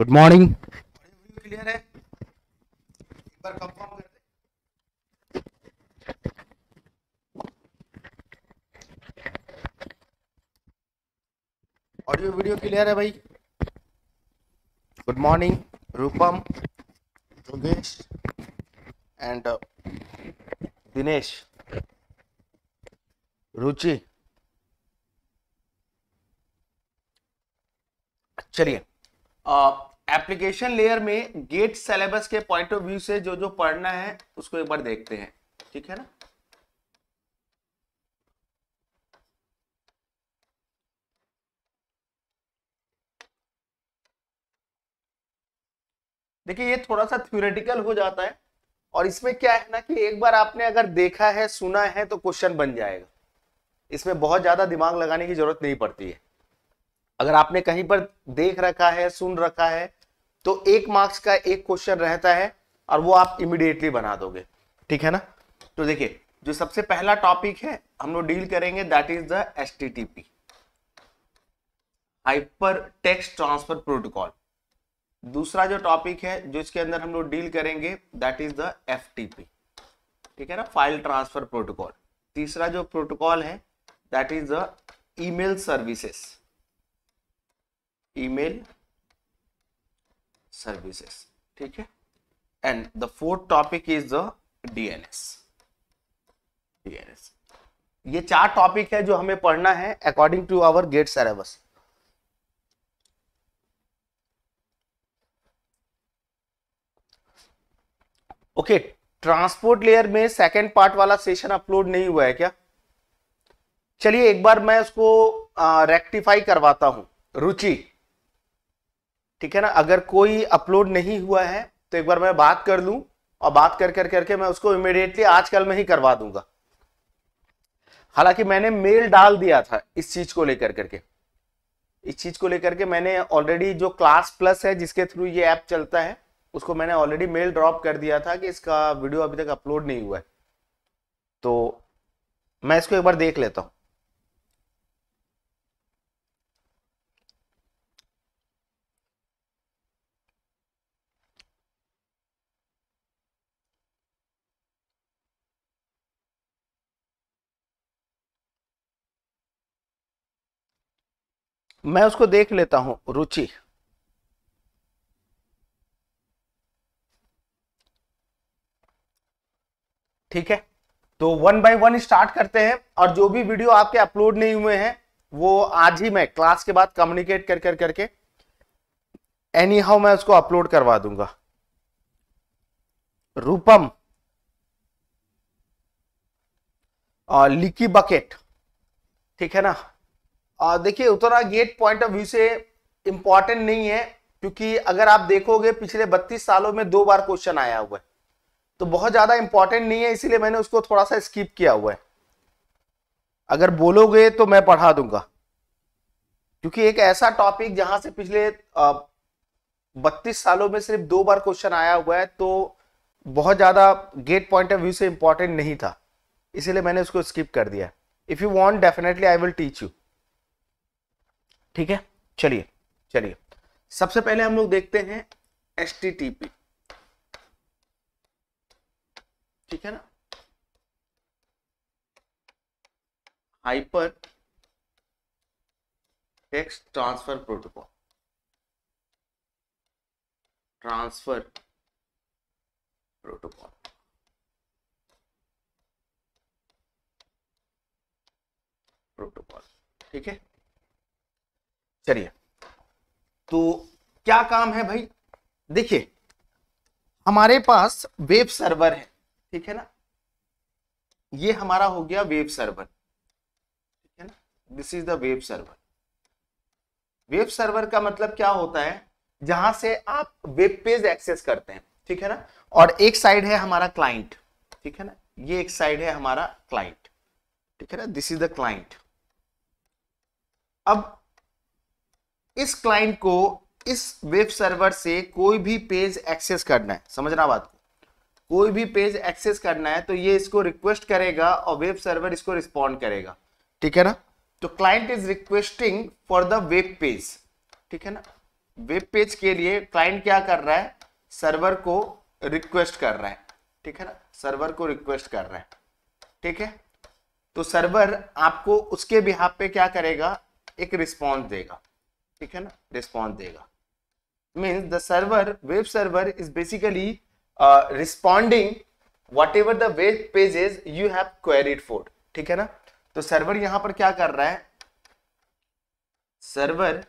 good morning clear है एक बार कंफर्म कर ऑडियो वीडियो क्लियर है भाई good morning Rupam Yogesh and Dinesh Ruchi चलिए एप्लीकेशन लेयर में गेट सिलेबस के पॉइंट ऑफ व्यू से जो जो पढ़ना है उसको एक बार देखते हैं ठीक है ना देखिए ये थोड़ा सा थ्योरेटिकल हो जाता है और इसमें क्या है ना कि एक बार आपने अगर देखा है सुना है तो क्वेश्चन बन जाएगा इसमें बहुत ज्यादा दिमाग लगाने की जरूरत नहीं पड़ती है अगर आपने कहीं पर देख रखा है सुन रखा है तो एक मार्क्स का एक क्वेश्चन रहता है और वो आप इमिडिएटली बना दोगे ठीक है ना तो देखिए जो सबसे पहला टॉपिक है हम लोग डील करेंगे that is the S T T P hyper text transfer protocol दूसरा जो टॉपिक है जो इसके अंदर हम लोग डील करेंगे that is the F T P ठीक है ना फाइल ट्रांसफर प्रोटोकॉल तीसरा जो प्रोटोकॉल है that is the email services email services ठीक है and the fourth topic is the DNS DNS ये चार टॉपिक है जो हमें पढ़ना है according to our GATE syllabus okay transport layer में सेकेंड पार्ट वाला सेशन अपलोड नहीं हुआ है क्या चलिए एक बार मैं उसको रेक्टिफाई करवाता हूं रुचि ठीक है ना अगर कोई अपलोड नहीं हुआ है तो एक बार मैं बात कर लूं और बात कर कर करके मैं उसको इमिडिएटली आजकल में ही करवा दूंगा हालांकि मैंने मेल डाल दिया था इस चीज को लेकर करके इस चीज को लेकर के मैंने ऑलरेडी जो क्लास प्लस है जिसके थ्रू ये ऐप चलता है उसको मैंने ऑलरेडी मेल ड्रॉप कर दिया था कि इसका वीडियो अभी तक अपलोड नहीं हुआ है तो मैं इसको एक बार देख लेता हूँ मैं उसको देख लेता हूं रुचि ठीक है तो वन बाय वन स्टार्ट करते हैं और जो भी वीडियो आपके अपलोड नहीं हुए हैं वो आज ही मैं क्लास के बाद कम्युनिकेट कर कर करके एनी हाउ मैं उसको अपलोड करवा दूंगा रूपम और लिकी बकेट ठीक है ना देखिए उतना गेट पॉइंट ऑफ व्यू से इंपॉर्टेंट नहीं है क्योंकि अगर आप देखोगे पिछले 32 सालों में दो बार क्वेश्चन आया हुआ है तो बहुत ज्यादा इंपॉर्टेंट नहीं है इसीलिए मैंने उसको थोड़ा सा स्किप किया हुआ है अगर बोलोगे तो मैं पढ़ा दूंगा क्योंकि एक ऐसा टॉपिक जहां से पिछले बत्तीस सालों में सिर्फ दो बार क्वेश्चन आया हुआ है तो बहुत ज्यादा गेट पॉइंट ऑफ व्यू से इंपॉर्टेंट नहीं था इसीलिए मैंने उसको स्किप कर दिया if you want definitely I will teach you ठीक है चलिए चलिए सबसे पहले हम लोग देखते हैं एस ठीक है ना hyper text transfer protocol transfer protocol protocol ठीक है चलिए तो क्या काम है भाई देखिए हमारे पास वेब सर्वर है ठीक है ना ये हमारा हो गया वेब सर्वर ठीक है ना this is the web server web server का मतलब क्या होता है जहां से आप वेब पेज एक्सेस करते हैं ठीक है ना और एक साइड है हमारा क्लाइंट ठीक है ना ये एक साइड है हमारा क्लाइंट ठीक है ना दिस इज द क्लाइंट अब इस क्लाइंट को इस वेब सर्वर से कोई भी पेज एक्सेस करना है समझना बात को कोई भी पेज एक्सेस करना है तो ये इसको रिक्वेस्ट करेगा और वेब सर्वर इसको रिस्पॉन्ड करेगा ठीक है ना तो client is requesting for the web page ठीक है ना वेब पेज के लिए क्लाइंट क्या कर रहा है सर्वर को रिक्वेस्ट कर रहा है ठीक है ना सर्वर को रिक्वेस्ट कर रहा है ठीक है तो सर्वर आपको उसके बिहाफ पे क्या करेगा एक रिस्पॉन्स देगा ठीक है ना रिस्पॉन्स देगा means the server web server is basically responding whatever the web pages you have queried for ठीक है ना तो सर्वर यहां पर क्या कर रहा है server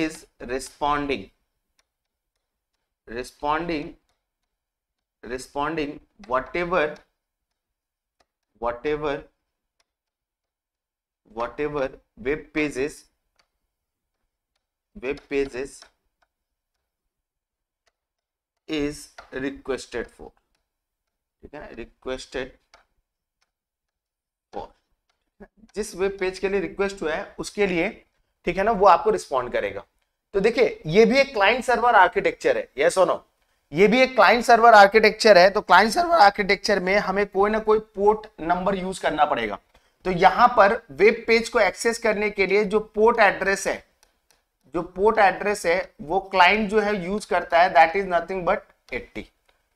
is responding responding whatever whatever web pages web pages is requested for ठीक है रिक्वेस्टेड फॉर जिस वेब पेज के लिए रिक्वेस्ट हुआ है उसके लिए ठीक है ना वो आपको रिस्पॉन्ड करेगा तो देखिए ये भी एक क्लाइंट सर्वर आर्किटेक्चर है यस और नो ये भी एक क्लाइंट सर्वर आर्किटेक्चर है तो क्लाइंट सर्वर आर्किटेक्चर में हमें कोई ना कोई पोर्ट नंबर यूज करना पड़ेगा तो यहां पर वेब पेज को एक्सेस करने के लिए जो पोर्ट एड्रेस है जो पोर्ट एड्रेस है वो क्लाइंट जो है यूज करता है that is nothing but eighty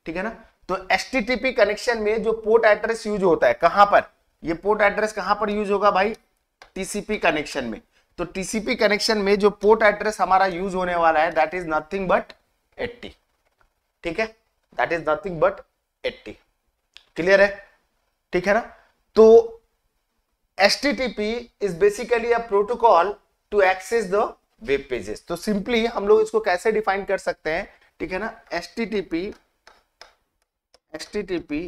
ठीक है ना तो एस कनेक्शन में जो पोर्ट एड्रेस यूज होता है कहां पर ये पोर्ट एड्रेस कहां पर यूज होगा भाई टीसीपी कनेक्शन में तो टीसीपी कनेक्शन में जो पोर्ट एड्रेस हमारा यूज होने वाला है दैट इज नथिंग बट 80 ठीक है that is nothing but 80 clear है ठीक है ना तो S is basically a protocol to access the web pages तो सिंपली हम लोग इसको कैसे डिफाइन कर सकते हैं ठीक है ना S T T P S T T P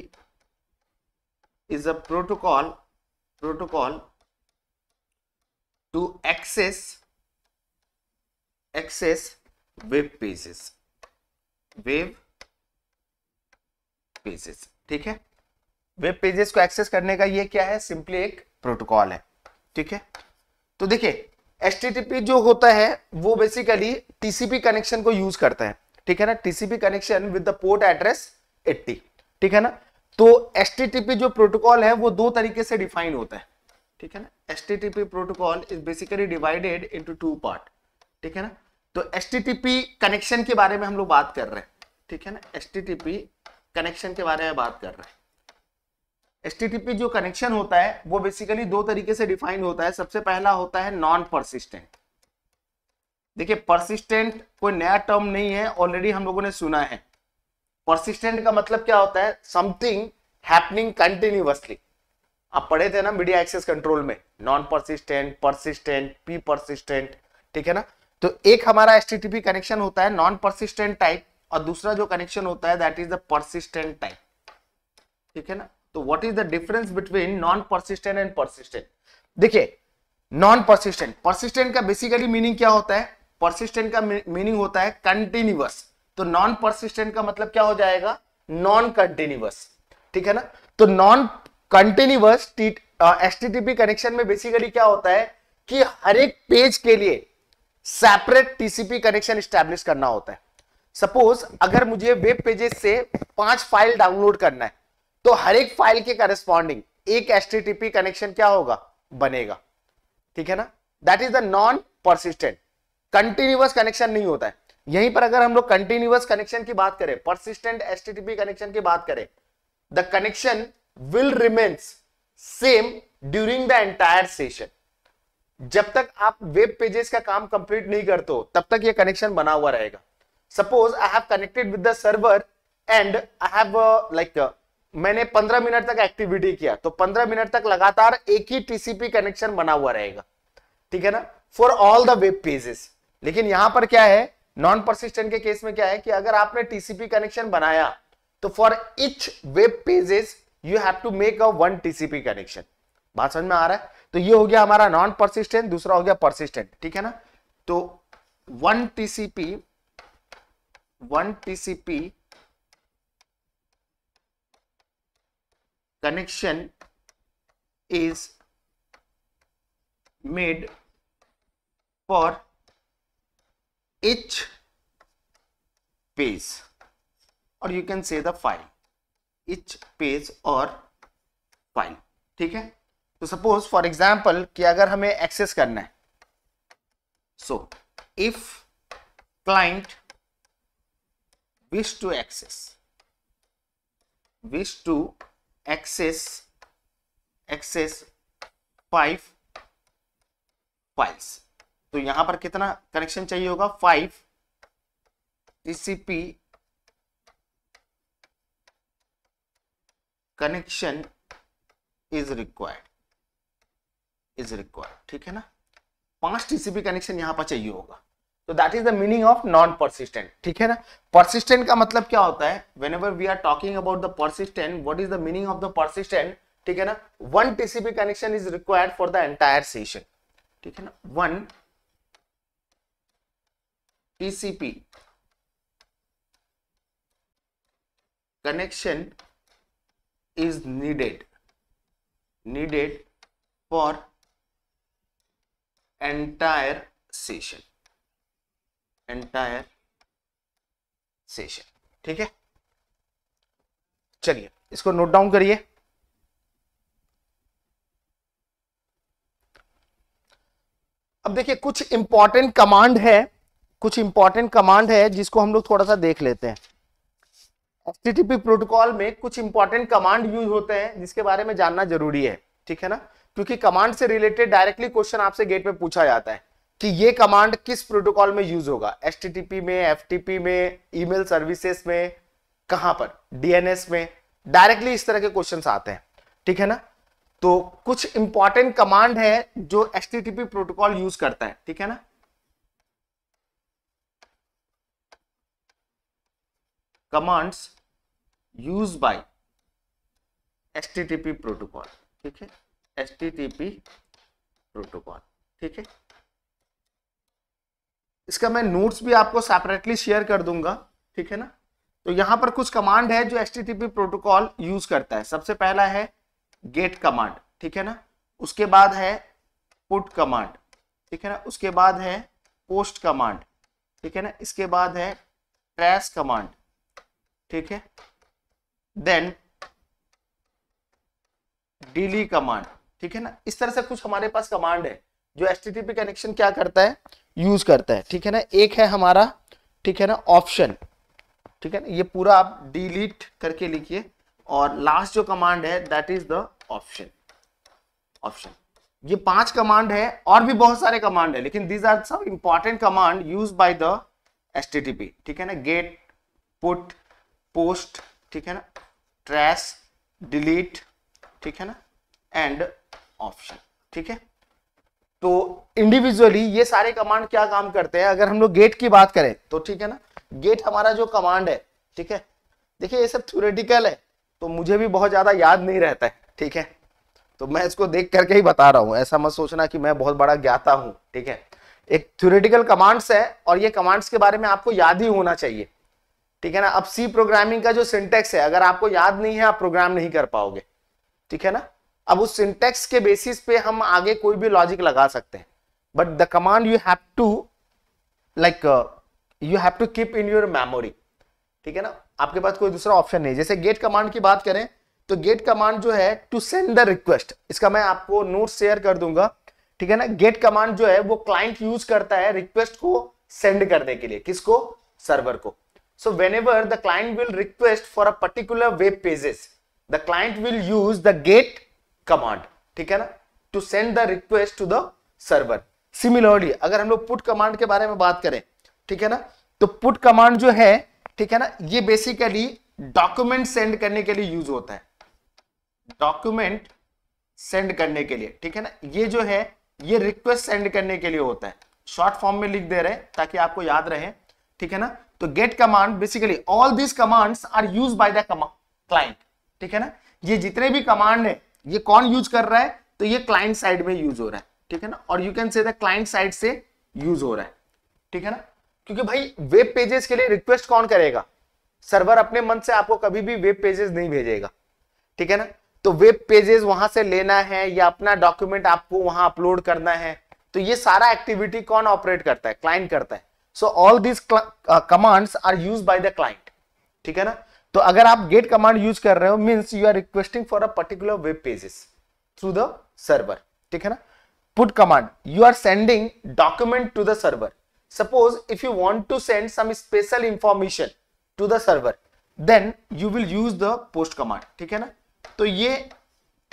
is a protocol protocol to access access web pages web pages ठीक है वेब पेजेस को एक्सेस करने का ये क्या है सिंपली एक प्रोटोकॉल है ठीक है तो देखिये एचटीटीपी जो होता है वो बेसिकली टीसीपी कनेक्शन को यूज करता है ठीक है ना TCP connection with the port address 80 ठीक है ना तो एचटीटीपी जो प्रोटोकॉल है वो दो तरीके से डिफाइन होता है ठीक है ना TP protocol is basically divided into two part ठीक है ना तो एचटीटीपी कनेक्शन के बारे में हम लोग बात कर रहे हैं ठीक है ना एचटीटीपी कनेक्शन के बारे में बात कर रहे हैं एच जो कनेक्शन होता है वो बेसिकली दो तरीके से डिफाइन होता है सबसे पहला होता है नॉन परसिस्टेंट देखिए परसिस्टेंट कोई नया टर्म नहीं है ऑलरेडी हम लोगों ने सुना है परसिस्टेंट का मतलब क्या होता है समथिंग हैपनिंग कंटिन्यूसली आप पढ़े थे ना मीडिया एक्सेस कंट्रोल में non persistent persistent P persistent ठीक है ना तो एक हमारा एस कनेक्शन होता है नॉन परसिस्टेंट टाइप और दूसरा जो कनेक्शन होता है that is the persistent type ठीक है ना तो what is the difference between non persistent and persistent देखिए नॉन परसिस्टेंट परसिस्टेंट का बेसिकली मीनिंग क्या होता है परसिस्टेंट का मीनिंग होता है कंटिन्यूअस तो नॉन परसिस्टेंट का मतलब क्या हो जाएगा नॉन कंटिन्यूअस ठीक है ना तो नॉन कंटिन्यूअस एचटीटीपी कनेक्शन में बेसिकली क्या होता है कि हर एक पेज के लिए सेपरेट टीसीपी कनेक्शन स्टैब्लिश करना होता है सपोज अगर मुझे वेब पेजेस से पांच फाइल डाउनलोड करना है तो हर एक फाइल के करेस्पॉन्डिंग एक एस कनेक्शन क्या होगा बनेगा ठीक है ना that is the non persistent continuous connection नहीं होता है यहीं पर अगर हम लोग कंटिन्यूस कनेक्शन की बात करें परसिस्टेंट एस कनेक्शन की बात करें the connection will remains same during the entire session जब तक आप वेब पेजेस का काम कंप्लीट नहीं करते हो तब तक ये कनेक्शन बना हुआ रहेगा suppose I have connected with the server and I have like मैंने 15 मिनट तक एक्टिविटी किया तो 15 मिनट तक लगातार एक ही टीसीपी कनेक्शन बना हुआ रहेगा ठीक है ना for all the web pages लेकिन यहां पर क्या है नॉन परसिस्टेंट के केस में क्या है कि अगर आपने टीसीपी कनेक्शन बनाया तो for each web pages you have to make a one TCP connection बात समझ में आ रहा है तो ये हो गया हमारा नॉन परसिस्टेंट दूसरा हो गया परसिस्टेंट ठीक है ना तो one TCP one TCP connection is made for each page or you can say the file each page or file ठीक है तो suppose for example कि अगर हमें access करना है so if client wish to access wish to access access five files तो यहां पर कितना कनेक्शन चाहिए होगा five TCP connection is required is required ठीक है ना पांच टीसीपी कनेक्शन यहां पर चाहिए होगा तो that is the meaning of non persistent ठीक है ना परसिस्टेंट का मतलब क्या होता है whenever we are talking about the persistent what is the meaning of the persistent ठीक है ना one TCP connection is required for the entire session ठीक है ना one TCP connection is needed needed for entire session entire session ठीक है चलिए इसको नोट डाउन करिए अब देखिए कुछ इंपॉर्टेंट कमांड है कुछ इंपॉर्टेंट कमांड है जिसको हम लोग थोड़ा सा देख लेते हैं एचटीटीपी प्रोटोकॉल में कुछ इंपॉर्टेंट कमांड यूज होते हैं जिसके बारे में जानना जरूरी है ठीक है ना क्योंकि कमांड से रिलेटेड डायरेक्टली क्वेश्चन आपसे गेट पे पूछा जाता है कि ये कमांड किस प्रोटोकॉल में यूज होगा एस में एफ में ईमेल सर्विसेस में कहां पर डीएनएस में डायरेक्टली इस तरह के क्वेश्चन आते हैं ठीक है ना तो कुछ इंपॉर्टेंट कमांड है जो एस प्रोटोकॉल यूज करता है ठीक है ना commands use by S protocol ठीक है एस प्रोटोकॉल ठीक है इसका मैं नोट्स भी आपको सेपरेटली शेयर कर दूंगा ठीक है ना तो यहां पर कुछ कमांड है जो एच प्रोटोकॉल यूज करता है सबसे पहला है गेट कमांड ठीक है ना उसके बाद है पुट कमांड ठीक है ना उसके बाद है पोस्ट कमांड ठीक है ना इसके बाद है ट्रेस कमांड ठीक है देन डीली कमांड ठीक है ना इस तरह से कुछ हमारे पास कमांड है जो एच कनेक्शन क्या करता है यूज करता है ठीक है ना एक है हमारा ठीक है ना ऑप्शन ठीक है ना ये पूरा आप डिलीट करके लिखिए और लास्ट जो कमांड है that is the option option ये पांच कमांड है और भी बहुत सारे कमांड है लेकिन दीज आर सब important command use by the S ठीक है ना गेट पुट पोस्ट ठीक है ना ट्रैश डिलीट ठीक है ना एंड ऑप्शन ठीक है तो इंडिविजुअली ये सारे कमांड क्या काम करते हैं अगर हम लोग गेट की बात करें तो ठीक है ना गेट हमारा जो कमांड है ठीक है देखिए ये सब थ्योरेटिकल है तो मुझे भी बहुत ज्यादा याद नहीं रहता है ठीक है तो मैं इसको देख करके ही बता रहा हूं ऐसा मत सोचना कि मैं बहुत बड़ा ज्ञाता हूं ठीक है एक थ्योरेटिकल कमांड्स है और ये कमांड्स के बारे में आपको याद ही होना चाहिए ठीक है ना अब सी प्रोग्रामिंग का जो सिंटेक्स है अगर आपको याद नहीं है आप प्रोग्राम नहीं कर पाओगे ठीक है ना अब उस सिंटेक्स के बेसिस पे हम आगे कोई भी लॉजिक लगा सकते हैं but the command you have to like you have to keep in your memory ठीक है ना आपके पास कोई दूसरा ऑप्शन नहीं जैसे गेट कमांड की बात करें तो गेट कमांड जो है टू सेंड द रिक्वेस्ट इसका मैं आपको नोट शेयर कर दूंगा ठीक है ना गेट कमांड जो है वो क्लाइंट यूज करता है रिक्वेस्ट को सेंड करने के लिए किसको सर्वर को so whenever the client will request for a particular web pages the client will use the get command ठीक है ना to send the request to the server similarly अगर हम लोग पुट कमांड के बारे में बात करें ठीक है ना तो पुट कमांड जो है ठीक है ना ये बेसिकली डॉक्यूमेंट सेंड करने के लिए यूज होता है डॉक्यूमेंट सेंड करने के लिए ठीक है ना ये जो है ये रिक्वेस्ट सेंड करने के लिए होता है शॉर्ट फॉर्म में लिख दे रहे हैं ताकि आपको याद रहे ठीक है ना तो get command basically all these commands are use by the client ठीक है ना ये जितने भी कमांड है ये कौन यूज कर रहा है तो ये क्लाइंट साइड में यूज हो रहा है ठीक है ना और you can say client side से यूज हो रहा है ठीक है ना क्योंकि भाई वेब पेजेस के लिए रिक्वेस्ट कौन करेगा सर्वर अपने मन से आपको कभी भी वेब पेजेस नहीं भेजेगा ठीक है ना तो वेब पेजेस वहां से लेना है या अपना डॉक्यूमेंट आपको वहां अपलोड करना है तो ये सारा एक्टिविटी कौन ऑपरेट करता है क्लाइंट करता है so all these commands are use by the client ठीक है ना तो अगर आप गेट कमांड यूज कर रहे हो means you are requesting for a particular web pages through the server ठीक है ना put command you are sending document to the server suppose if you want to send some special information to the server then you will use the post command ठीक है ना तो ये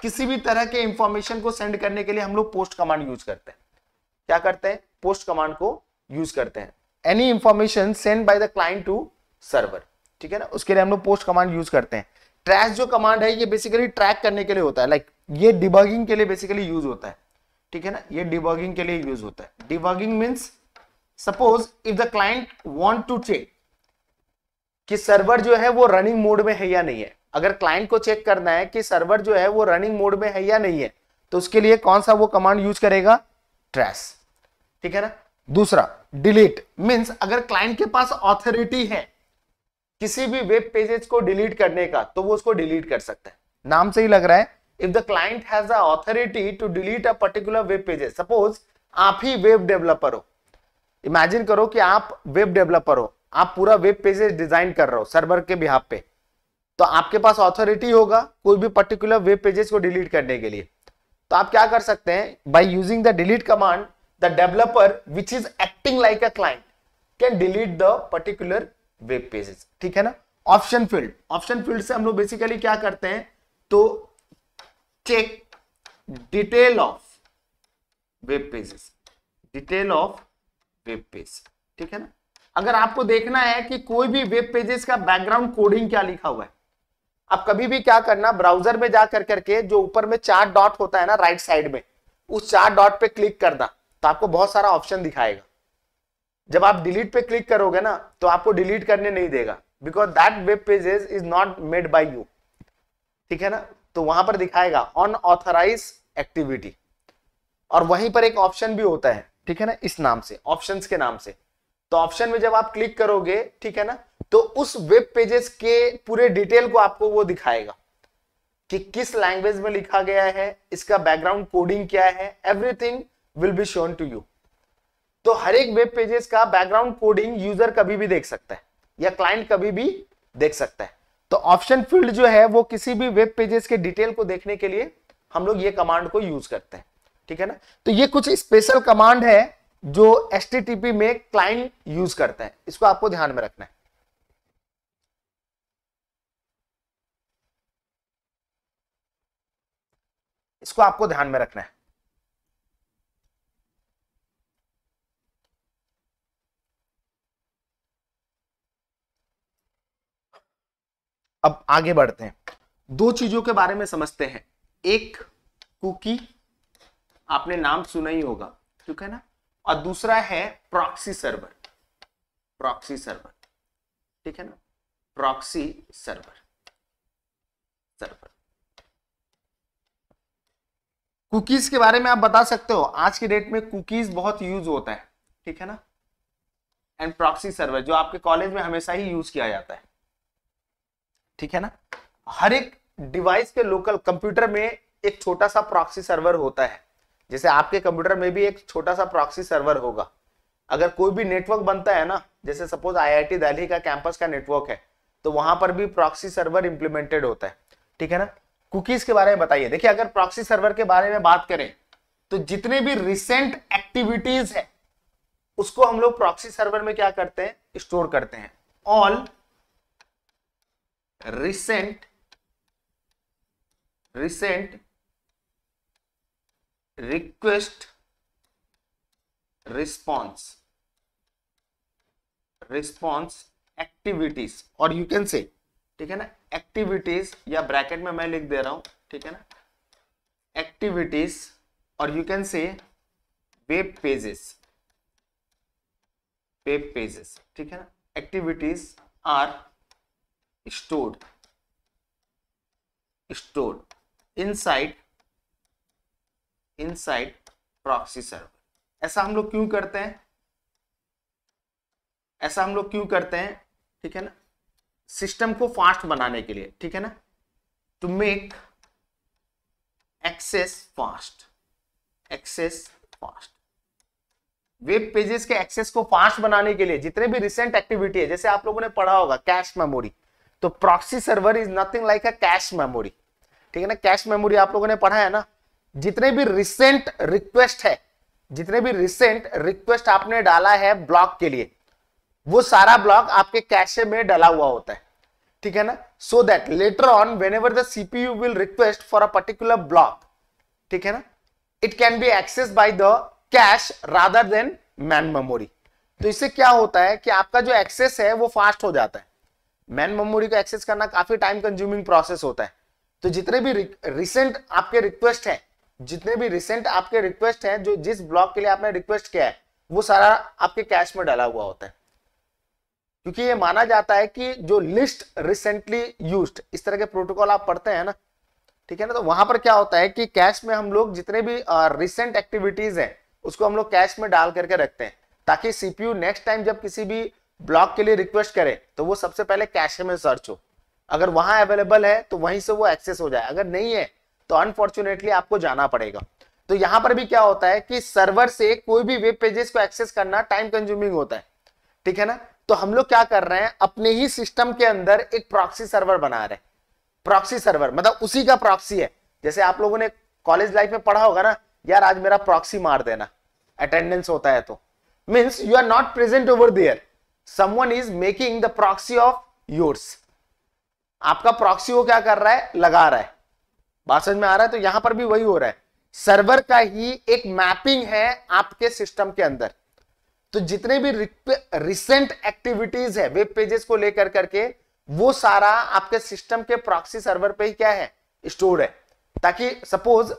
किसी भी तरह के इंफॉर्मेशन को सेंड करने के लिए हम लोग पोस्ट कमांड यूज करते हैं क्या करते हैं पोस्ट कमांड को यूज करते हैं any information send by the client to server ठीक है ना उसके लिए हम लोग पोस्ट कमांड यूज करते हैं ट्रैश जो कमांड है ये बेसिकली ट्रैक करने के लिए होता है लाइक ये डिबगिंग के लिए बेसिकली यूज होता है ठीक है ना ये डिबगिंग के लिए यूज होता है debugging means suppose if the client want to check कि सर्वर जो है वो रनिंग मोड में है या नहीं है अगर क्लाइंट को चेक करना है कि सर्वर जो है वो रनिंग मोड में है या नहीं है तो उसके लिए कौन सा वो कमांड यूज करेगा ट्रैश ठीक है ना दूसरा डिलीट मींस अगर क्लाइंट के पास ऑथोरिटी है किसी भी वेब पेजेस को डिलीट करने का तो वो उसको डिलीट कर सकता है नाम से ही लग रहा है if the client has the authority to delete a particular web pages suppose आप ही वेब डेवलपर हो इमेजिन करो कि आप वेब डेवलपर हो आप पूरा वेब पेजेस डिजाइन कर रहे हो सर्वर के बिहाफ पे तो आपके पास ऑथोरिटी होगा कोई भी पर्टिकुलर वेब पेजेस को डिलीट करने के लिए तो आप क्या कर सकते हैं by using the delete command the developer which is acting like a client can delete the particular web pages ठीक है ना ऑप्शन फील्ड ऑप्शन फील्ड से हम लोग बेसिकली क्या करते हैं तो check detail of web pages detail of web page ठीक है ना अगर आपको देखना है कि कोई भी वेब पेजेस का बैकग्राउंड कोडिंग क्या लिखा हुआ है आप कभी भी क्या करना ब्राउजर में जाकर करके जो ऊपर में चार डॉट होता है ना राइट साइड में उस चार डॉट पे क्लिक करना तो आपको बहुत सारा ऑप्शन दिखाएगा जब आप डिलीट पे क्लिक करोगे ना तो आपको डिलीट करने नहीं देगा because that web page is is not made by you ठीक है ना तो वहां पर दिखाएगा अनऑथराइज एक्टिविटी और वहीं पर एक ऑप्शन भी होता है ठीक है ना इस नाम से ऑप्शन के नाम से तो ऑप्शन में जब आप क्लिक करोगे ठीक है ना तो उस वेब पेजेस के पूरे डिटेल को आपको वो दिखाएगा कि किस लैंग्वेज में लिखा गया है इसका बैकग्राउंड कोडिंग क्या है everything will be shown to you तो हर एक वेब पेजेस का बैकग्राउंड कोडिंग यूजर कभी भी देख सकता है या क्लाइंट कभी भी देख सकता है तो ऑप्शन फील्ड जो है वो किसी भी वेब पेजेस के डिटेल को देखने के लिए हम लोग ये कमांड को यूज करते हैं ठीक है ना तो ये कुछ स्पेशल कमांड है जो एस में क्लाइंट यूज करते हैं इसको आपको ध्यान में रखना है इसको आपको ध्यान में रखना है अब आगे बढ़ते हैं दो चीजों के बारे में समझते हैं एक कुकी आपने नाम सुना ही होगा ठीक है ना और दूसरा है प्रॉक्सी सर्वर प्रॉक्सी सर्वर ठीक है ना प्रॉक्सी सर्वर सर्वर कुकीज के बारे में आप बता सकते हो आज के डेट में कुकीज बहुत यूज होता है ठीक है ना एंड प्रॉक्सी सर्वर जो आपके कॉलेज में हमेशा ही यूज किया जाता है ठीक है ना हर एक डिवाइस के लोकल कंप्यूटर में एक छोटा सा प्रॉक्सी सर्वर होता है जैसे आपके कंप्यूटर में भी एक छोटा सा प्रॉक्सी सर्वर होगा अगर कोई भी नेटवर्क बनता है ना जैसे सपोज आईआईटी दिल्ली का कैंपस का नेटवर्क है तो वहां पर भी प्रॉक्सी सर्वर इंप्लीमेंटेड होता है ठीक है ना कुकीज के बारे में बताइए देखिए अगर प्रॉक्सी सर्वर के बारे में बात करें तो जितने भी रिसेंट एक्टिविटीज है उसको हम लोग प्रॉक्सी सर्वर में क्या करते हैं स्टोर करते हैं all recent recent request response response activities or you can say ठीक है ना activities या bracket में मैं लिख दे रहा हूं ठीक है ना activities or you can say web pages web pages ठीक है ना activities are stored stored inside inside proxy server ऐसा हम लोग क्यों करते हैं ऐसा हम लोग क्यों करते हैं ठीक है ना सिस्टम को फास्ट बनाने के लिए ठीक है ना to make access fast access fast web pages के एक्सेस को फास्ट बनाने के लिए जितने भी रिसेंट एक्टिविटी है जैसे आप लोगों ने पढ़ा होगा कैश मेमोरी तो proxy server is nothing like a cache memory ठीक है ना कैश मेमोरी आप लोगों ने पढ़ा है ना जितने भी रिसेंट रिक्वेस्ट है जितने भी रिसेंट रिक्वेस्ट आपने डाला है ब्लॉक के लिए वो सारा ब्लॉक आपके कैशे में डाला हुआ होता है ठीक है ना so that later on whenever the CPU will request for a particular block ठीक है ना it can be access by the cache rather than main memory तो इससे क्या होता है कि आपका जो एक्सेस है वो फास्ट हो जाता है मैन मेमोरी को एक्सेस करना काफी टाइम कंज्यूमिंग प्रोसेस होता है तो जितने भी रिसेंट आपके रिक्वेस्ट है जितने भी रिसेंट आपके रिक्वेस्ट हैं जो जिस ब्लॉक के लिए आपने रिक्वेस्ट किया है वो सारा आपके कैश में डाला हुआ होता है क्योंकि ये माना जाता है कि जो लिस्ट रिसेंटली यूज इस तरह के प्रोटोकॉल आप पढ़ते हैं ना ठीक है ना तो वहां पर क्या होता है कि कैश में हम लोग जितने भी रिसेंट एक्टिविटीज हैं उसको हम लोग कैश में डाल करके रखते हैं ताकि सीपीयू नेक्स्ट टाइम जब किसी भी ब्लॉक के लिए रिक्वेस्ट करें तो वो सबसे पहले कैशे में सर्च हो अगर वहां अवेलेबल है तो वहीं से वो एक्सेस हो जाए अगर नहीं है तो अनफॉर्चुनेटली आपको जाना पड़ेगा तो यहां पर भी क्या होता है कि सर्वर से कोई भी वेब पेजेस को एक्सेस करना टाइम कंज्यूमिंग होता है ठीक है ना तो हम लोग क्या कर रहे हैं अपने ही सिस्टम के अंदर एक प्रॉक्सी सर्वर बना रहे प्रॉक्सी सर्वर मतलब उसी का प्रॉक्सी है जैसे आप लोगों ने कॉलेज लाइफ में पढ़ा होगा ना यार आज मेरा प्रॉक्सी मार देना अटेंडेंस होता है तो means you are not present over there someone is making the proxy of yours आपका प्रॉक्सी वो क्या कर रहा है लगा रहा है बात समझ में आ रहा है तो यहां पर भी वही हो रहा है सर्वर का ही एक मैपिंग है आपके सिस्टम के अंदर तो जितने भी रिसेंट एक्टिविटीज है वेब पेजेस को लेकर करके वो सारा आपके सिस्टम के प्रॉक्सी सर्वर पे ही क्या है स्टोर है ताकि सपोज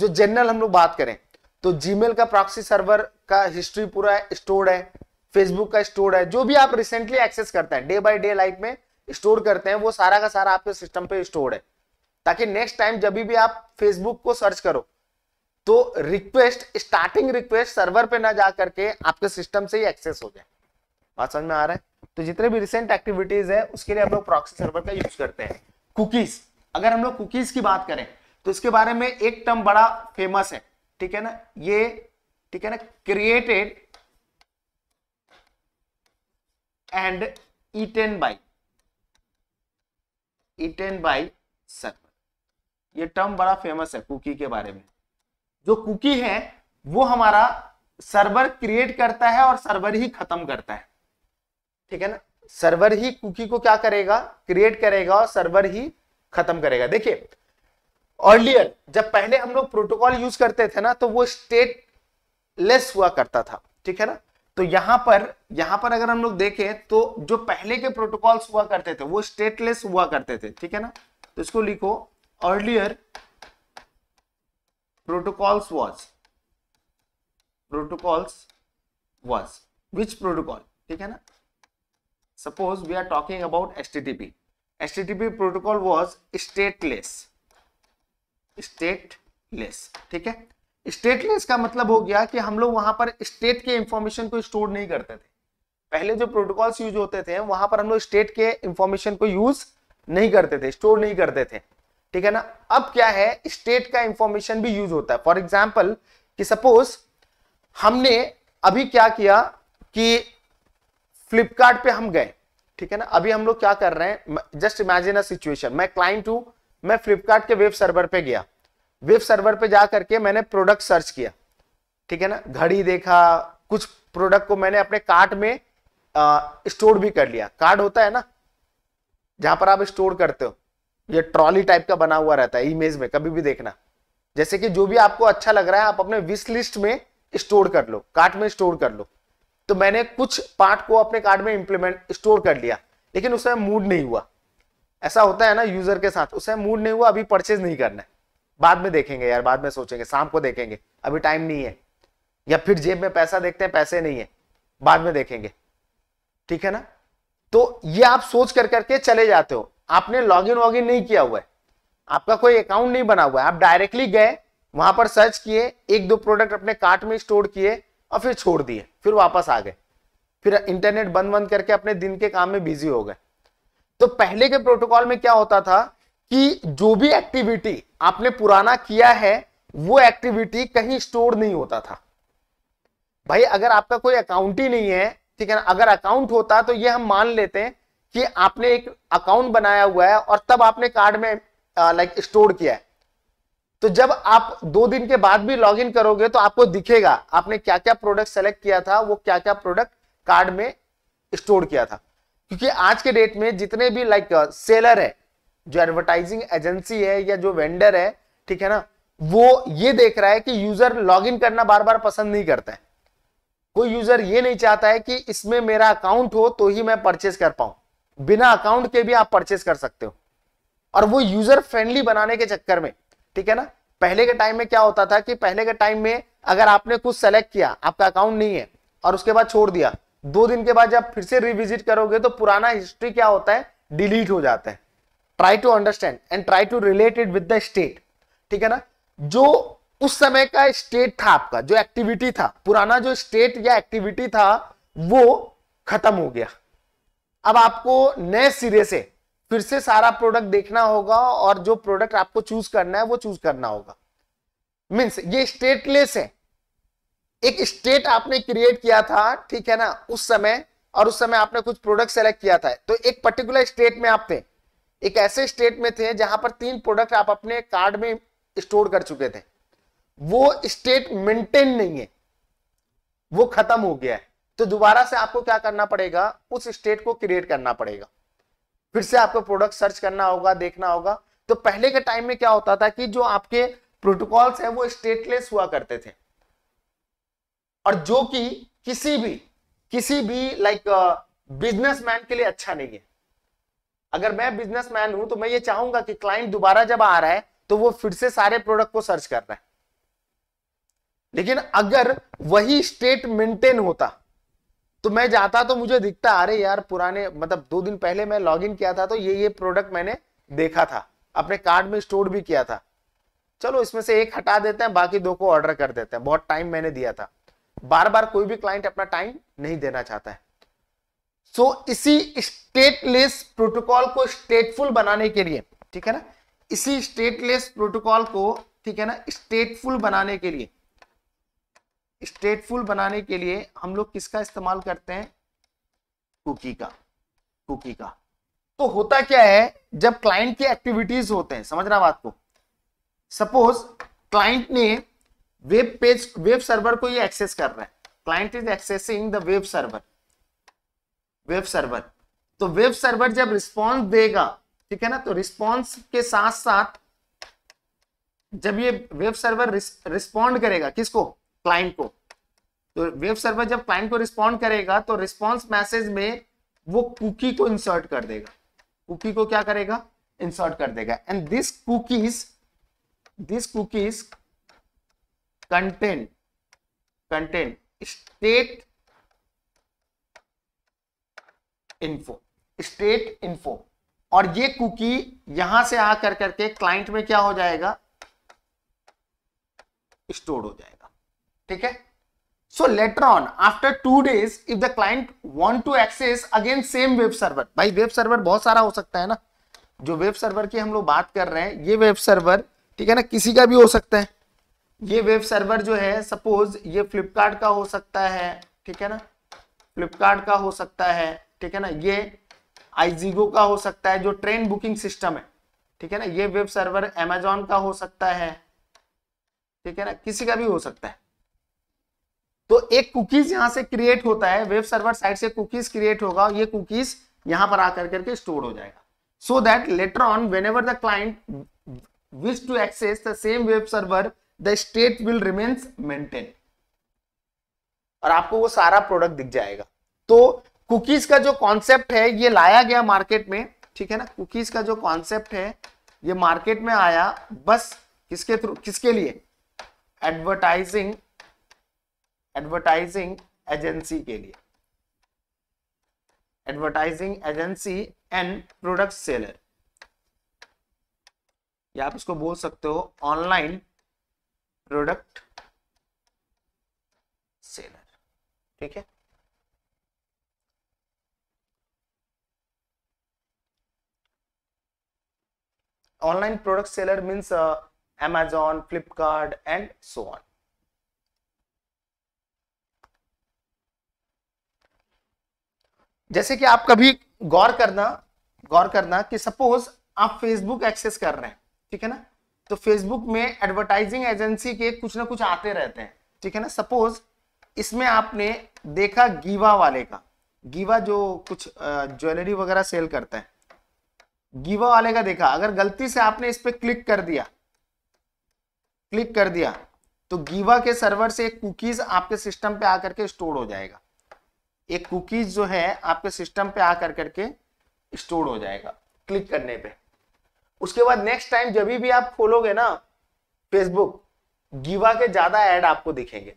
जो जनरल हम लोग बात करें तो जीमेल का प्रॉक्सी सर्वर का हिस्ट्री पूरा स्टोर्ड है फेसबुक का स्टोर है जो भी आप रिसेंटली एक्सेस करते हैं डे बाय डे लाइफ में स्टोर करते हैं वो सारा का सारा आपके सिस्टम पे स्टोर है ताकि नेक्स्ट टाइम जब भी आप फेसबुक को सर्च करो तो रिक्वेस्ट स्टार्टिंग रिक्वेस्ट सर्वर पे ना जा करके आपके सिस्टम से ही एक्सेस हो जाए बात समझ में आ रहा है तो जितने भी रिसेंट एक्टिविटीज है उसके लिए हम लोग प्रॉक्सी सर्वर का यूज करते हैं कुकीज अगर हम लोग कुकीज की बात करें तो इसके बारे में एक टर्म बड़ा फेमस है ठीक है ना ये ठीक है ना created and eaten by eaten by serpent ये टर्म बड़ा फेमस है कुकी के बारे में जो कुकी है वो हमारा सर्वर क्रिएट करता है और सर्वर ही खत्म करता है ठीक है ना सर्वर ही कुकी को क्या करेगा क्रिएट करेगा और सर्वर ही खत्म करेगा देखिए ऑर्लियर जब पहले हम लोग प्रोटोकॉल यूज करते थे ना तो वो स्टेट लेस हुआ करता था ठीक है ना तो यहां पर यहां पर अगर हम लोग देखें तो जो पहले के प्रोटोकॉल्स हुआ करते थे वो स्टेटलेस हुआ करते थे ठीक है ना तो इसको लिखो earlier protocols was protocols was which protocol ठीक है ना suppose we are talking about S T TP S T TP protocol was stateless stateless ठीक है स्टेटलेस का मतलब हो गया कि हम लोग वहां पर स्टेट के इंफॉर्मेशन को स्टोर नहीं करते थे पहले जो प्रोटोकॉल्स यूज होते थे वहां पर हम लोग स्टेट के इंफॉर्मेशन को यूज नहीं करते थे स्टोर नहीं करते थे ठीक है ना अब क्या है स्टेट का इंफॉर्मेशन भी यूज होता है फॉर एग्जाम्पल कि सपोज हमने अभी क्या किया कि फ्लिपकार्ट पे हम गए ठीक है ना अभी हम लोग क्या कर रहे हैं जस्ट इमेजिन अ सिचुएशन मैं क्लाइंट हूं मैं फ्लिपकार्ट के वेब सर्वर पे गया वेब सर्वर पे जा करके मैंने प्रोडक्ट सर्च किया ठीक है ना घड़ी देखा कुछ प्रोडक्ट को मैंने अपने कार्ट में स्टोर भी कर लिया कार्ड होता है ना जहां पर आप स्टोर करते हो ये ट्रॉली टाइप का बना हुआ रहता है इमेज में कभी भी देखना जैसे कि जो भी आपको अच्छा लग रहा है आप अपने विश लिस्ट में स्टोर कर लो कार्ट में स्टोर कर लो तो मैंने कुछ पार्ट को अपने कार्ड में इंप्लीमेंट स्टोर कर लिया लेकिन उसमें मूड नहीं हुआ ऐसा होता है ना यूजर के साथ उसमें मूड नहीं हुआ अभी परचेज नहीं करना है बाद में देखेंगे यार बाद में सोचेंगे शाम को देखेंगे अभी टाइम नहीं है या फिर जेब में पैसा देखते हैं पैसे नहीं है बाद में देखेंगे ठीक है ना तो ये आप सोच कर करके चले जाते हो आपने लॉग इन वॉग इन नहीं किया हुआ है आपका कोई अकाउंट नहीं बना हुआ है आप डायरेक्टली गए वहां पर सर्च किए एक दो प्रोडक्ट अपने कार्ट में स्टोर किए और फिर छोड़ दिए फिर वापस आ गए फिर इंटरनेट बंद बंद करके अपने दिन के काम में बिजी हो गए तो पहले के प्रोटोकॉल में क्या होता था कि जो भी एक्टिविटी आपने पुराना किया है वो एक्टिविटी कहीं स्टोर नहीं होता था भाई अगर आपका कोई अकाउंट ही नहीं है ठीक है ना अगर अकाउंट होता तो ये हम मान लेते हैं कि आपने एक अकाउंट बनाया हुआ है और तब आपने कार्ड में लाइक स्टोर किया है तो जब आप दो दिन के बाद भी लॉग इन करोगे तो आपको दिखेगा आपने क्या क्या प्रोडक्ट सेलेक्ट किया था वो क्या क्या प्रोडक्ट कार्ड में स्टोर किया था क्योंकि आज के डेट में जितने भी लाइक सेलर है जो एडवर्टाइजिंग एजेंसी है या जो वेंडर है ठीक है ना वो ये देख रहा है कि यूजर लॉगिन करना बार बार पसंद नहीं करता है कोई यूजर ये नहीं चाहता है कि इसमें मेरा अकाउंट हो तो ही मैं परचेस कर पाऊं बिना अकाउंट के भी आप परचेस कर सकते हो और वो यूजर फ्रेंडली बनाने के चक्कर में ठीक है ना पहले के टाइम में क्या होता था कि पहले के टाइम में अगर आपने कुछ सेलेक्ट किया आपका अकाउंट नहीं है और उसके बाद छोड़ दिया दो दिन के बाद जब फिर से रिविजिट करोगे तो पुराना हिस्ट्री क्या होता है डिलीट हो जाता है try to understand and try to related with the state ठीक है ना जो उस समय का स्टेट था आपका जो एक्टिविटी था पुराना जो स्टेट या एक्टिविटी था वो खत्म हो गया अब आपको नए सिरे से फिर से सारा प्रोडक्ट देखना होगा और जो प्रोडक्ट आपको चूज करना है वो चूज करना होगा मीन्स ये स्टेटलेस है एक स्टेट आपने क्रिएट किया था ठीक है ना उस समय और उस समय आपने कुछ प्रोडक्ट सेलेक्ट किया था तो एक पर्टिकुलर स्टेट में आप थे एक ऐसे स्टेट में थे जहां पर तीन प्रोडक्ट आप अपने कार्ड में स्टोर कर चुके थे वो स्टेट मेंटेन नहीं है वो खत्म हो गया है तो दोबारा से आपको क्या करना पड़ेगा उस स्टेट को क्रिएट करना पड़ेगा फिर से आपको प्रोडक्ट सर्च करना होगा देखना होगा तो पहले के टाइम में क्या होता था कि जो आपके प्रोटोकॉल्स है वो स्टेटलेस हुआ करते थे और जो कि किसी भी किसी भी लाइक बिजनेसमैन के लिए अच्छा नहीं है अगर मैं बिजनेसमैन हूं तो मैं ये चाहूंगा कि क्लाइंट दोबारा जब आ रहा है तो वो फिर से सारे प्रोडक्ट को सर्च कर रहा है लेकिन अगर वही स्टेट मेंटेन होता तो मैं जाता तो मुझे दिखता अरे यार पुराने मतलब दो दिन पहले मैं इन किया था तो ये ये प्रोडक्ट मैंने देखा था अपने कार्ड में स्टोर भी किया था चलो इसमें से एक हटा देते हैं बाकी दो को ऑर्डर कर देते हैं बहुत टाइम मैंने दिया था बार बार कोई भी क्लाइंट अपना टाइम नहीं देना चाहता है सो so, इसी स्टेटलेस प्रोटोकॉल को स्टेटफुल बनाने के लिए ठीक है ना इसी स्टेटलेस प्रोटोकॉल को ठीक है ना स्टेटफुल बनाने के लिए स्टेटफुल बनाने के लिए हम लोग किसका इस्तेमाल करते हैं कुकी का कुकी का तो होता क्या है जब क्लाइंट के एक्टिविटीज होते हैं समझना बात को सपोज क्लाइंट ने वेब पेज वेब सर्वर को ये एक्सेस कर रहा है client is accessing the web server web server तो वेब सर्वर जब रिस्पॉन्स देगा ठीक है ना तो रिस्पॉन्स के साथ साथ जब ये वेब सर्वर रिस्पॉन्ड करेगा किसको क्लाइंट को तो वेब सर्वर जब क्लाइंट को रिस्पॉन्ड करेगा तो रिस्पॉन्स मैसेज में वो कुकी को इंसर्ट कर देगा कुकी को क्या करेगा इंसर्ट कर देगा and this cookies this cookies content content state info state info और ये कुकी यहां से आकर करके क्लाइंट में क्या हो जाएगा स्टोर हो जाएगा ठीक है so later on after two days if the client want to access again same web server भाई वेब सर्वर बहुत सारा हो सकता है ना जो वेब सर्वर की हम लोग बात कर रहे हैं ये वेब सर्वर ठीक है ना किसी का भी हो सकता है ये वेब सर्वर जो है सपोज ये फ्लिपकार्ट का हो सकता है ठीक है ना फ्लिपकार्ट का हो सकता है ठीक है ना ये आईजीगो का हो सकता है जो ट्रेन बुकिंग सिस्टम है ठीक है ना ये वेब सर्वर एमेजॉन का हो सकता है ठीक है ना किसी का भी हो सकता है तो एक कुकीज यहां से क्रिएट होता है वेब सर्वर साइड से कुकीज क्रिएट होगा ये कुकीज यहां पर आकर करके स्टोर हो जाएगा so that later on when the client wish to access the same web server the state will remains maintain और आपको वो सारा प्रोडक्ट दिख जाएगा तो कुकीज का जो कॉन्सेप्ट है ये लाया गया मार्केट में ठीक है ना कुकीज का जो कॉन्सेप्ट है ये मार्केट में आया बस किसके थ्रू किसके लिए एडवर्टाइजिंग एडवर्टाइजिंग एजेंसी के लिए advertising agency and product seller या आप इसको बोल सकते हो ऑनलाइन प्रोडक्ट सेलर ठीक है online product seller means Amazon Flipkart and so on जैसे कि आप कभी गौर करना गौर करना कि सपोज आप फेसबुक एक्सेस कर रहे हैं ठीक है ना तो फेसबुक में एडवर्टाइजिंग एजेंसी के कुछ ना कुछ आते रहते हैं ठीक है ना सपोज इसमें आपने देखा गीवा वाले का गीवा जो कुछ ज्वेलरी uh, वगैरह सेल करता है गिवा वाले का देखा अगर गलती से आपने इस पर क्लिक कर दिया क्लिक कर दिया तो गीवा के सर्वर से एक कुकीज आपके सिस्टम पे आकर के स्टोर हो जाएगा एक कुकीज जो है आपके सिस्टम पे आकर करके स्टोर हो जाएगा क्लिक करने पे उसके बाद नेक्स्ट टाइम जब भी आप खोलोगे ना फेसबुक गीवा के ज्यादा एड आपको दिखेंगे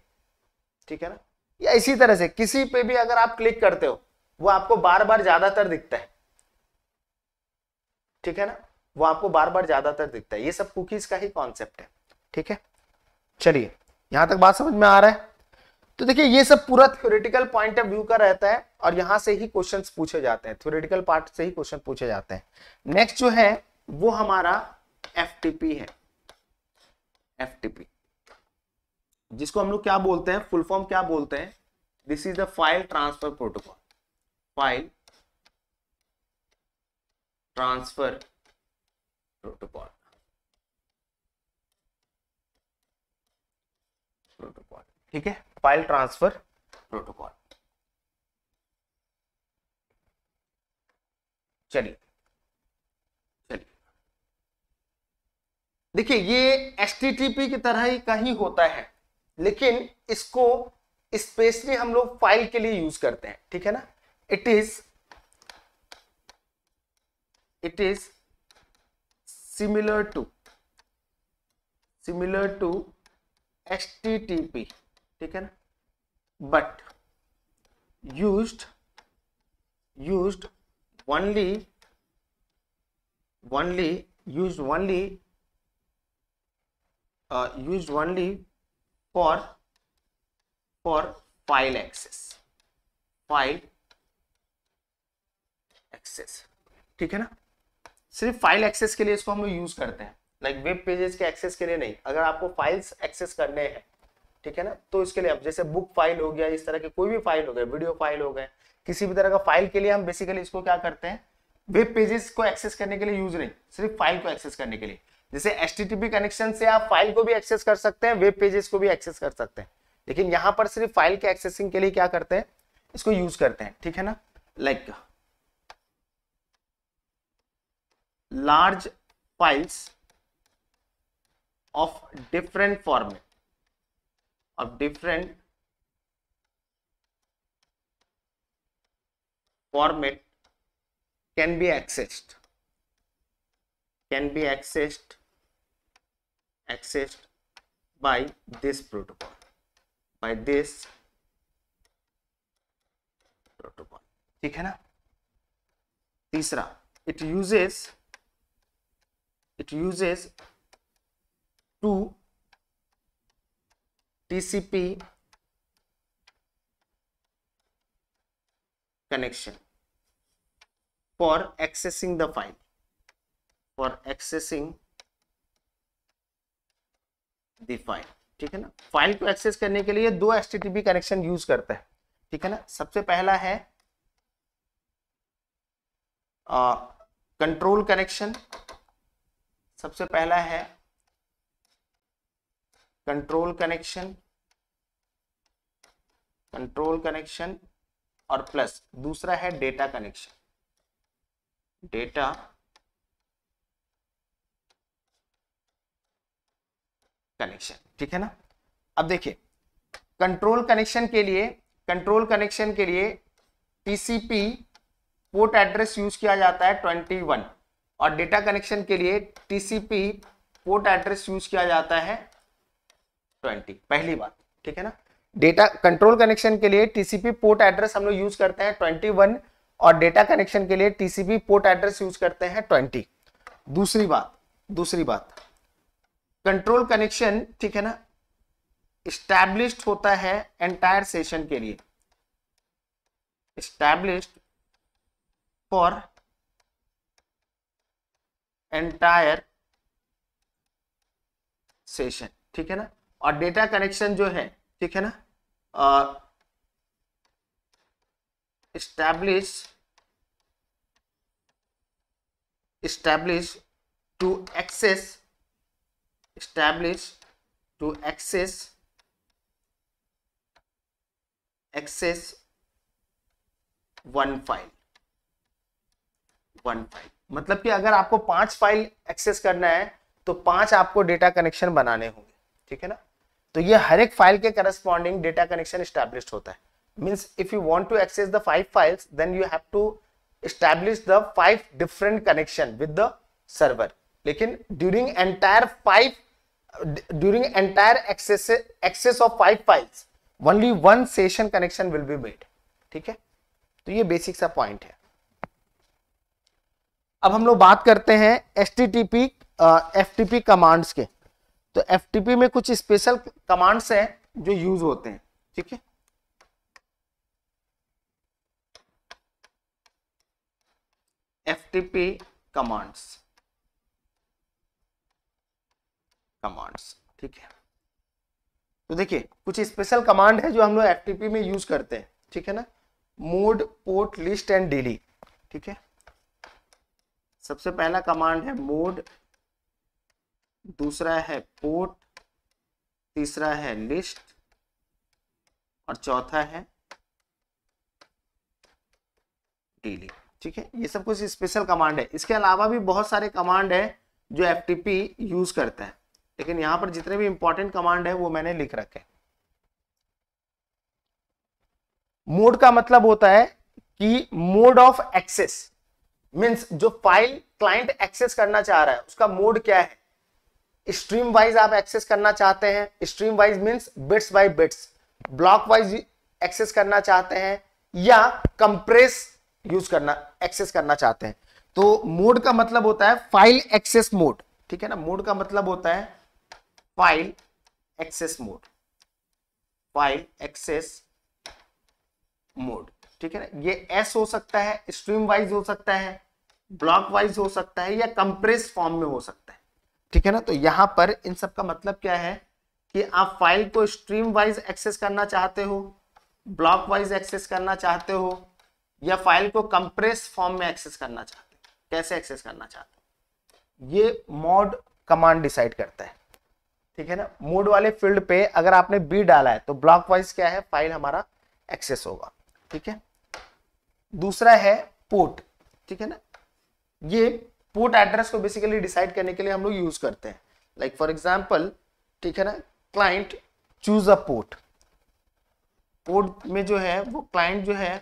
ठीक है ना या इसी तरह से किसी पे भी अगर आप क्लिक करते हो वो आपको बार बार ज्यादातर दिखता है ठीक है ना वो आपको बार बार ज्यादातर दिखता है ये सब कुकीज का ही कॉन्सेप्ट है ठीक है चलिए यहां तक बात समझ में आ रहा है तो देखिए ये सब पूरा थ्योरेटिकल पॉइंट ऑफ व्यू का रहता है और यहां से ही क्वेश्चन पूछे जाते हैं थ्योरेटिकल पार्ट से ही क्वेश्चन पूछे जाते हैं नेक्स्ट जो है वो हमारा एफ है एफ जिसको हम लोग क्या बोलते हैं फुल फॉर्म क्या बोलते हैं this is the file transfer protocol file transfer protocol protocol ठीक है फाइल ट्रांसफर प्रोटोकॉल चलिए चलिए देखिए ये एस की तरह ही का ही होता है लेकिन इसको स्पेशली हम लोग फाइल के लिए यूज करते हैं ठीक है ना it is it is similar to similar to http taken but used used only only used only uh, used only for for file access file access ठीक है ना सिर्फ फाइल एक्सेस के लिए इसको हम लोग यूज करते हैं लाइक वेब पेजेस के एक्सेस के लिए नहीं अगर आपको फाइल्स एक्सेस करने हैं ठीक है ना तो इसके लिए अब जैसे बुक फाइल हो गया इस तरह के कोई भी फाइल हो गए वीडियो फाइल हो गए किसी भी तरह का फाइल के लिए हम बेसिकली इसको क्या करते हैं वेब पेजेस को एक्सेस करने के लिए यूज नहीं सिर्फ फाइल को एक्सेस करने के लिए जैसे एस कनेक्शन से आप फाइल को भी एक्सेस कर सकते हैं वेब पेजेस को भी एक्सेस कर सकते हैं लेकिन यहाँ पर सिर्फ फाइल के एक्सेसिंग के लिए क्या करते हैं इसको यूज करते हैं ठीक है ना like like, large files of different format of different format can be accessed can be accessed accessed by this protocol by this protocol ठीक है ना तीसरा it uses it uses two TCP connection for accessing the file for accessing the file ठीक है ना file को access करने के लिए दो एस कनेक्शन यूज करता है ठीक है ना सबसे पहला है कंट्रोल कनेक्शन सबसे पहला है कंट्रोल कनेक्शन कंट्रोल कनेक्शन और प्लस दूसरा है डेटा कनेक्शन डेटा कनेक्शन ठीक है ना अब देखिए कंट्रोल कनेक्शन के लिए कंट्रोल कनेक्शन के लिए टीसीपी पोर्ट एड्रेस यूज किया जाता है 21 और डेटा कनेक्शन के लिए टीसीपी पोर्ट एड्रेस यूज किया जाता है 20 पहली बात ठीक है ना डेटा कंट्रोल कनेक्शन के लिए टीसीपी पोर्ट एड्रेस हम लोग यूज करते हैं 21 और डेटा कनेक्शन के लिए टीसीपी पोर्ट एड्रेस यूज करते हैं 20 दूसरी बात दूसरी बात कंट्रोल कनेक्शन ठीक है ना स्टैब्लिश होता है एंटायर सेशन के लिए स्टैब्लिश फॉर एंटायर सेशन ठीक है ना और डेटा कनेक्शन जो है ठीक है ना और establish establish to access establish to access access one file one file मतलब कि अगर आपको पांच फाइल एक्सेस करना है तो पांच आपको डेटा कनेक्शन बनाने होंगे ठीक है ना तो ये हर एक फाइल के करस्पॉन्डिंग डेटा कनेक्शन स्टैब्लिश होता है means if you want to access the five files then you have to establish the five different connection with the server लेकिन during entire five during entire access access of five files only one session connection will be made ठीक है तो ये basic सा point है अब हम लोग बात करते हैं S T T P F T P commands के तो एफ टी पी में कुछ स्पेशल कमांड्स हैं जो यूज होते हैं ठीक है F T P commands commands ठीक है तो देखिए कुछ स्पेशल कमांड है जो हम लोग एफ में यूज करते हैं ठीक है ना mode port list and delete ठीक है सबसे पहला कमांड है मोड दूसरा है पोर्ट तीसरा है लिस्ट और चौथा है डीली ठीक है ये सब कुछ स्पेशल कमांड है इसके अलावा भी बहुत सारे कमांड है जो एफ यूज करता है लेकिन यहां पर जितने भी इंपॉर्टेंट कमांड है वो मैंने लिख रखे मोड का मतलब होता है कि मोड ऑफ एक्सेस मीन्स जो फाइल क्लाइंट एक्सेस करना चाह रहा है उसका मोड क्या है स्ट्रीम वाइज आप एक्सेस करना चाहते हैं stream wise means bits by bits block wise access करना चाहते हैं या कंप्रेस यूज करना एक्सेस करना चाहते हैं तो मोड का मतलब होता है फाइल एक्सेस मोड ठीक है ना मोड का मतलब होता है file access mode file access mode ठीक है ना ये एस हो सकता है स्ट्रीम वाइज हो सकता है ब्लॉक वाइज हो सकता है या कंप्रेस फॉर्म में हो सकता है ठीक है ना तो यहां पर इन सब का मतलब क्या है कि आप फाइल को स्ट्रीम वाइज एक्सेस करना चाहते हो ब्लॉक वाइज एक्सेस करना चाहते हो या फाइल को कंप्रेस फॉर्म में एक्सेस करना चाहते हो कैसे एक्सेस करना चाहते हो ये मोड कमांड डिसाइड करता है ठीक है ना मोड वाले फील्ड पे अगर आपने बी डाला है तो ब्लॉक वाइज क्या है फाइल हमारा एक्सेस होगा ठीक है दूसरा है पोर्ट ठीक है ना ये पोर्ट एड्रेस को बेसिकली डिसाइड करने के लिए हम लोग यूज करते हैं लाइक फॉर एग्जाम्पल ठीक है ना client choose a port port में जो है वो क्लाइंट जो है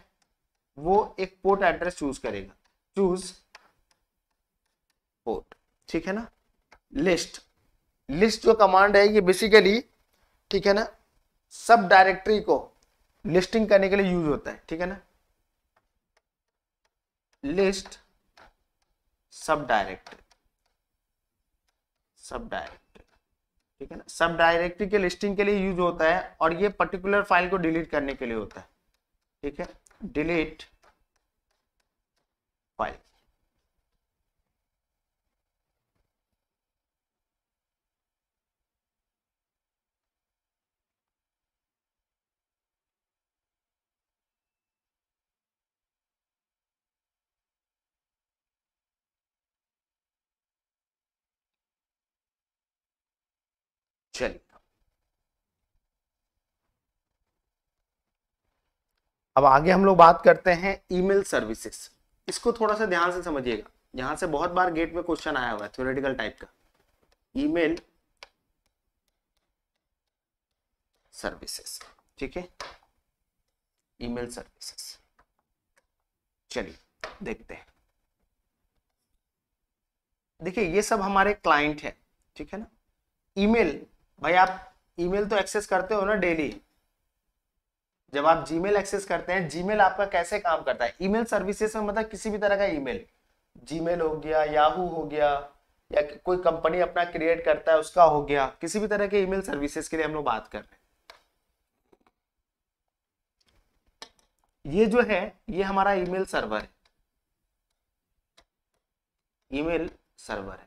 वो एक पोर्ट एड्रेस चूज करेगा चूज पोर्ट ठीक है ना लिस्ट लिस्ट जो कमांड है ये बेसिकली ठीक है ना सब डायरेक्टरी को लिस्टिंग करने के लिए यूज होता है ठीक है ना लिस्ट सब डायरेक्टरी सब डायरेक्टरी ठीक है ना सब डायरेक्टरी के लिस्टिंग के लिए यूज होता है और ये पर्टिकुलर फाइल को डिलीट करने के लिए होता है ठीक है डिलीट फाइल चलिए अब आगे हम लोग बात करते हैं ईमेल सर्विसेज इसको थोड़ा सा ध्यान से समझिएगा यहां से बहुत बार गेट में क्वेश्चन आया हुआ है थ्योरेटिकल टाइप का ईमेल सर्विसेज ठीक है ईमेल सर्विसेज चलिए देखते हैं देखिए ये सब हमारे क्लाइंट है ठीक है ना ईमेल भाई आप ईमेल तो एक्सेस करते हो ना डेली जब आप जीमेल एक्सेस करते हैं जीमेल आपका कैसे काम करता है ईमेल सर्विसेज में मतलब किसी भी तरह का ईमेल जीमेल हो गया याहू हो गया या कोई कंपनी अपना क्रिएट करता है उसका हो गया किसी भी तरह के ईमेल सर्विसेज के लिए हम लोग बात कर रहे हैं ये जो है ये हमारा ईमेल सर्वर है ईमेल सर्वर है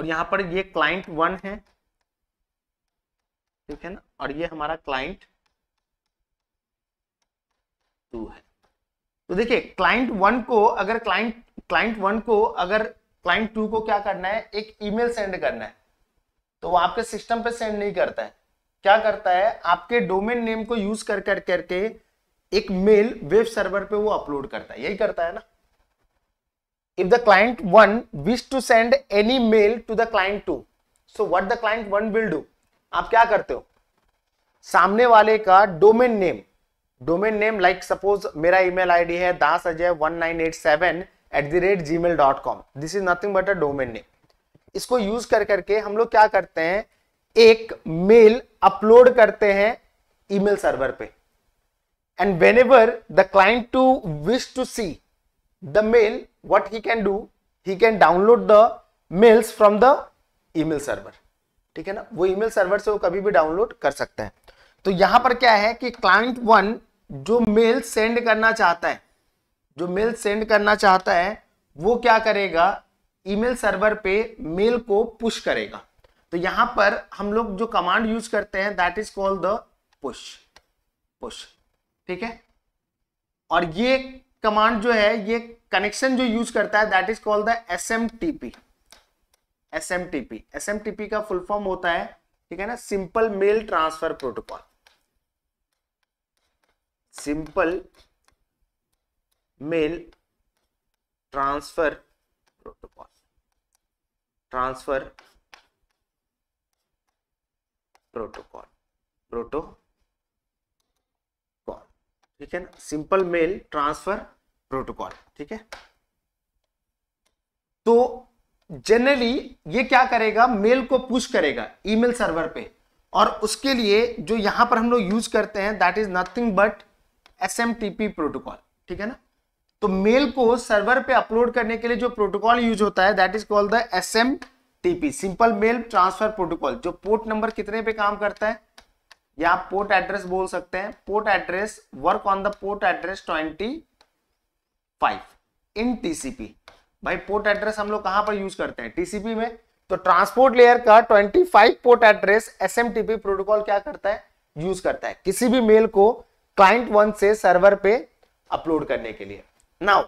और यहां पर ये क्लाइंट वन है ठीक है ना और ये हमारा क्लाइंट टू है तो देखिए क्लाइंट वन को अगर क्लाइंट क्लाइंट वन को अगर क्लाइंट टू को क्या करना है एक ईमेल सेंड करना है तो वो आपके सिस्टम पे सेंड नहीं करता है क्या करता है आपके डोमेन नेम को यूज कर कर करके एक मेल वेब सर्वर पे वो अपलोड करता है यही करता है ना if the client one wish to send any mail to the client two so what the client one will do आप क्या करते हो सामने वाले का domain name domain name like suppose मेरा email id है Das Ajay one nine at seven at the mail dot com this but a domain name इसको यूज कर करके हम लोग क्या करते हैं एक मेल अपलोड करते हैं ईमेल सर्वर पे and whenever the client to wish to see the mail what he can do he can download the mails from the email server ठीक है ना वो ईमेल सर्वर से वो कभी भी डाउनलोड कर सकता है तो यहां पर क्या है कि क्लाइंट वन जो मेल सेंड करना चाहता है जो मेल सेंड करना चाहता है वो क्या करेगा ईमेल सर्वर पे मेल को पुश करेगा तो यहां पर हम लोग जो कमांड यूज करते हैं that is called the push push ठीक है और ये कमांड जो है ये कनेक्शन जो यूज करता है that is called the S M TP S M TP S M TP का फुल फॉर्म होता है ठीक है ना simple mail transfer protocol simple mail transfer protocol transfer protocol proto ठीक है ना सिंपल मेल ट्रांसफर प्रोटोकॉल ठीक है तो जनरली ये क्या करेगा मेल को पुश करेगा ईमेल सर्वर पे और उसके लिए जो यहां पर हम लोग यूज करते हैं that is nothing but S protocol ठीक है ना तो मेल को सर्वर पे अपलोड करने के लिए जो प्रोटोकॉल यूज होता है that is called the S simple mail transfer protocol जो पोर्ट नंबर कितने पे काम करता है या आप पोर्ट एड्रेस बोल सकते हैं port address work on the port address twenty five in TCP भाई पोर्ट एड्रेस हम लोग कहां पर यूज करते हैं टीसीपी में तो ट्रांसपोर्ट लेयर का 25 पोर्ट एड्रेस एसएमटीपी प्रोटोकॉल क्या करता है यूज करता है किसी भी मेल को क्लाइंट वन से सर्वर पे अपलोड करने के लिए now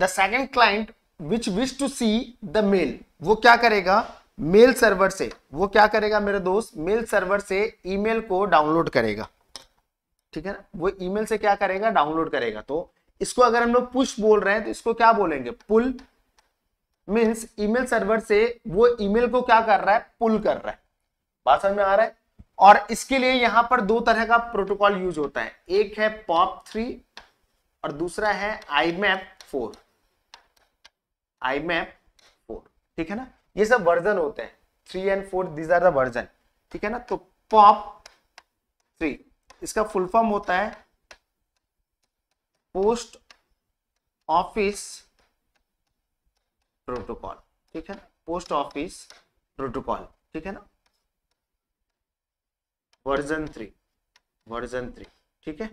the second client which wish to see the mail वो क्या करेगा मेल सर्वर से वो क्या करेगा मेरे दोस्त मेल सर्वर से ईमेल को डाउनलोड करेगा ठीक है ना वो ईमेल से क्या करेगा डाउनलोड करेगा तो इसको अगर हम लोग पुश बोल रहे हैं तो इसको क्या बोलेंगे पुल मीन्स ईमेल सर्वर से वो ईमेल को क्या कर रहा है पुल कर रहा है बात समझ में आ रहा है और इसके लिए यहां पर दो तरह का प्रोटोकॉल यूज होता है एक है पॉप थ्री और दूसरा है I map four I map four ठीक है ना ये सब वर्जन होते हैं three and four these are the version ठीक है ना तो पॉप थ्री इसका फुल फॉर्म होता है पोस्ट ऑफिस प्रोटोकॉल ठीक है ना पोस्ट ऑफिस प्रोटोकॉल ठीक है ना वर्जन थ्री वर्जन थ्री ठीक है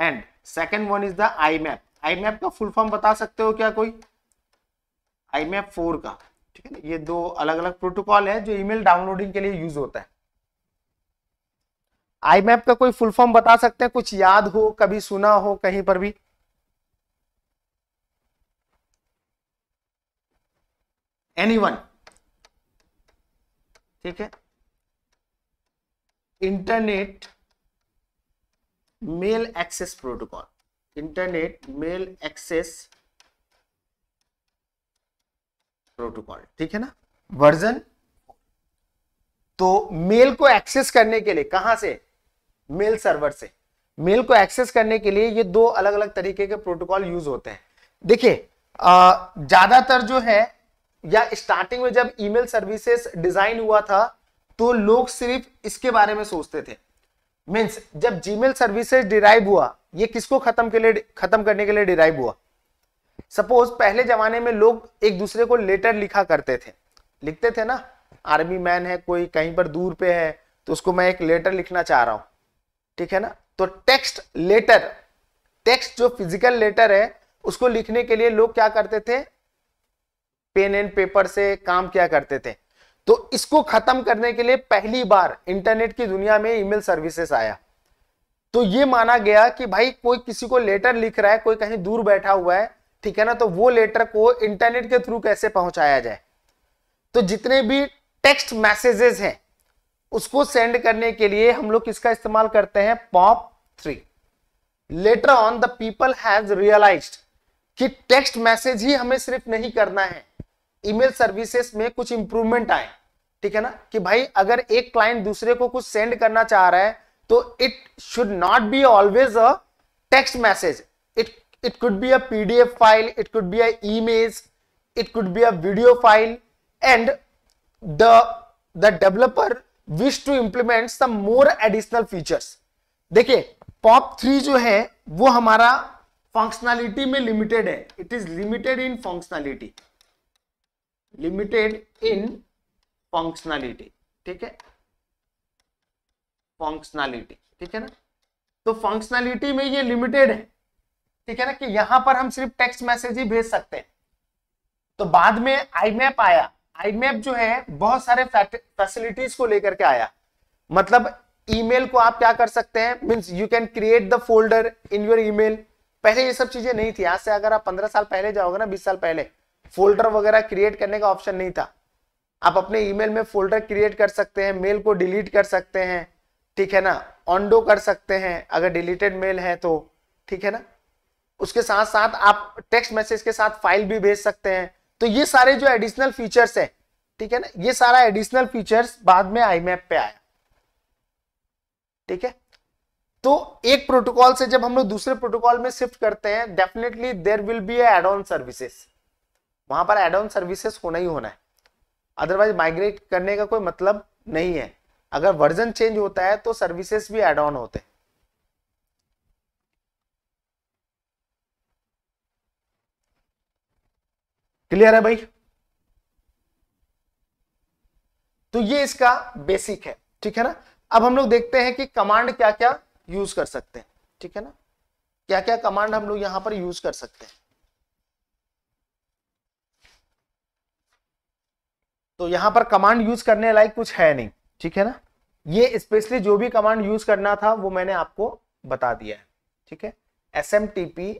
and second one is the I map I map का फुल फॉर्म बता सकते हो क्या कोई आई मैप फोर का ठीक है ना ये दो अलग अलग प्रोटोकॉल है जो ईमेल डाउनलोडिंग के लिए यूज होता है आई मैप का कोई फुल फॉर्म बता सकते हैं कुछ याद हो कभी सुना हो कहीं पर भी एनी वन ठीक है internet mail access protocol internet mail access protocol ठीक है ना वर्जन तो मेल को एक्सेस करने के लिए कहां से मेल सर्वर से मेल को एक्सेस करने के लिए ये दो अलग अलग तरीके के प्रोटोकॉल यूज होते हैं देखिए ज्यादातर जो है या स्टार्टिंग में जब ईमेल सर्विसेज डिजाइन हुआ था तो लोग सिर्फ इसके बारे में सोचते थे मीन्स जब जीमेल सर्विसेज डिराइव हुआ ये किसको खत्म के लिए खत्म करने के लिए डिराइव हुआ सपोज पहले जमाने में लोग एक दूसरे को लेटर लिखा करते थे लिखते थे ना आर्मी मैन है कोई कहीं पर दूर पे है तो उसको मैं एक लेटर लिखना चाह रहा हूं ठीक है ना तो टेक्स्ट लेटर टेक्स्ट जो फिजिकल लेटर है उसको लिखने के लिए लोग क्या करते थे पेन एंड पेपर से काम क्या करते थे तो इसको खत्म करने के लिए पहली बार इंटरनेट की दुनिया में ईमेल सर्विसेस आया तो ये माना गया कि भाई कोई किसी को लेटर लिख रहा है कोई कहीं दूर बैठा हुआ है ठीक है ना तो वो लेटर को इंटरनेट के थ्रू कैसे पहुंचाया जाए तो जितने भी टेक्स्ट मैसेजेस हैं उसको सेंड करने के लिए हम लोग किसका इस्तेमाल करते हैं pop three letter on the people has realise कि टेक्स्ट मैसेज ही हमें सिर्फ नहीं करना है ईमेल सर्विसेज में कुछ इंप्रूवमेंट आए ठीक है ना कि भाई अगर एक क्लाइंट दूसरे को कुछ सेंड करना चाह रहा है तो it should not be always a text message it could be a pdf file it could be an image it could be a video file and the the developer wish to implement some more additional features देखिए pop three जो है वो हमारा functionality में limited है it is limited in functionality limited in functionality ठीक है functionality ठीक है ना तो फंक्शनैलिटी में ये लिमिटेड है ठीक है ना कि यहां पर हम सिर्फ टेक्स्ट मैसेज ही भेज सकते हैं तो बाद में मैप आया मैप जो है बहुत सारे फैसिलिटीज को लेकर के आया मतलब ईमेल को आप क्या कर सकते हैं means you can create the folder in your email पहले ये सब चीजें नहीं थी आज से अगर आप पंद्रह साल पहले जाओगे ना बीस साल पहले फोल्डर वगैरह क्रिएट करने का ऑप्शन नहीं था आप अपने ईमेल में फोल्डर क्रिएट कर सकते हैं मेल को डिलीट कर सकते हैं ठीक है ना ऑनडो कर सकते हैं अगर डिलीटेड मेल है तो ठीक है ना उसके साथ साथ आप टेक्स्ट मैसेज के साथ फाइल भी भेज सकते हैं तो ये सारे जो एडिशनल फीचर्स है ठीक है ना ये सारा एडिशनल फीचर्स बाद में आई मैप पे आया ठीक है तो एक प्रोटोकॉल से जब हम लोग दूसरे प्रोटोकॉल में शिफ्ट करते हैं definitely there will be add on services वहां पर एड ऑन सर्विसेस होना ही होना है अदरवाइज माइग्रेट करने का कोई मतलब नहीं है अगर वर्जन चेंज होता है तो सर्विसेस भी एड ऑन होते हैं क्लियर है भाई तो ये इसका बेसिक है ठीक है ना अब हम लोग देखते हैं कि कमांड क्या क्या यूज कर सकते हैं ठीक है ना क्या क्या कमांड हम लोग यहां पर यूज कर सकते हैं तो यहां पर कमांड यूज करने लायक कुछ है नहीं ठीक है ना ये स्पेशली जो भी कमांड यूज करना था वो मैंने आपको बता दिया है ठीक है S M T P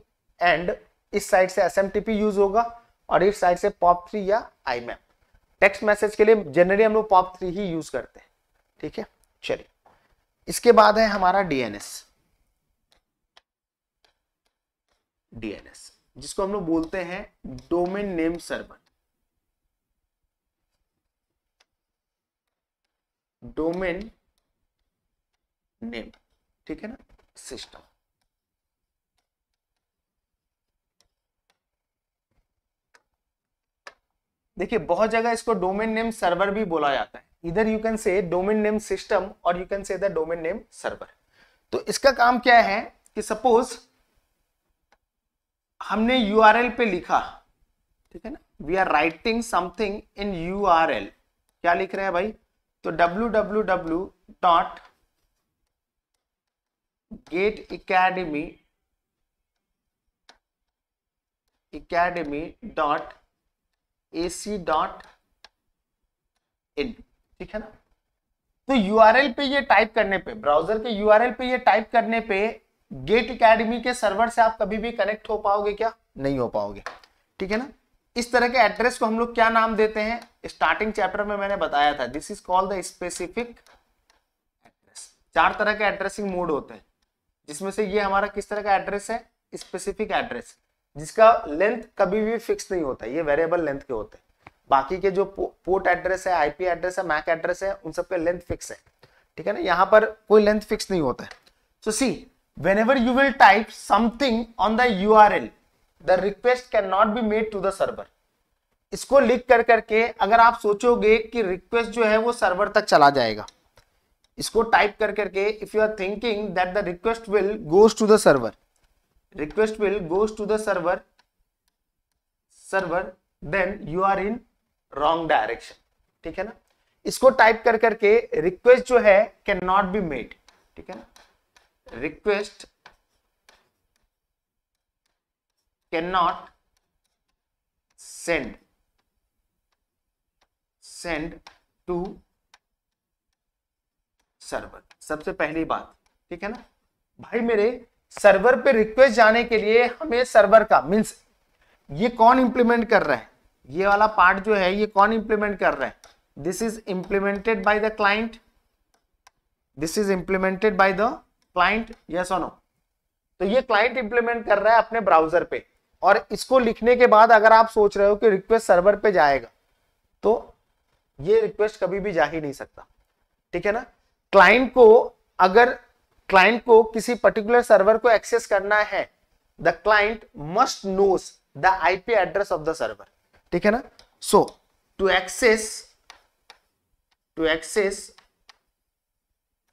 and इस साइड से S M T P use होगा और इस साइड से पॉप थ्री या आई मैप टेक्स्ट मैसेज के लिए जनरली हम लोग पॉप थ्री ही यूज करते हैं ठीक है चलिए इसके बाद है हमारा डीएनएस डीएनएस जिसको हम लोग बोलते हैं domain name server domain name ठीक है ना सिस्टम देखिए बहुत जगह इसको डोमेन नेम सर्वर भी बोला जाता है इधर you can say domain name system और you can say the domain name server तो इसका काम क्या है कि सपोज हमने एल पे लिखा ठीक है ना we are writing something in L क्या लिख रहे हैं भाई तो W W W dot gate academy academy dot A C dot in ठीक है ना तो यूआरएल पे ये टाइप करने पे ब्राउजर के यूआरएल पे ये टाइप करने पे गेट अकेडमी के सर्वर से आप कभी भी कनेक्ट हो पाओगे क्या नहीं हो पाओगे ठीक है ना इस तरह के एड्रेस को हम लोग क्या नाम देते हैं स्टार्टिंग चैप्टर में मैंने बताया था this is called the specific address चार तरह के एड्रेसिंग मोड होते हैं जिसमें से ये हमारा किस तरह का एड्रेस है स्पेसिफिक एड्रेस जिसका लेंथ कभी भी फिक्स नहीं होता ये वेरिएबल लेंथ के होते हैं बाकी के जो पोर्ट एड्रेस है आईपी एड्रेस है मैक एड्रेस है उन सब के लेंथ फिक्स है ठीक है ना यहाँ पर कोई लेंथ फिक्स नहीं होता है so see whenever you will type something on the U R L the request can not be made to the server इसको लिख कर करके अगर आप सोचोगे कि रिक्वेस्ट जो है वो सर्वर तक चला जाएगा इसको टाइप कर करके if you are thinking that the request will goes to the server request will goes to the server server then you are in wrong direction ठीक है ना इसको टाइप कर करके रिक्वेस्ट जो है कैन नॉट बी मेड ठीक है ना request can not send send to server सबसे पहली बात ठीक है ना भाई मेरे सर्वर पे रिक्वेस्ट जाने के लिए हमें सर्वर का मीन्स ये कौन इंप्लीमेंट कर रहा है ये वाला पार्ट जो है ये कौन इंप्लीमेंट कर रहा है this is implemented by the client this is implemented by the client yes और तो ये क्लाइंट इंप्लीमेंट कर रहा है अपने ब्राउजर पे और इसको लिखने के बाद अगर आप सोच रहे हो कि रिक्वेस्ट सर्वर पे जाएगा तो ये रिक्वेस्ट कभी भी जा ही नहीं सकता ठीक है ना क्लाइंट को अगर क्लाइंट को किसी पर्टिकुलर सर्वर को एक्सेस करना है the client must knows the IP address of the server ठीक है ना so to access to access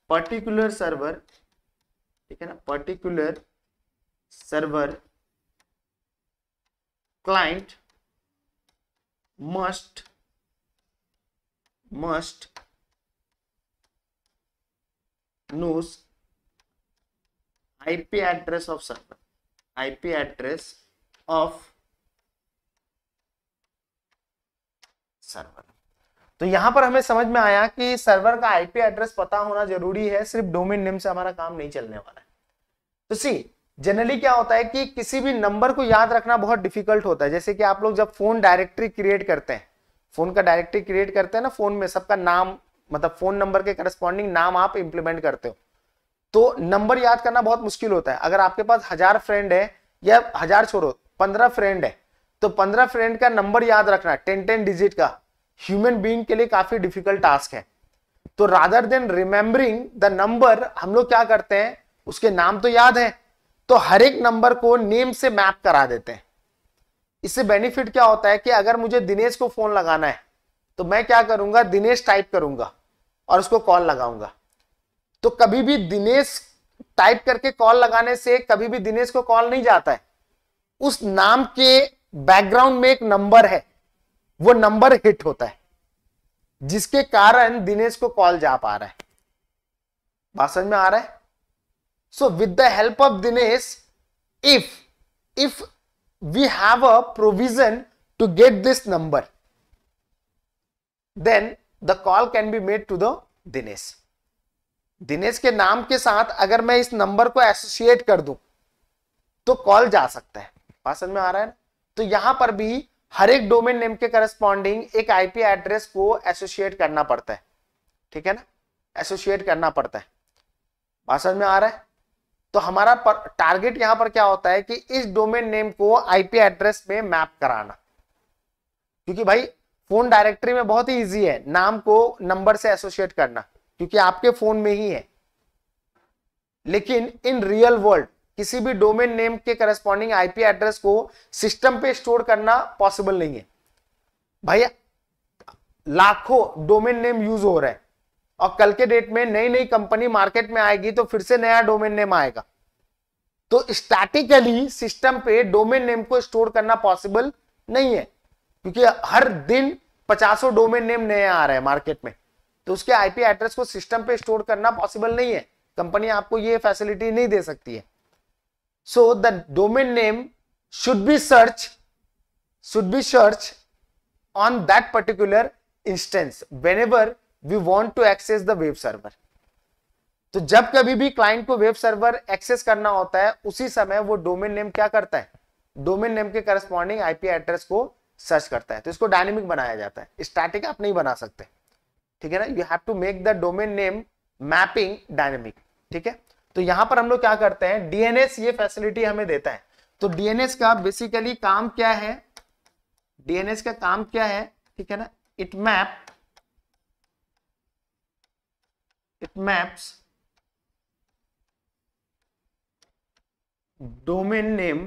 particular server ठीक है ना particular server client must must knows IP address of server, IP address of server तो यहां पर हमें समझ में आया कि सर्वर का आईपी एड्रेस पता होना जरूरी है सिर्फ डोमेन नेम से हमारा काम नहीं चलने वाला है तो सी जनरली क्या होता है कि किसी भी नंबर को याद रखना बहुत डिफिकल्ट होता है जैसे कि आप लोग जब फोन डायरेक्टरी क्रिएट करते हैं फोन का डायरेक्टरी क्रिएट करते हैं ना फोन में सबका नाम मतलब फोन नंबर के करस्पॉन्डिंग नाम आप इंप्लीमेंट करते हो तो नंबर याद करना बहुत मुश्किल होता है अगर आपके पास हजार फ्रेंड है या हजार छोड़ो पंद्रह फ्रेंड है तो पंद्रह फ्रेंड का नंबर याद रखना टेन टेन डिजिट का ह्यूमन बींग के लिए काफी डिफिकल्ट टास्क है तो rather than remembering the number हम लोग क्या करते हैं उसके नाम तो याद है तो हर एक नंबर को नेम से मैप करा देते हैं इससे बेनिफिट क्या होता है कि अगर मुझे दिनेश को फोन लगाना है तो मैं क्या करूंगा दिनेश टाइप करूंगा और उसको कॉल लगाऊंगा तो कभी भी दिनेश टाइप करके कॉल लगाने से कभी भी दिनेश को कॉल नहीं जाता है उस नाम के बैकग्राउंड में एक नंबर है वो नंबर हिट होता है जिसके कारण दिनेश को कॉल जा पा रहा है बात समझ में आ रहा है so with the help of Dinesh if if we have a provision to get this number then the call can be made to the Dinesh Dinesh के नाम के साथ अगर मैं इस नंबर को एसोसिएट कर दूं तो कॉल जा सकता है पासन में आ रहा है ना तो यहां पर भी हर एक डोमेन नेम के करस्पॉन्डिंग एक आईपी एड्रेस को एसोसिएट करना पड़ता है ठीक है ना एसोसिएट करना पड़ता है पासन में आ रहा है तो हमारा टारगेट यहां पर क्या होता है कि इस डोमेन नेम को आईपी एड्रेस में मैप कराना क्योंकि भाई फोन डायरेक्टरी में बहुत ही इजी है नाम को नंबर से एसोसिएट करना क्योंकि आपके फोन में ही है लेकिन इन रियल वर्ल्ड किसी भी डोमेन नेम के करस्पॉन्डिंग आईपी एड्रेस को सिस्टम पे स्टोर करना पॉसिबल नहीं है भाई लाखों डोमेन नेम यूज हो रहे हैं और कल के डेट में नई नई कंपनी मार्केट में आएगी तो फिर से नया डोमेन नेम आएगा तो स्टैटिकली सिस्टम पे डोमेन नेम को स्टोर करना पॉसिबल नहीं है क्योंकि हर दिन पचासों डोमेन नेम नए आ रहे हैं मार्केट में तो उसके आईपी एड्रेस को सिस्टम पे स्टोर करना पॉसिबल नहीं है कंपनी आपको ये फैसिलिटी नहीं दे सकती है so the domain name should be search should be search on that particular instance whenever we want to access the web server तो जब कभी भी क्लाइंट को वेब सर्वर एक्सेस करना होता है उसी समय वो डोमेन नेम क्या करता है डोमेन नेम के करस्पॉन्डिंग आईपी एड्रेस को सर्च करता है तो इसको डायनेमिक बनाया जाता है स्टैटिक आप नहीं बना सकते हैं ठीक है ना you have to make the domain name mapping dynamic ठीक है तो यहां पर हम लोग क्या करते हैं डीएनएस ये फैसिलिटी हमें देता है तो डीएनएस का बेसिकली काम क्या है डीएनएस का काम क्या है ठीक है ना it map it maps domain name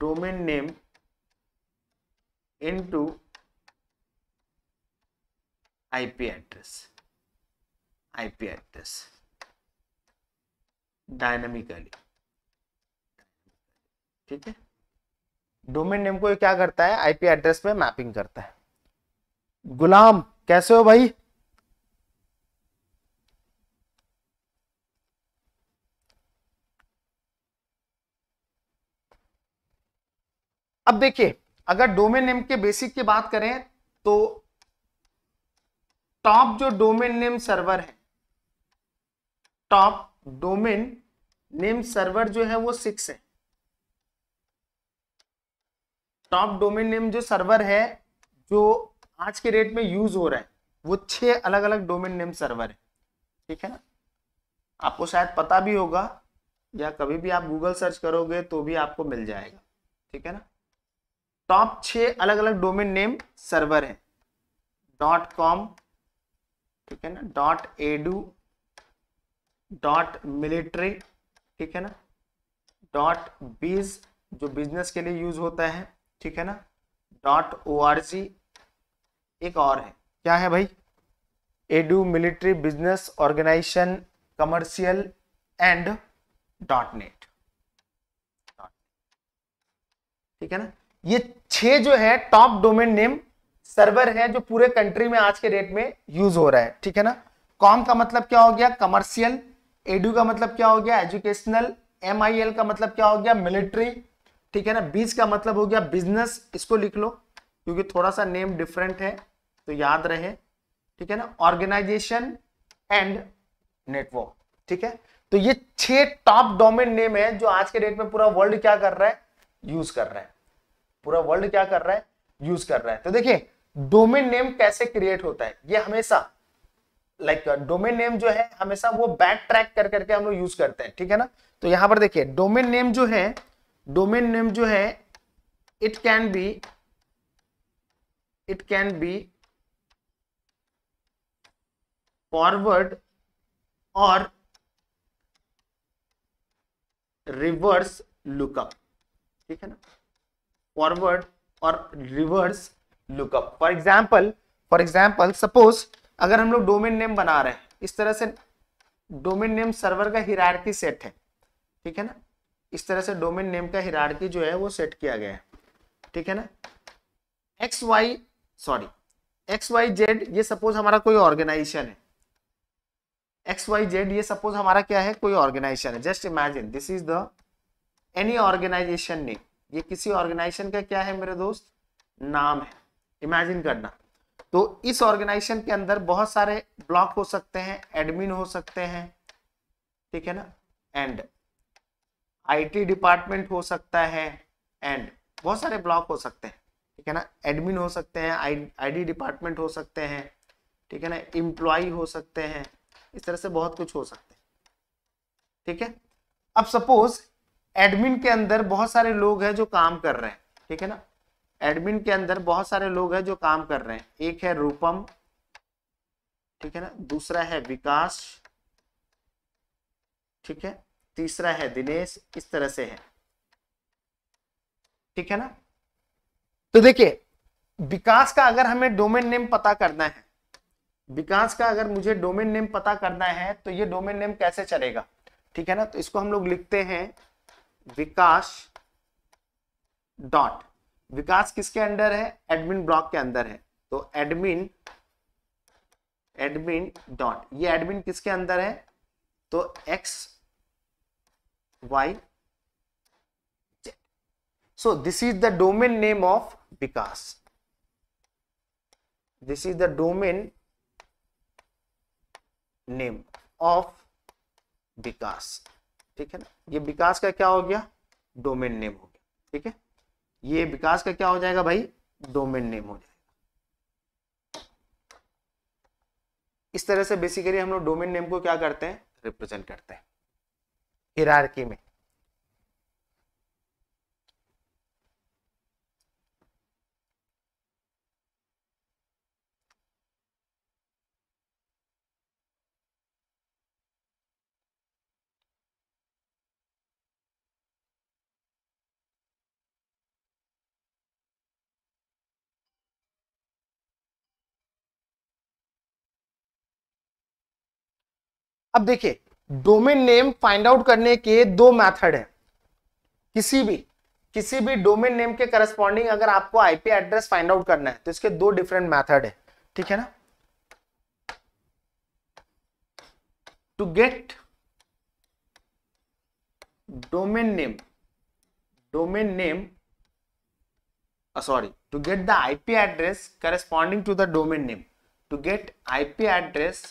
domain name into IP address IP address dynamically, ठीक है डोमेन नेम को क्या करता है आईपी एड्रेस पे मैपिंग करता है गुलाम कैसे हो भाई अब देखिए अगर डोमेन नेम के बेसिक की बात करें तो टॉप जो डोमेन नेम सर्वर है टॉप डोमेन नेम सर्वर जो है वो सिक्स है टॉप डोमेन नेम जो सर्वर है जो आज के रेट में यूज हो रहा है वो छह अलग अलग डोमेन नेम सर्वर है ठीक है ना आपको शायद पता भी होगा या कभी भी आप गूगल सर्च करोगे तो भी आपको मिल जाएगा ठीक है ना टॉप छह अलग अलग डोमेन नेम सर्वर है डॉट कॉम ठीक है ना डॉट एडू डॉट मिलिट्री ठीक है ना डॉट बीज जो बिजनेस के लिए यूज होता है ठीक है ना डॉट ओ आर सी एक और है क्या है भाई edu military business organisation commercial and dot net ठीक है ना ये छह जो है टॉप डोमेन नेम सर्वर है जो पूरे कंट्री में आज के डेट में यूज हो रहा है ठीक है ना कॉम का मतलब क्या हो गया कमर्शियल एडू का मतलब क्या हो गया एजुकेशनल एम का मतलब क्या हो गया मिलिट्री ठीक है ना बीच का मतलब हो गया बिजनेस इसको लिख लो क्योंकि थोड़ा सा नेम डिफरेंट है तो याद रहे ठीक है ना ऑर्गेनाइजेशन एंड नेटवर्क ठीक है तो ये छह टॉप डोमेन नेम है जो आज के डेट में पूरा वर्ल्ड क्या कर रहा है यूज कर रहा है पूरा वर्ल्ड क्या कर रहा है यूज कर रहा है तो देखिए डोमेन नेम कैसे क्रिएट होता है ये हमेशा लाइक डोमेन नेम जो है हमेशा वो बैक ट्रैक कर करके हम लोग यूज करते हैं ठीक है ना तो यहां पर देखिए डोमेन नेम जो है डोमेन नेम जो है it can be it can be forward और रिवर्स लुकअप ठीक है ना फॉरवर्ड और reverse lookup for example for example suppose अगर हम लोग डोमेन नेम बना रहे हैं इस तरह से डोमेन नेम सर्वर का हिरारकी सेट है ठीक है ना इस तरह से डोमेन नेम का हिरारकी जो है वो सेट किया गया है ठीक है ना X Y sorry X Y Z ये सपोज हमारा कोई ऑर्गेनाइजेशन है एक्स वाई जेड ये सपोज हमारा क्या है कोई ऑर्गेनाइजेशन है just imagine this is the any organisation name ये किसी ऑर्गेनाइजेशन का क्या है मेरे दोस्त नाम है इमेजिन करना तो इस ऑर्गेनाइजेशन के अंदर बहुत सारे ब्लॉक हो सकते हैं एडमिन हो सकते हैं ठीक है ना एंड आईटी डिपार्टमेंट हो सकता है एंड बहुत सारे ब्लॉक हो सकते हैं ठीक है ना एडमिन हो सकते हैं आईडी डिपार्टमेंट हो सकते हैं ठीक है ना इम्प्लॉय हो सकते हैं इस तरह से बहुत कुछ हो सकते हैं ठीक है अब सपोज एडमिन के अंदर बहुत सारे लोग हैं जो काम कर रहे हैं ठीक है ना एडमिन के अंदर बहुत सारे लोग हैं जो काम कर रहे हैं एक है रूपम ठीक है ना दूसरा है विकास ठीक है तीसरा है दिनेश इस तरह से है ठीक है ना तो देखिए विकास का अगर हमें डोमेन नेम पता करना है विकास का अगर मुझे डोमेन नेम पता करना है तो ये डोमेन नेम कैसे चलेगा ठीक है ना तो इसको हम लोग लिखते हैं विकास डॉट विकास किसके अंडर है एडमिन ब्लॉक के अंदर है तो एडमिन एडमिन डॉट ये एडमिन किसके अंदर है तो X Y so this is the domain name of Vikas this is the domain name of Vikas ठीक है ना ये विकास का क्या हो गया डोमेन नेम हो गया ठीक है ये विकास का क्या हो जाएगा भाई डोमेन नेम हो जाएगा इस तरह से बेसिकली हम लोग डोमेन नेम को क्या करते हैं रिप्रेजेंट करते हैं हिरारकी में अब देखिए डोमेन नेम फाइंड आउट करने के दो मेथड है किसी भी किसी भी डोमेन नेम के करस्पॉन्डिंग अगर आपको आईपी एड्रेस फाइंड आउट करना है तो इसके दो डिफरेंट मैथड है ठीक है ना to get domain name domain name sorry to get the IP address corresponding to the domain name to get IP address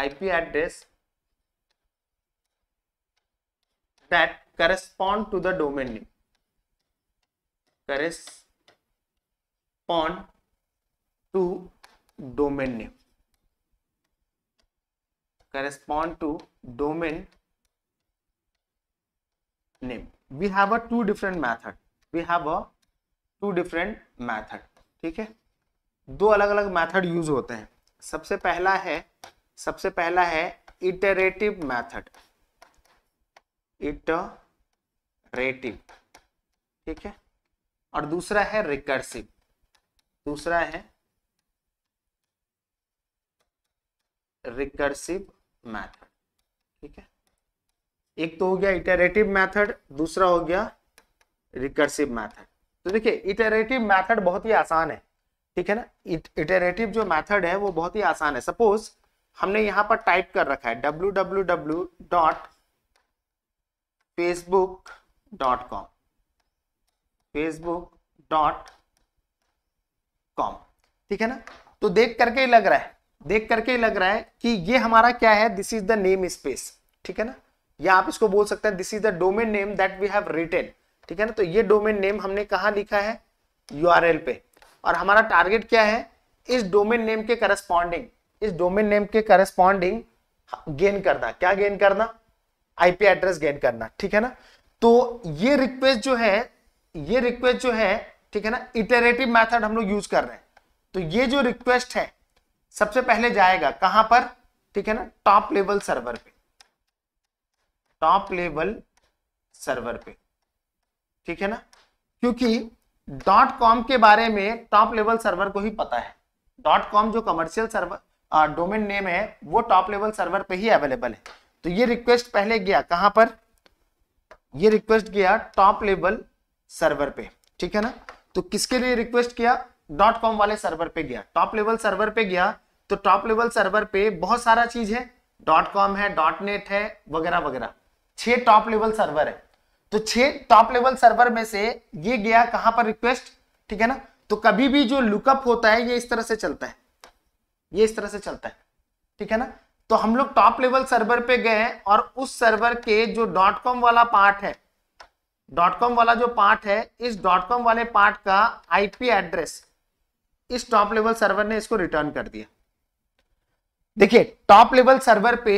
IP address that correspond to the domain name correspond to domain name correspond to domain name we have a two different method we have a two different method ठीक है दो अलग अलग method use होते हैं सबसे पहला है सबसे पहला है इटरेटिव मेथड इटरेटिव ठीक है और दूसरा है रिकर्सिव दूसरा है रिकर्सिव मेथड ठीक है एक तो हो गया इटरेटिव मेथड दूसरा हो गया रिकर्सिव मेथड तो देखिए इटरेटिव मेथड बहुत ही आसान है ठीक है ना इटरेटिव जो मेथड है वो बहुत ही आसान है सपोज हमने यहाँ पर टाइप कर रखा है W W W dot Facebook dot com Facebook dot com ठीक है ना तो देख करके ही लग रहा है देख करके ही लग रहा है कि ये हमारा क्या है this is the name space ठीक है ना या आप इसको बोल सकते हैं this is the domain name that we have written ठीक है ना तो ये डोमेन नेम हमने कहा लिखा है यू पे और हमारा टारगेट क्या है इस डोमेन नेम के करस्पॉन्डिंग इस डोमेन नेम के करेस्पॉन्डिंग गेन करना क्या गेन करना आईपी एड्रेस गेन करना ठीक है ना तो ये रिक्वेस्ट जो है ये रिक्वेस्ट जो है ठीक है ना इटरेटिव मेथड हम लोग यूज कर रहे हैं तो ये जो रिक्वेस्ट है सबसे पहले जाएगा कहां पर ठीक है ना टॉप लेवल सर्वर पे टॉप लेवल सर्वर पे ठीक है ना क्योंकि डॉट कॉम के बारे में टॉप लेवल सर्वर को ही पता है डॉट कॉम जो कमर्शियल सर्वर डोमेन नेम है वो टॉप लेवल सर्वर पे ही अवेलेबल है तो ये रिक्वेस्ट पहले गया कहां पर ये रिक्वेस्ट गया टॉप लेवल सर्वर पे ठीक है ना तो किसके लिए रिक्वेस्ट किया डॉट कॉम वाले सर्वर पे गया टॉप लेवल सर्वर पे गया तो टॉप लेवल सर्वर पे बहुत सारा चीज है डॉट कॉम है डॉट नेट है वगैरह वगैरह छह टॉप लेवल सर्वर है तो छह टॉप लेवल सर्वर में से ये गया कहां पर रिक्वेस्ट ठीक है ना तो कभी भी जो लुकअप होता है ये इस तरह से चलता है ये इस तरह से चलता है ठीक है ना तो हम लोग टॉप लेवल सर्वर पे गए और उस सर्वर के जो डॉट कॉम वाला पार्ट है डॉट कॉम वाला जो पार्ट है इस डॉट कॉम वाले पार्ट का आईपी एड्रेस इस टॉप लेवल सर्वर ने इसको रिटर्न कर दिया देखिए टॉप लेवल सर्वर पे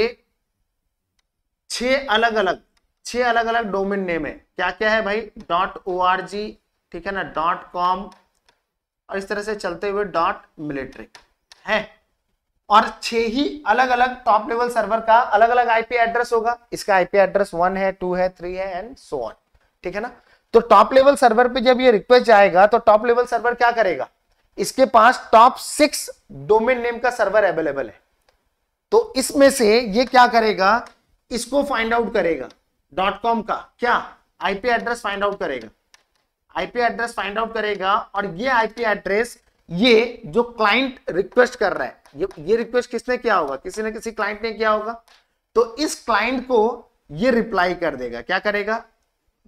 छह अलग अलग छह अलग अलग डोमेन नेम है क्या क्या है भाई डॉट ओ आर जी ठीक है ना डॉट कॉम और इस तरह से चलते हुए डॉट मिलिट्री है और छह ही अलग अलग टॉप लेवल सर्वर का अलग अलग आईपी एड्रेस होगा इसका आईपी एड्रेस वन है टू है थ्री है एंड सो ऑन ठीक है ना तो टॉप लेवल सर्वर पे जब ये रिक्वेस्ट आएगा तो टॉप लेवल सर्वर क्या करेगा इसके पास टॉप सिक्स डोमेन नेम का सर्वर अवेलेबल है तो इसमें से ये क्या करेगा इसको फाइंड आउट करेगा डॉट कॉम का क्या आईपी एड्रेस फाइंड आउट करेगा आईपी एड्रेस फाइंड आउट करेगा और ये आईपी एड्रेस ये जो क्लाइंट रिक्वेस्ट कर रहा है ये ये रिक्वेस्ट किसने किया होगा किसी ने किसी क्लाइंट ने किया होगा तो इस क्लाइंट को ये रिप्लाई कर देगा क्या करेगा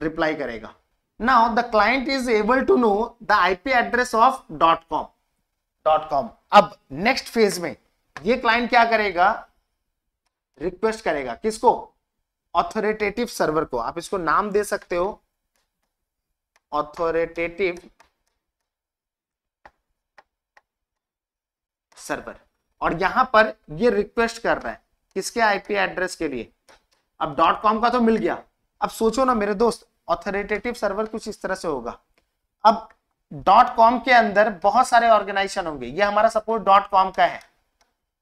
रिप्लाई करेगा now the client is able to know the IP address of dot com dot com अब नेक्स्ट फेज में ये क्लाइंट क्या करेगा रिक्वेस्ट करेगा किसको ऑथोरिटेटिव सर्वर को आप इसको नाम दे सकते हो ऑथोरिटेटिव सर्वर और यहां पर ये रिक्वेस्ट कर रहा है किसके आईपी एड्रेस के लिए अब डॉट कॉम का तो मिल गया अब सोचो ना मेरे दोस्त ऑथोरिटेटिव सर्वर कुछ इस तरह से होगा अब डॉट कॉम के अंदर बहुत सारे ऑर्गेनाइजेशन होंगे ये हमारा सपोर्ट डॉट कॉम का है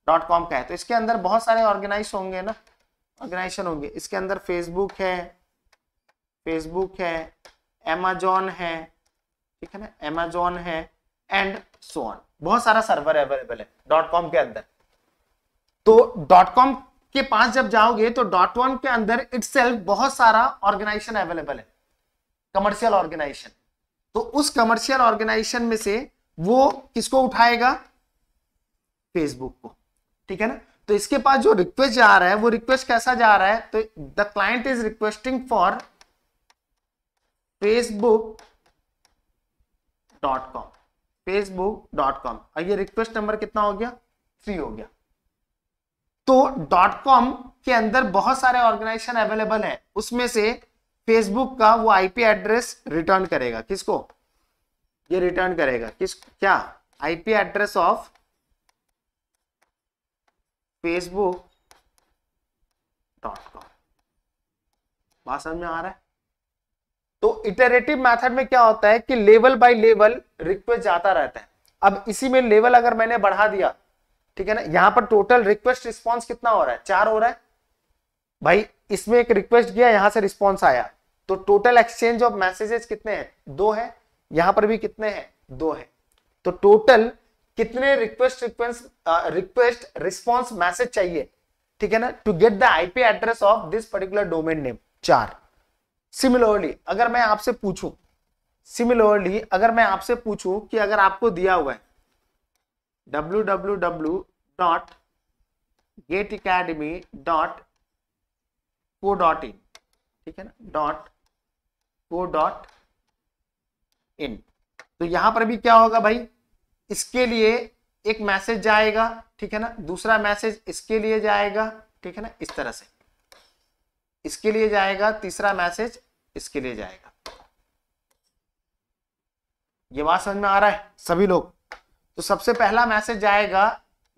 डॉट कॉम का है तो इसके अंदर बहुत सारे ऑर्गेनाइज होंगे ना ऑर्गेनाइजेशन होंगे इसके अंदर फेसबुक है फेसबुक है एमेजॉन है ठीक है ना एमेजॉन है एंड सो ऑन बहुत सारा सर्वर अवेलेबल है डॉट कॉम के अंदर तो डॉट कॉम के पास जब जाओगे तो डॉट कॉम के अंदर सेल्फ बहुत सारा ऑर्गेनाइजेशन अवेलेबल है कमर्शियल ऑर्गेनाइजेशन तो उस कमर्शियल ऑर्गेनाइजेशन में से वो किसको उठाएगा फेसबुक को ठीक है ना तो इसके पास जो रिक्वेस्ट जा रहा है वो रिक्वेस्ट कैसा जा रहा है तो the client is requesting for Facebook dot com Facebook dot com और ये रिक्वेस्ट नंबर कितना हो गया थ्री हो गया तो डॉट कॉम के अंदर बहुत सारे ऑर्गेनाइजेशन अवेलेबल है उसमें से फेसबुक का वो आईपी एड्रेस रिटर्न करेगा किसको ये रिटर्न करेगा किस क्या IP address of Facebook dot com बात समझ में आ रहा है तो इटरेटिव मेथड में क्या होता है कि लेवल बाय लेवल रिक्वेस्ट जाता रहता है अब इसी में लेवल अगर मैंने बढ़ा दिया ठीक है ना यहां पर टोटल रिक्वेस्ट रिस्पॉन्स कितना हो रहा है चार हो रहा है भाई इसमें एक रिक्वेस्ट गया यहां से रिस्पॉन्स आया तो टोटल एक्सचेंज ऑफ मैसेजेस कितने हैं दो है यहां पर भी कितने हैं दो है तो टोटल कितने रिक्वेस्ट रिक्वेंस रिक्वेस्ट रिस्पॉन्स मैसेज चाहिए ठीक है ना to get the IP address of this particular domain name चार सिमिलरली अगर मैं आपसे पूछू सिमिलरली अगर मैं आपसे पूछू कि अगर आपको दिया हुआ है W W W dot gate Academy dot co dot in ठीक है ना डॉट को डॉट इन तो यहां पर भी क्या होगा भाई इसके लिए एक मैसेज जाएगा ठीक है ना दूसरा मैसेज इसके लिए जाएगा ठीक है ना इस तरह से इसके लिए जाएगा तीसरा मैसेज इसके लिए जाएगा ये बात समझ में आ रहा है सभी लोग तो सबसे पहला मैसेज जाएगा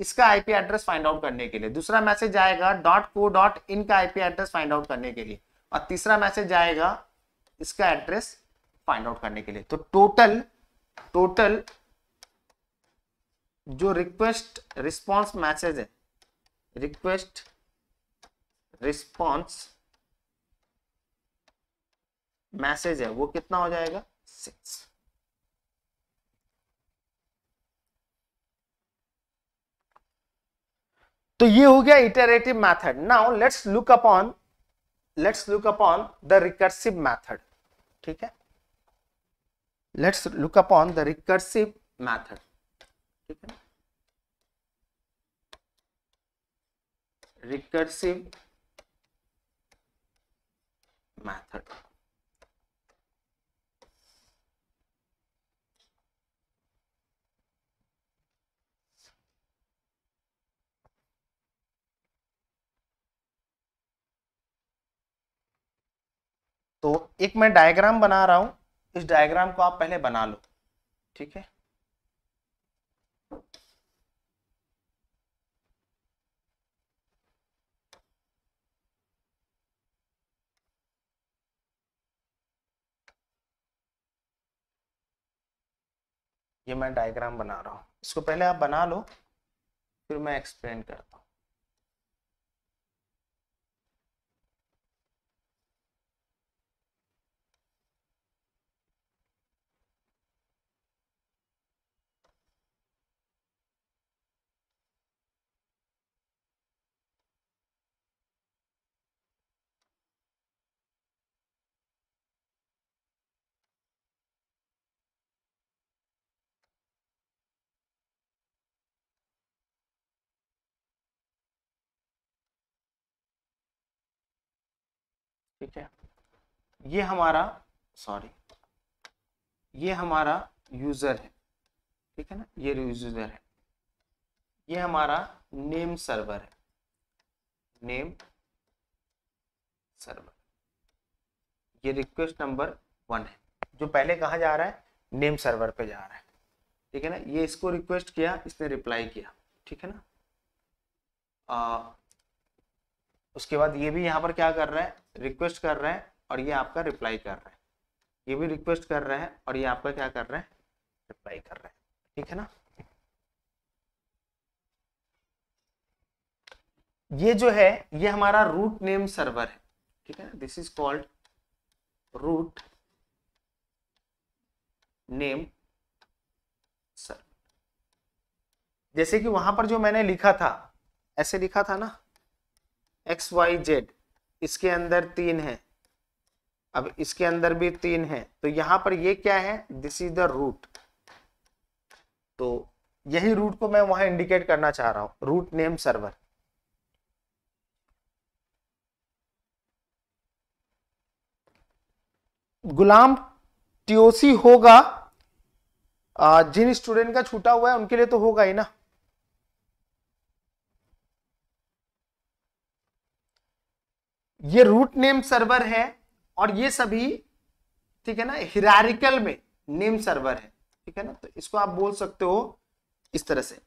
इसका आईपी एड्रेस फाइंड आउट करने के लिए दूसरा मैसेज जाएगा डॉट को डॉट इन का आईपी एड्रेस फाइंड आउट करने के लिए और तीसरा मैसेज जाएगा इसका एड्रेस फाइंड आउट करने के लिए तो टोटल टोटल जो रिक्वेस्ट रिस्पॉन्स मैसेज है रिक्वेस्ट रिस्पॉन्स मैसेज है वो कितना हो जाएगा सिक्स तो ये हो गया iterative method now let's look upon let's look upon the recursive method ठीक है let's look upon the recursive method ठीक है रिकर्सिव मैथड तो एक मैं डायग्राम बना रहा हूं इस डायग्राम को आप पहले बना लो ठीक है ये मैं डायग्राम बना रहा हूँ इसको पहले आप बना लो फिर मैं एक्सप्लेन करता हूँ ठीक है ये हमारा सॉरी ये हमारा यूजर है ठीक है ना ये यूजर है ये हमारा नेम सर्वर है नेम सर्वर ये रिक्वेस्ट नंबर वन है जो पहले कहा जा रहा है नेम सर्वर पे जा रहा है ठीक है ना ये इसको रिक्वेस्ट किया इसने रिप्लाई किया ठीक है ना आ, उसके बाद ये भी यहाँ पर क्या कर रहे हैं रिक्वेस्ट कर रहे हैं और ये आपका रिप्लाई कर रहे हैं ये भी रिक्वेस्ट कर रहे हैं और ये आपका क्या कर रहे हैं रिप्लाई कर रहे हैं ठीक है ना ये जो है ये हमारा रूट नेम सर्वर है ठीक है ना this is called root name server जैसे कि वहां पर जो मैंने लिखा था ऐसे लिखा था ना एक्स वाई जेड इसके अंदर तीन है अब इसके अंदर भी तीन है तो यहां पर ये क्या है दिस इज द रूट तो यही रूट को मैं वहां इंडिकेट करना चाह रहा हूं रूट नेम सर्वर गुलाम टीओसी होगा जिन स्टूडेंट का छूटा हुआ है उनके लिए तो होगा ही ना ये रूट नेम सर्वर है और ये सभी ठीक है ना हिरारिकल में नेम सर्वर है ठीक है ना तो इसको आप बोल सकते हो इस तरह से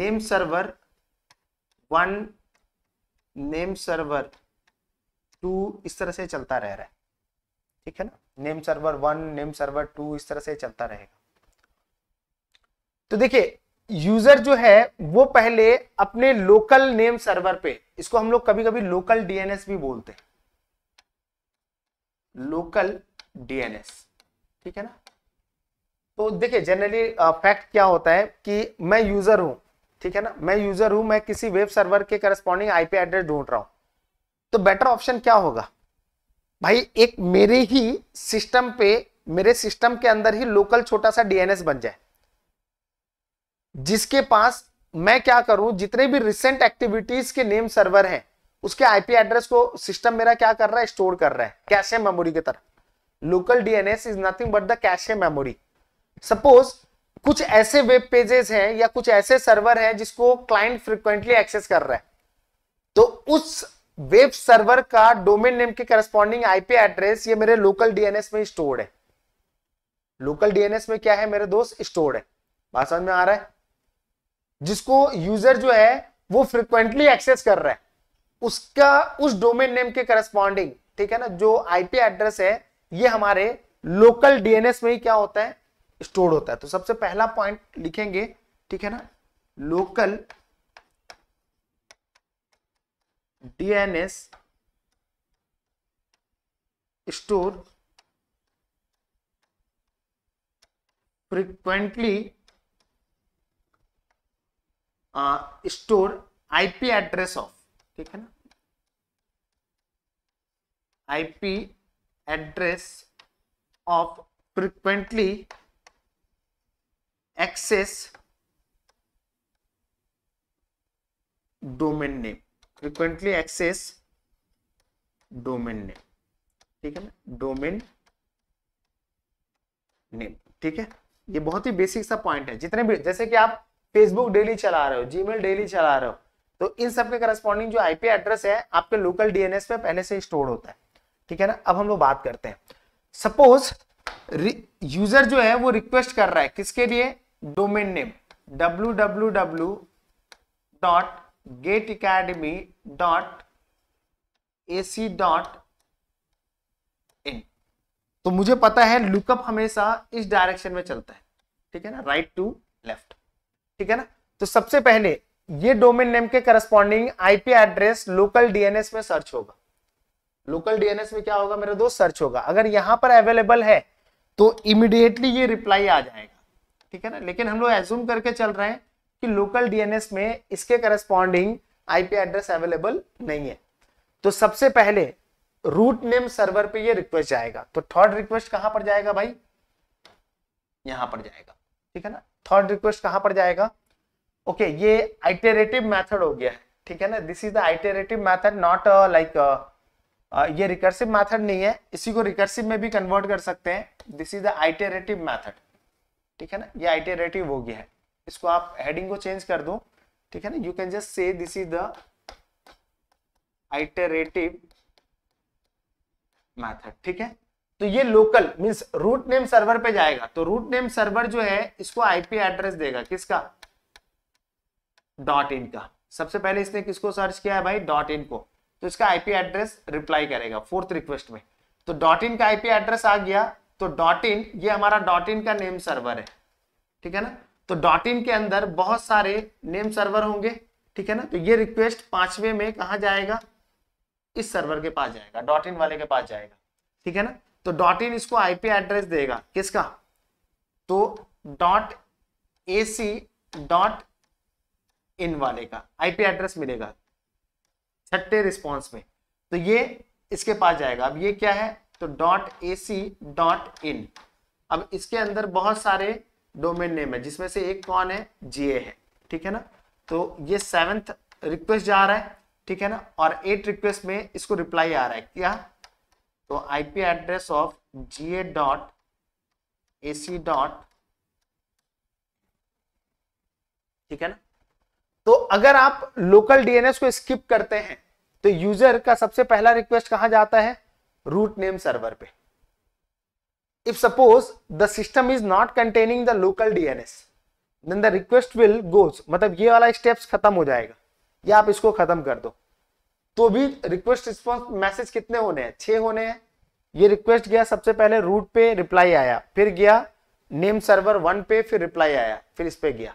name server one name server two इस तरह से चलता रह रहा है ठीक है ना name server one name server two इस तरह से चलता रहेगा तो देखिए यूजर जो है वो पहले अपने लोकल नेम सर्वर पे इसको हम लोग कभी कभी लोकल डीएनएस भी बोलते हैं लोकल डीएनएस ठीक है ना तो देखिए जनरली फैक्ट क्या होता है कि मैं यूजर हूं ठीक है ना मैं यूजर हूं मैं किसी वेब सर्वर के करस्पॉन्डिंग आईपी एड्रेस ढूंढ रहा हूं तो बेटर ऑप्शन क्या होगा भाई एक मेरे ही सिस्टम पे मेरे सिस्टम के अंदर ही लोकल छोटा सा डीएनएस बन जाए जिसके पास मैं क्या करूं जितने भी रिसेंट एक्टिविटीज के नेम सर्वर हैं उसके आईपी एड्रेस को सिस्टम मेरा क्या कर रहा है स्टोर कर रहा है कैशे मेमोरी की तरह local DNS is nothing but the cache memory suppose कुछ ऐसे वेब पेजेस हैं या कुछ ऐसे सर्वर हैं जिसको क्लाइंट फ्रिक्वेंटली एक्सेस कर रहा है तो उस वेब सर्वर का डोमेन नेम के करस्पॉन्डिंग आईपी एड्रेस ये मेरे लोकल डीएनएस में स्टोर्ड है लोकल डीएनएस में क्या है मेरे दोस्त स्टोर्ड है बात समझ में आ रहा है जिसको यूजर जो है वो फ्रिक्वेंटली एक्सेस कर रहा है उसका उस डोमेन नेम के करस्पॉन्डिंग ठीक है ना जो आईपी एड्रेस है ये हमारे लोकल डीएनएस में ही क्या होता है स्टोर होता है तो सबसे पहला पॉइंट लिखेंगे ठीक है ना local DNS store frequently store IP address of ठीक है ना IP address of frequently access domain name frequently access domain name ठीक है ना डोमेन नेम ठीक है ये बहुत ही बेसिक सा पॉइंट है जितने भी जैसे कि आप फेसबुक डेली चला रहे हो जीमेल डेली चला रहे हो तो इन सब के करस्पॉन्डिंग जो आईपी एड्रेस है आपके लोकल डीएनएस पे पहले से स्टोर होता है ठीक है ना अब हम लोग बात करते हैं सपोज यूजर जो है वो रिक्वेस्ट कर रहा है किसके लिए domain name W W W dot gate Academy dot A C dot in तो मुझे पता है लुकअप हमेशा इस डायरेक्शन में चलता है ठीक है ना राइट टू लेफ्ट ठीक है ना तो सबसे पहले ये डोमेन नेम के corresponding IP address local DNS में सर्च होगा लोकल डीएनएस में क्या होगा मेरे दोस्त सर्च होगा अगर यहां पर अवेलेबल है तो इमिडिएटली ये रिप्लाई आ जाएगा ठीक है ना लेकिन हम लोग एज्यूम करके चल रहे हैं कि लोकल डीएनएस में इसके करस्पॉन्डिंग आईपी एड्रेस अवेलेबल नहीं है तो सबसे पहले रूट नेम सर्वर पे ये रिक्वेस्ट जाएगा तो थर्ड रिक्वेस्ट कहां पर जाएगा भाई यहां पर जाएगा ठीक है ना थर्ड रिक्वेस्ट कहां पर जाएगा ओके okay, ये आइटेरेटिव मैथड हो गया ठीक है ना this is the iterative method not like ये रिकर्सिव मैथड नहीं है इसी को रिकर्सिव में भी कन्वर्ट कर सकते हैं this is the iterative method ठीक है ना ये आइटेरेटिव हो गया है इसको आप हेडिंग को चेंज कर दो ठीक है ना you can just say this is the iterative method ठीक है तो ये local means root name server पे जाएगा तो रूट नेम सर्वर जो है इसको आईपी एड्रेस देगा किसका डॉट इन का सबसे पहले इसने किसको सर्च किया है भाई डॉट इन को तो इसका आईपी एड्रेस रिप्लाई करेगा फोर्थ रिक्वेस्ट में तो डॉट इन का आईपी एड्रेस आ गया तो डॉट इन ये हमारा डॉट इन का नेम सर्वर है ठीक है ना तो डॉट इन के अंदर बहुत सारे नेम सर्वर होंगे ठीक है ना तो ये रिक्वेस्ट पांचवे में कहा जाएगा इस सर्वर के पास जाएगा डॉट इन वाले के पास जाएगा ठीक है ना तो डॉट इन इसको आईपी एड्रेस देगा किसका तो डॉट ए सी डॉट इन वाले का आईपी एड्रेस मिलेगा छठे रिस्पॉन्स में तो ये इसके पास जाएगा अब ये क्या है तो डॉट ए सी डॉट इन अब इसके अंदर बहुत सारे डोमेन नेम है जिसमें से एक कौन है जीए है ठीक है ना तो ये सेवेंथ रिक्वेस्ट जा रहा है ठीक है ना और एट रिक्वेस्ट में इसको रिप्लाई आ रहा है क्या तो IP address of GA dot AC dot ठीक है ना तो अगर आप लोकल डीएनएस को स्किप करते हैं तो यूजर का सबसे पहला रिक्वेस्ट कहां जाता है रूट नेम सर्वर पे if suppose the system is not containing the local DNS then the request will goes मतलब ये वाला स्टेप्स खत्म हो जाएगा या आप इसको खत्म कर दो तो भी रिक्वेस्ट रिस्पॉन्स मैसेज कितने होने हैं छह होने हैं ये रिक्वेस्ट गया सबसे पहले रूट पे रिप्लाई आया फिर गया नेम सर्वर वन पे फिर रिप्लाई आया फिर इस पे गया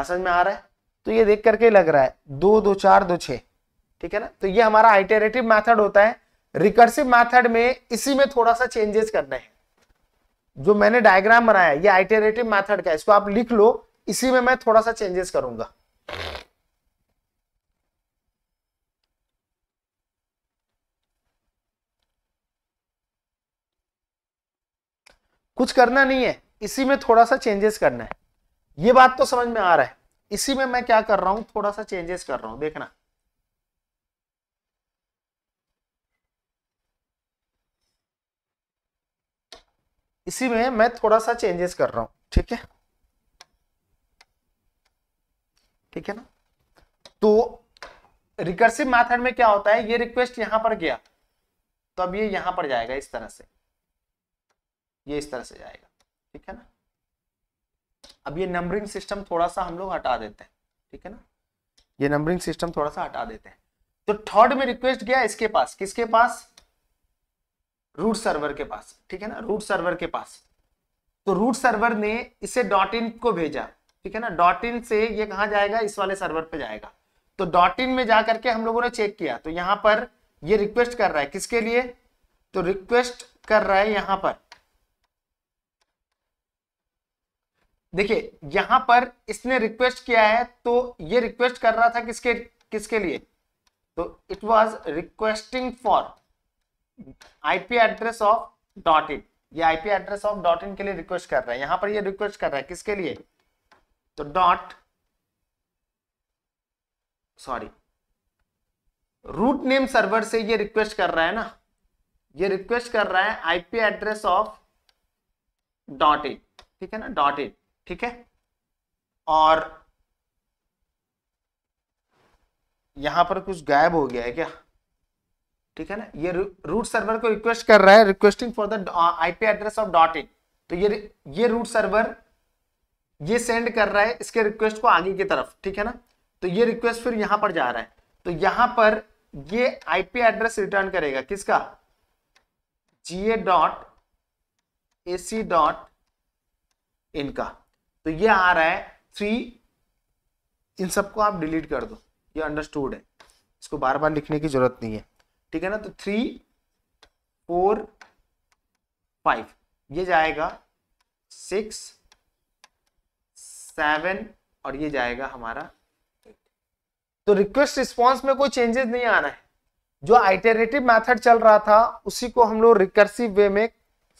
आसन में आ रहा है तो ये देख करके लग रहा है दो दो चार दो छः ठीक है ना तो ये हमारा आइटेरेटिव मैथड होता है रिकर्सिव मैथड में इसी में थोड़ा सा चेंजेस करने हैं जो मैंने डायग्राम बनाया ये आइटेरेटिव मैथड का इसको आप लिख लो इसी में मैं थोड़ा सा चेंजेस करूंगा कुछ करना नहीं है इसी में थोड़ा सा चेंजेस करना है ये बात तो समझ में आ रहा है इसी में मैं क्या कर रहा हूं थोड़ा सा चेंजेस कर रहा हूं देखना इसी में मैं थोड़ा सा चेंजेस कर रहा हूं ठीक है ठीक है ना तो रिकर्सिव मेथड में क्या होता है ये रिक्वेस्ट यहां पर गया तो अब ये यहां पर जाएगा इस तरह से ये इस तरह से जाएगा ठीक है ना अब ये नंबरिंग सिस्टम थोड़ा सा हम लोग हटा देते हैं ठीक है ना ये नंबरिंग सिस्टम थोड़ा सा हटा देते हैं तो थर्ड में रिक्वेस्ट गया इसके पास किसके पास रूट सर्वर के पास ठीक है ना रूट सर्वर के पास तो रूट सर्वर ने इसे डॉट इन को भेजा ठीक है ना डॉट इन से ये कहा जाएगा इस वाले सर्वर पे जाएगा तो डॉट इन में जा करके हम लोगों ने चेक किया तो यहां पर ये रिक्वेस्ट कर रहा है किसके लिए तो रिक्वेस्ट कर रहा है यहां पर देखिए यहां पर इसने रिक्वेस्ट किया है तो ये रिक्वेस्ट कर रहा था किसके किसके लिए तो it was requesting for IP address of dot in ये IP address of dot in के लिए रिक्वेस्ट कर रहा है यहां पर ये रिक्वेस्ट कर रहा है किसके लिए तो dot sorry root name server से ये रिक्वेस्ट कर रहा है ना ये रिक्वेस्ट कर रहा है IP address of dot in ठीक है ना डॉट इन ठीक है और यहां पर कुछ गायब हो गया है क्या ठीक है ना ये रूट सर्वर को रिक्वेस्ट कर रहा है requesting for the IP address of dot in तो ये ये रूट सर्वर ये सेंड कर रहा है इसके रिक्वेस्ट को आगे की तरफ ठीक है ना तो ये रिक्वेस्ट फिर यहां पर जा रहा है तो यहां पर ये आईपी एड्रेस रिटर्न करेगा किसका जीए डॉट एसी डॉट इनका तो ये आ रहा है थ्री इन सबको आप डिलीट कर दो ये अंडरस्टूड है इसको बार बार लिखने की जरूरत नहीं है ठीक है ना तो थ्री फोर फाइव ये जाएगा सिक्स सेवन और ये जाएगा हमारा तो रिक्वेस्ट रिस्पॉन्स में कोई चेंजेस नहीं आना है जो आइटरेटिव मेथड चल रहा था उसी को हम लोग रिकर्सिव वे में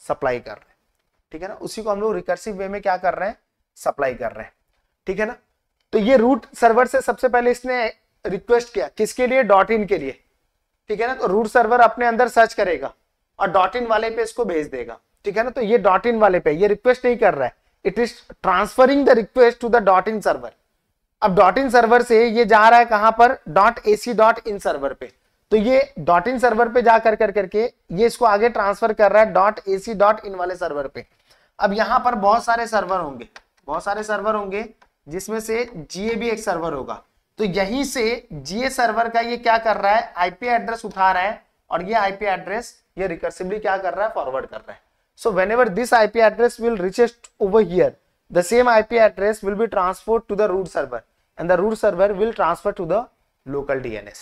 सप्लाई कर रहे हैं ठीक है ना उसी को हम लोग रिकर्सिव वे में क्या कर रहे हैं सप्लाई कर रहे हैं ठीक है ना तो ये रूट सर्वर से सबसे पहले इसने रिक्वेस्ट किया किसके लिए डॉट इन के लिए ठीक है ना तो रूट सर्वर अपने अंदर सर्च करेगा और डॉट इन वाले पे इसको भेज देगा ठीक है ना तो ये डॉट इन वाले पे ये रिक्वेस्ट नहीं कर रहा है it is transferring the request to the dot in server अब डॉट इन सर्वर से ये जा रहा है कहां पर dot A C dot in server पे तो ये डॉट इन सर्वर पे जा कर कर करके ये इसको आगे ट्रांसफर कर रहा है डॉट ए सी डॉट इन वाले सर्वर पे अब यहां पर बहुत सारे सर्वर होंगे बहुत सारे सर्वर होंगे जिसमें से जीए भी एक सर्वर होगा तो यहीं से जीए सर्वर का ये क्या कर रहा है आईपी एड्रेस उठा रहा है और ये आईपी एड्रेस ये रिकर्सिवली क्या कर रहा है फॉरवर्ड कर रहा है so so whenever this ip address will reaches over here the same ip address will be transferred to the root server and the root server will transfer to the local dns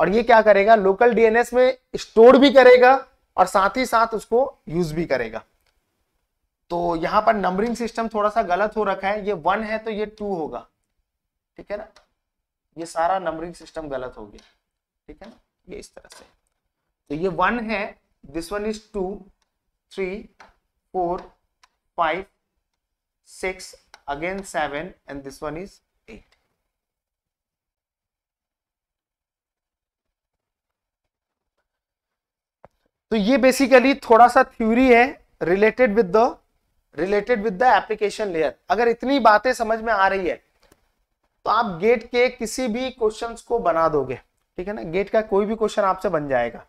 और ये क्या करेगा local DNS में store भी करेगा और साथ ही साथ उसको यूज भी करेगा तो यहां पर नंबरिंग सिस्टम थोड़ा सा गलत हो रखा है ये वन है तो ये टू होगा ठीक है ना ये सारा नंबरिंग सिस्टम गलत हो गया ठीक है ना ये इस तरह से तो ये वन है this one is two three four five six again seven and this one is eight तो ये बेसिकली थोड़ा सा थ्योरी है related with the related with the application layer अगर इतनी बातें समझ में आ रही है तो आप गेट के किसी भी क्वेश्चन को बना दोगे ठीक है ना गेट का कोई भी क्वेश्चन आपसे बन जाएगा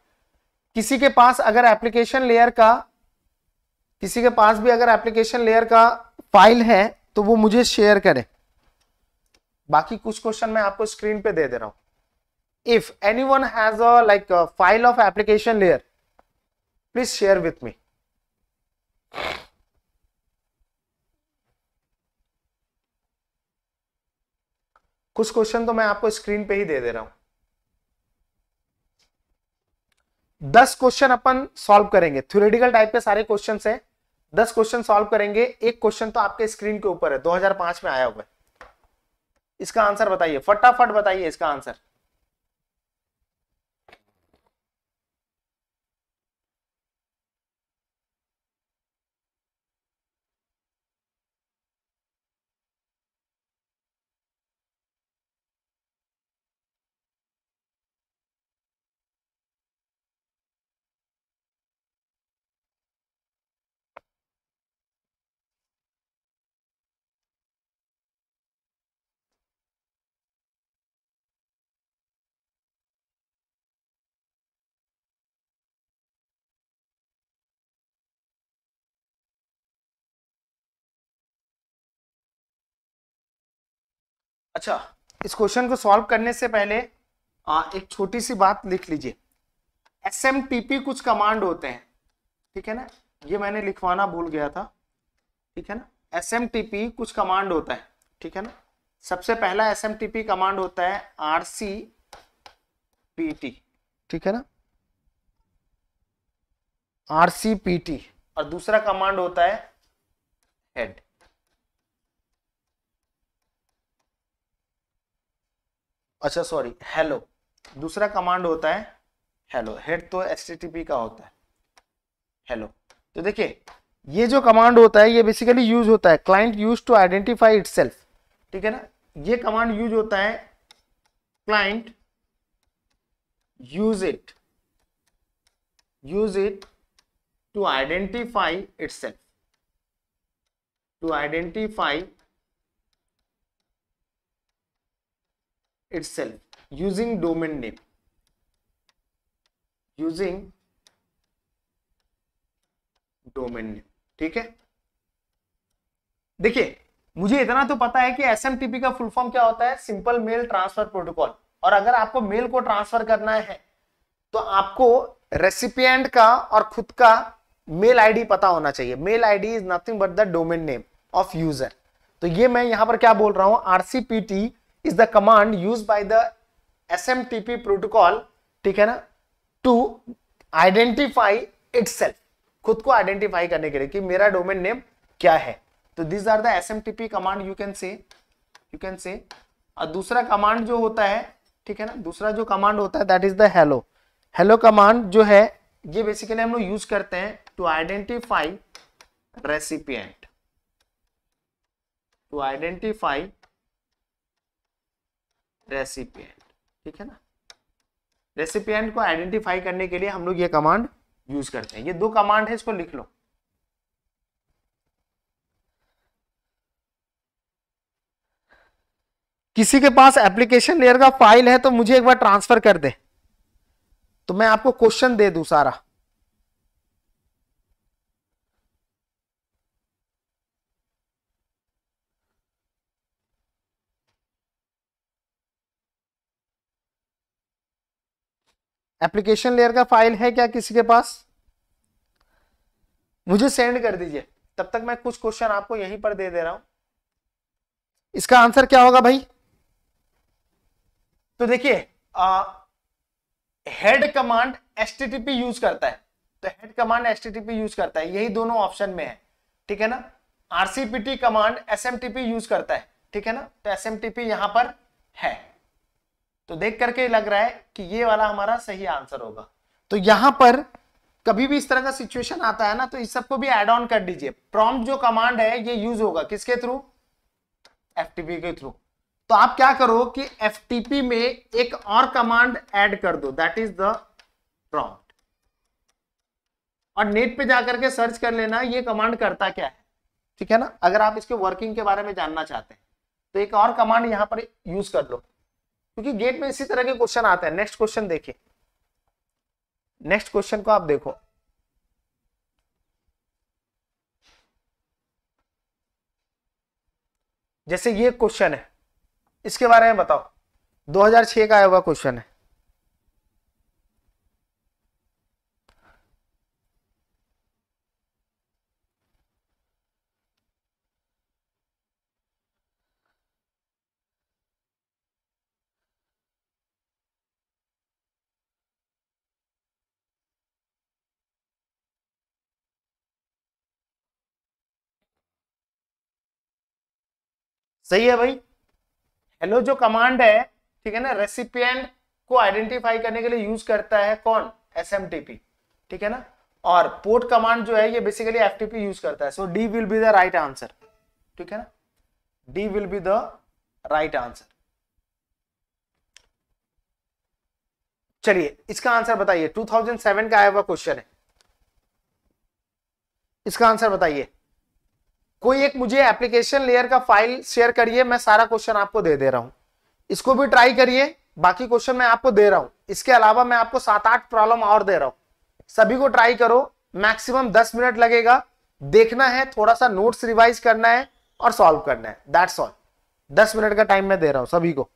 किसी के पास अगर एप्लीकेशन लेयर का किसी के पास भी अगर एप्लीकेशन लेयर का फाइल है तो वो मुझे शेयर करें बाकी कुछ क्वेश्चन मैं आपको स्क्रीन पे दे दे रहा हूं if any one has like file of application layer please share with me कुछ क्वेश्चन तो मैं आपको स्क्रीन पे ही दे दे रहा हूं दस क्वेश्चन अपन सॉल्व करेंगे थ्योरेटिकल टाइप के सारे क्वेश्चन है दस क्वेश्चन सॉल्व करेंगे एक क्वेश्चन तो आपके स्क्रीन के ऊपर है 2005 में आया हुआ है इसका आंसर बताइए फटाफट बताइए इसका आंसर अच्छा इस क्वेश्चन को सॉल्व करने से पहले आ, एक छोटी सी बात लिख लीजिए एस एम टी पी कुछ कमांड होते हैं ठीक है ना ये मैंने लिखवाना भूल गया था ठीक है ना एस एम टी पी कुछ कमांड होता है ठीक है ना सबसे पहला S M T P command होता है आर सी पी टी ठीक है ना आर सी पी टी और दूसरा कमांड होता है हेड अच्छा सॉरी हेलो दूसरा कमांड होता है हेलो हेड तो एस का होता है हेलो तो देखिए ये जो कमांड होता है ये बेसिकली यूज होता है client use to identify it ठीक है ना ये कमांड यूज होता है client use it use it to identify it to identify itself using domain name using domain name ठीक है देखिए मुझे इतना तो पता है कि एस का फुल फॉर्म क्या होता है सिंपल मेल ट्रांसफर प्रोटोकॉल और अगर आपको मेल को ट्रांसफर करना है तो आपको रेसिपिएंट का और खुद का मेल आईडी पता होना चाहिए mail ID is nothing but the domain name of user तो ये मैं यहां पर क्या बोल रहा हूं RCPT use the the S M T P protocol ठीक है ना टू आइडेंटिफाई इट खुद को आइडेंटिफाई करने के लिए कि मेरा डोमेन नेम क्या है तो this are the S M T P command you can say you can say और दूसरा कमांड जो होता है ठीक है ना दूसरा जो कमांड होता है that is the hello hello command जो है ये बेसिकली हम लोग यूज करते हैं to identify recipient to identify recipient ठीक है ना रेसिपिएंट को आइडेंटिफाई करने के लिए हम लोग ये कमांड यूज करते हैं ये दो कमांड है इसको लिख लो किसी के पास एप्लीकेशन लेयर का फाइल है तो मुझे एक बार ट्रांसफर कर दे तो मैं आपको क्वेश्चन दे दू सारा एप्लीकेशन लेयर का फाइल है क्या किसी के पास मुझे सेंड कर दीजिए तब तक मैं कुछ क्वेश्चन आपको यहीं पर दे दे रहा हूं इसका आंसर क्या होगा भाई तो देखिए हेड कमांड टीपी यूज करता है तो हेड कमांड टीपी यूज करता है यही दोनों ऑप्शन में है ठीक है ना आरसीपीटी कमांड एसएमटीपी यूज करता है ठीक है ना तो एसएमटीपी यहां पर है तो देख करके लग रहा है कि ये वाला हमारा सही आंसर होगा तो यहां पर कभी भी इस तरह का सिचुएशन आता है ना तो इस सबको भी एड ऑन कर दीजिए प्रॉम्प्ट जो कमांड है ये यूज होगा किसके थ्रू एफटीपी के थ्रू तो आप क्या करो कि एफटीपी में एक और कमांड ऐड कर दो दैट इज द प्रॉम्प्ट और नेट पे जाकर के सर्च कर लेना ये कमांड करता क्या है ठीक है ना अगर आप इसके वर्किंग के बारे में जानना चाहते हैं तो एक और कमांड यहां पर यूज कर लो क्योंकि गेट में इसी तरह के क्वेश्चन आते हैं नेक्स्ट क्वेश्चन देखिए नेक्स्ट क्वेश्चन को आप देखो जैसे ये क्वेश्चन है इसके बारे में बताओ 2006 का आया हुआ क्वेश्चन है सही है भाई हेलो जो कमांड है ठीक है ना रेसिपियंट को आइडेंटिफाई करने के लिए यूज करता है कौन एस ठीक है ना और पोर्ट कमांड जो है ये बेसिकली एफ यूज करता है so D will be the right answer ठीक है ना D will be the right answer चलिए इसका आंसर बताइए 2007 का आया हुआ क्वेश्चन है इसका आंसर बताइए कोई एक मुझे एप्लीकेशन लेयर का फाइल शेयर करिए मैं सारा क्वेश्चन आपको दे दे रहा हूं इसको भी ट्राई करिए बाकी क्वेश्चन मैं आपको दे रहा हूं इसके अलावा मैं आपको सात आठ प्रॉब्लम और दे रहा हूं सभी को ट्राई करो मैक्सिमम दस मिनट लगेगा देखना है थोड़ा सा नोट्स रिवाइज करना है और सॉल्व करना है दैट्स ऑल दस मिनट का टाइम मैं दे रहा हूं सभी को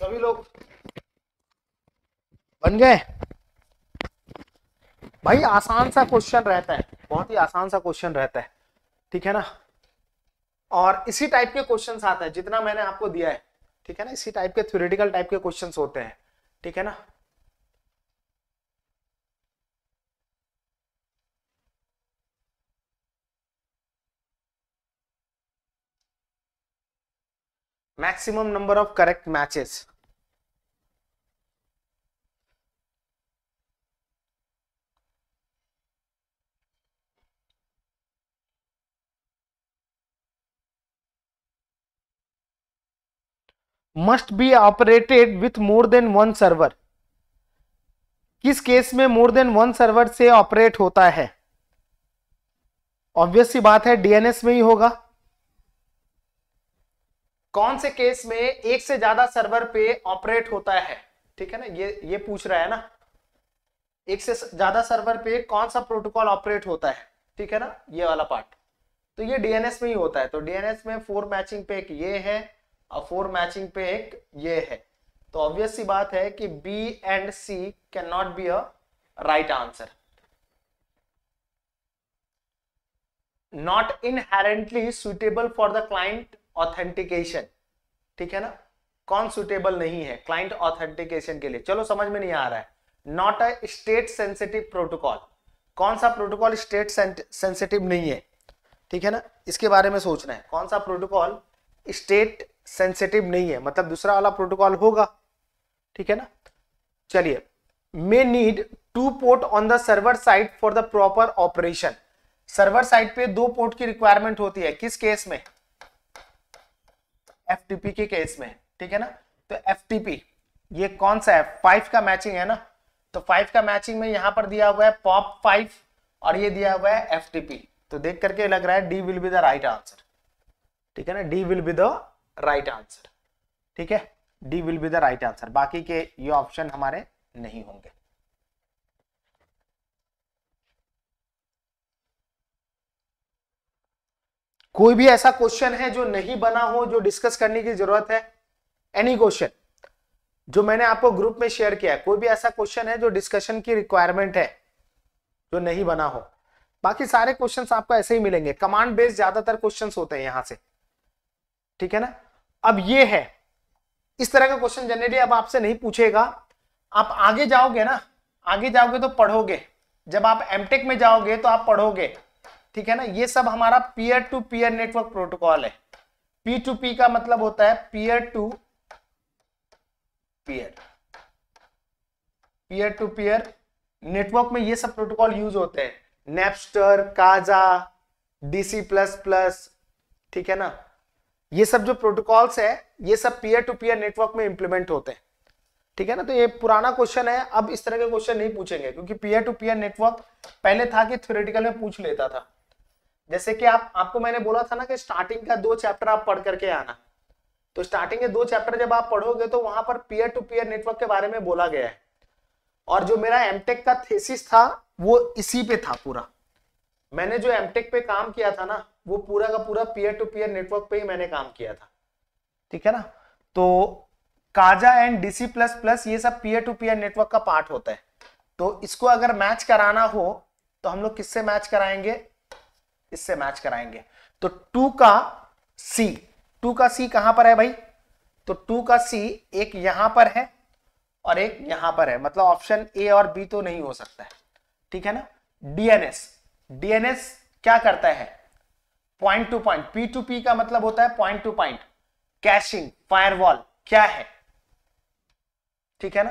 सभी लोग बन गए भाई आसान सा क्वेश्चन रहता है बहुत ही आसान सा क्वेश्चन रहता है ठीक है ना और इसी टाइप के क्वेश्चन आते हैं जितना मैंने आपको दिया है ठीक है ना इसी टाइप के थ्योरेटिकल टाइप के क्वेश्चन होते हैं ठीक है ना maximum number of correct matches must be operated with more than one server किस केस में मोर देन वन सर्वर से ऑपरेट होता है ऑब्वियस सी बात है डीएनएस में ही होगा कौन से केस में एक से ज्यादा सर्वर पे ऑपरेट होता है ठीक है ना ये ये पूछ रहा है ना एक से ज्यादा सर्वर पे कौन सा प्रोटोकॉल ऑपरेट होता है ठीक है ना ये वाला पार्ट तो ये डीएनएस में ही होता है तो डीएनएस में फोर मैचिंग पे एक ये है और फोर मैचिंग पे एक ये है तो ऑब्वियस सी बात है कि B and C can not be a right answer not inherently suitable for the client authentication ठीक है ना कौन सुटेबल नहीं है क्लाइंट ऑथेंटिकेशन के लिए चलो समझ में नहीं आ रहा है not a state sensitive protocol कौन सा प्रोटोकॉल स्टेट सेंसिटिव नहीं है ठीक है ना इसके बारे में सोचना है कौन सा प्रोटोकॉल स्टेट सेंसिटिव नहीं है मतलब दूसरा वाला प्रोटोकॉल होगा ठीक है ना चलिए may need to port on the server side for the proper operation server side पे दो पोर्ट की रिक्वायरमेंट होती है किस केस में एफटीपी के केस में ठीक है ना तो पी ये कौन सा है फाइव का मैचिंग है ना तो फाइव का मैचिंग में यहां पर दिया हुआ है पॉप फाइव और ये दिया हुआ है पी तो देख करके लग रहा है D will be the right answer ठीक है ना D will be the right answer ठीक है D will be the right answer बाकी के ये ऑप्शन हमारे नहीं होंगे कोई भी ऐसा क्वेश्चन है जो नहीं बना हो जो डिस्कस करने की जरूरत है एनी क्वेश्चन जो मैंने आपको ग्रुप में शेयर किया है कोई भी ऐसा क्वेश्चन है जो डिस्कशन की रिक्वायरमेंट है जो नहीं बना हो बाकी सारे क्वेश्चन आपको ऐसे ही मिलेंगे कमांड बेस्ड ज्यादातर क्वेश्चन होते हैं यहां से ठीक है ना अब ये है इस तरह का क्वेश्चन जनरली अब आपसे नहीं पूछेगा आप आगे जाओगे ना आगे जाओगे तो पढ़ोगे जब आप एमटेक में जाओगे तो आप पढ़ोगे ठीक है ना ये सब हमारा peer to peer network protocol है पी टू पी का मतलब होता है peer to peer peer to peer network में ये सब प्रोटोकॉल यूज होते हैं Napster Kazaa DC plus plus ठीक है ना ये सब जो प्रोटोकॉल्स है ये सब पीयर टू पीयर नेटवर्क में इंप्लीमेंट होते हैं ठीक है ना तो ये पुराना क्वेश्चन है अब इस तरह के क्वेश्चन नहीं पूछेंगे क्योंकि पीयर टू पीयर नेटवर्क पहले था कि थ्योरेटिकल में पूछ लेता था जैसे कि आप आपको मैंने बोला था ना कि स्टार्टिंग का दो चैप्टर आप पढ़ करके आना तो स्टार्टिंग के दो चैप्टर जब आप पढ़ोगे तो वहां पर पीयर टू पीयर नेटवर्क के बारे में बोला गया है और जो मेरा एमटेक का थेसिस था वो इसी पे था पूरा मैंने जो एमटेक पे काम किया था ना वो पूरा का पूरा पीयर टू पीयर नेटवर्क पे ही मैंने काम किया था ठीक है ना तो Kazaa and DC plus plus ये सब पीयर टू पीयर नेटवर्क का पार्ट होता है तो इसको अगर मैच कराना हो तो हम लोग किससे मैच कराएंगे इससे मैच कराएंगे तो टू का सी टू का सी कहां पर है भाई तो टू का सी एक यहां पर है और एक यहां पर है मतलब ऑप्शन ए और बी तो नहीं हो सकता है ठीक है ना डीएनएस डीएनएस क्या करता है point to point P to P का मतलब होता है point to point caching firewall क्या है ठीक है ना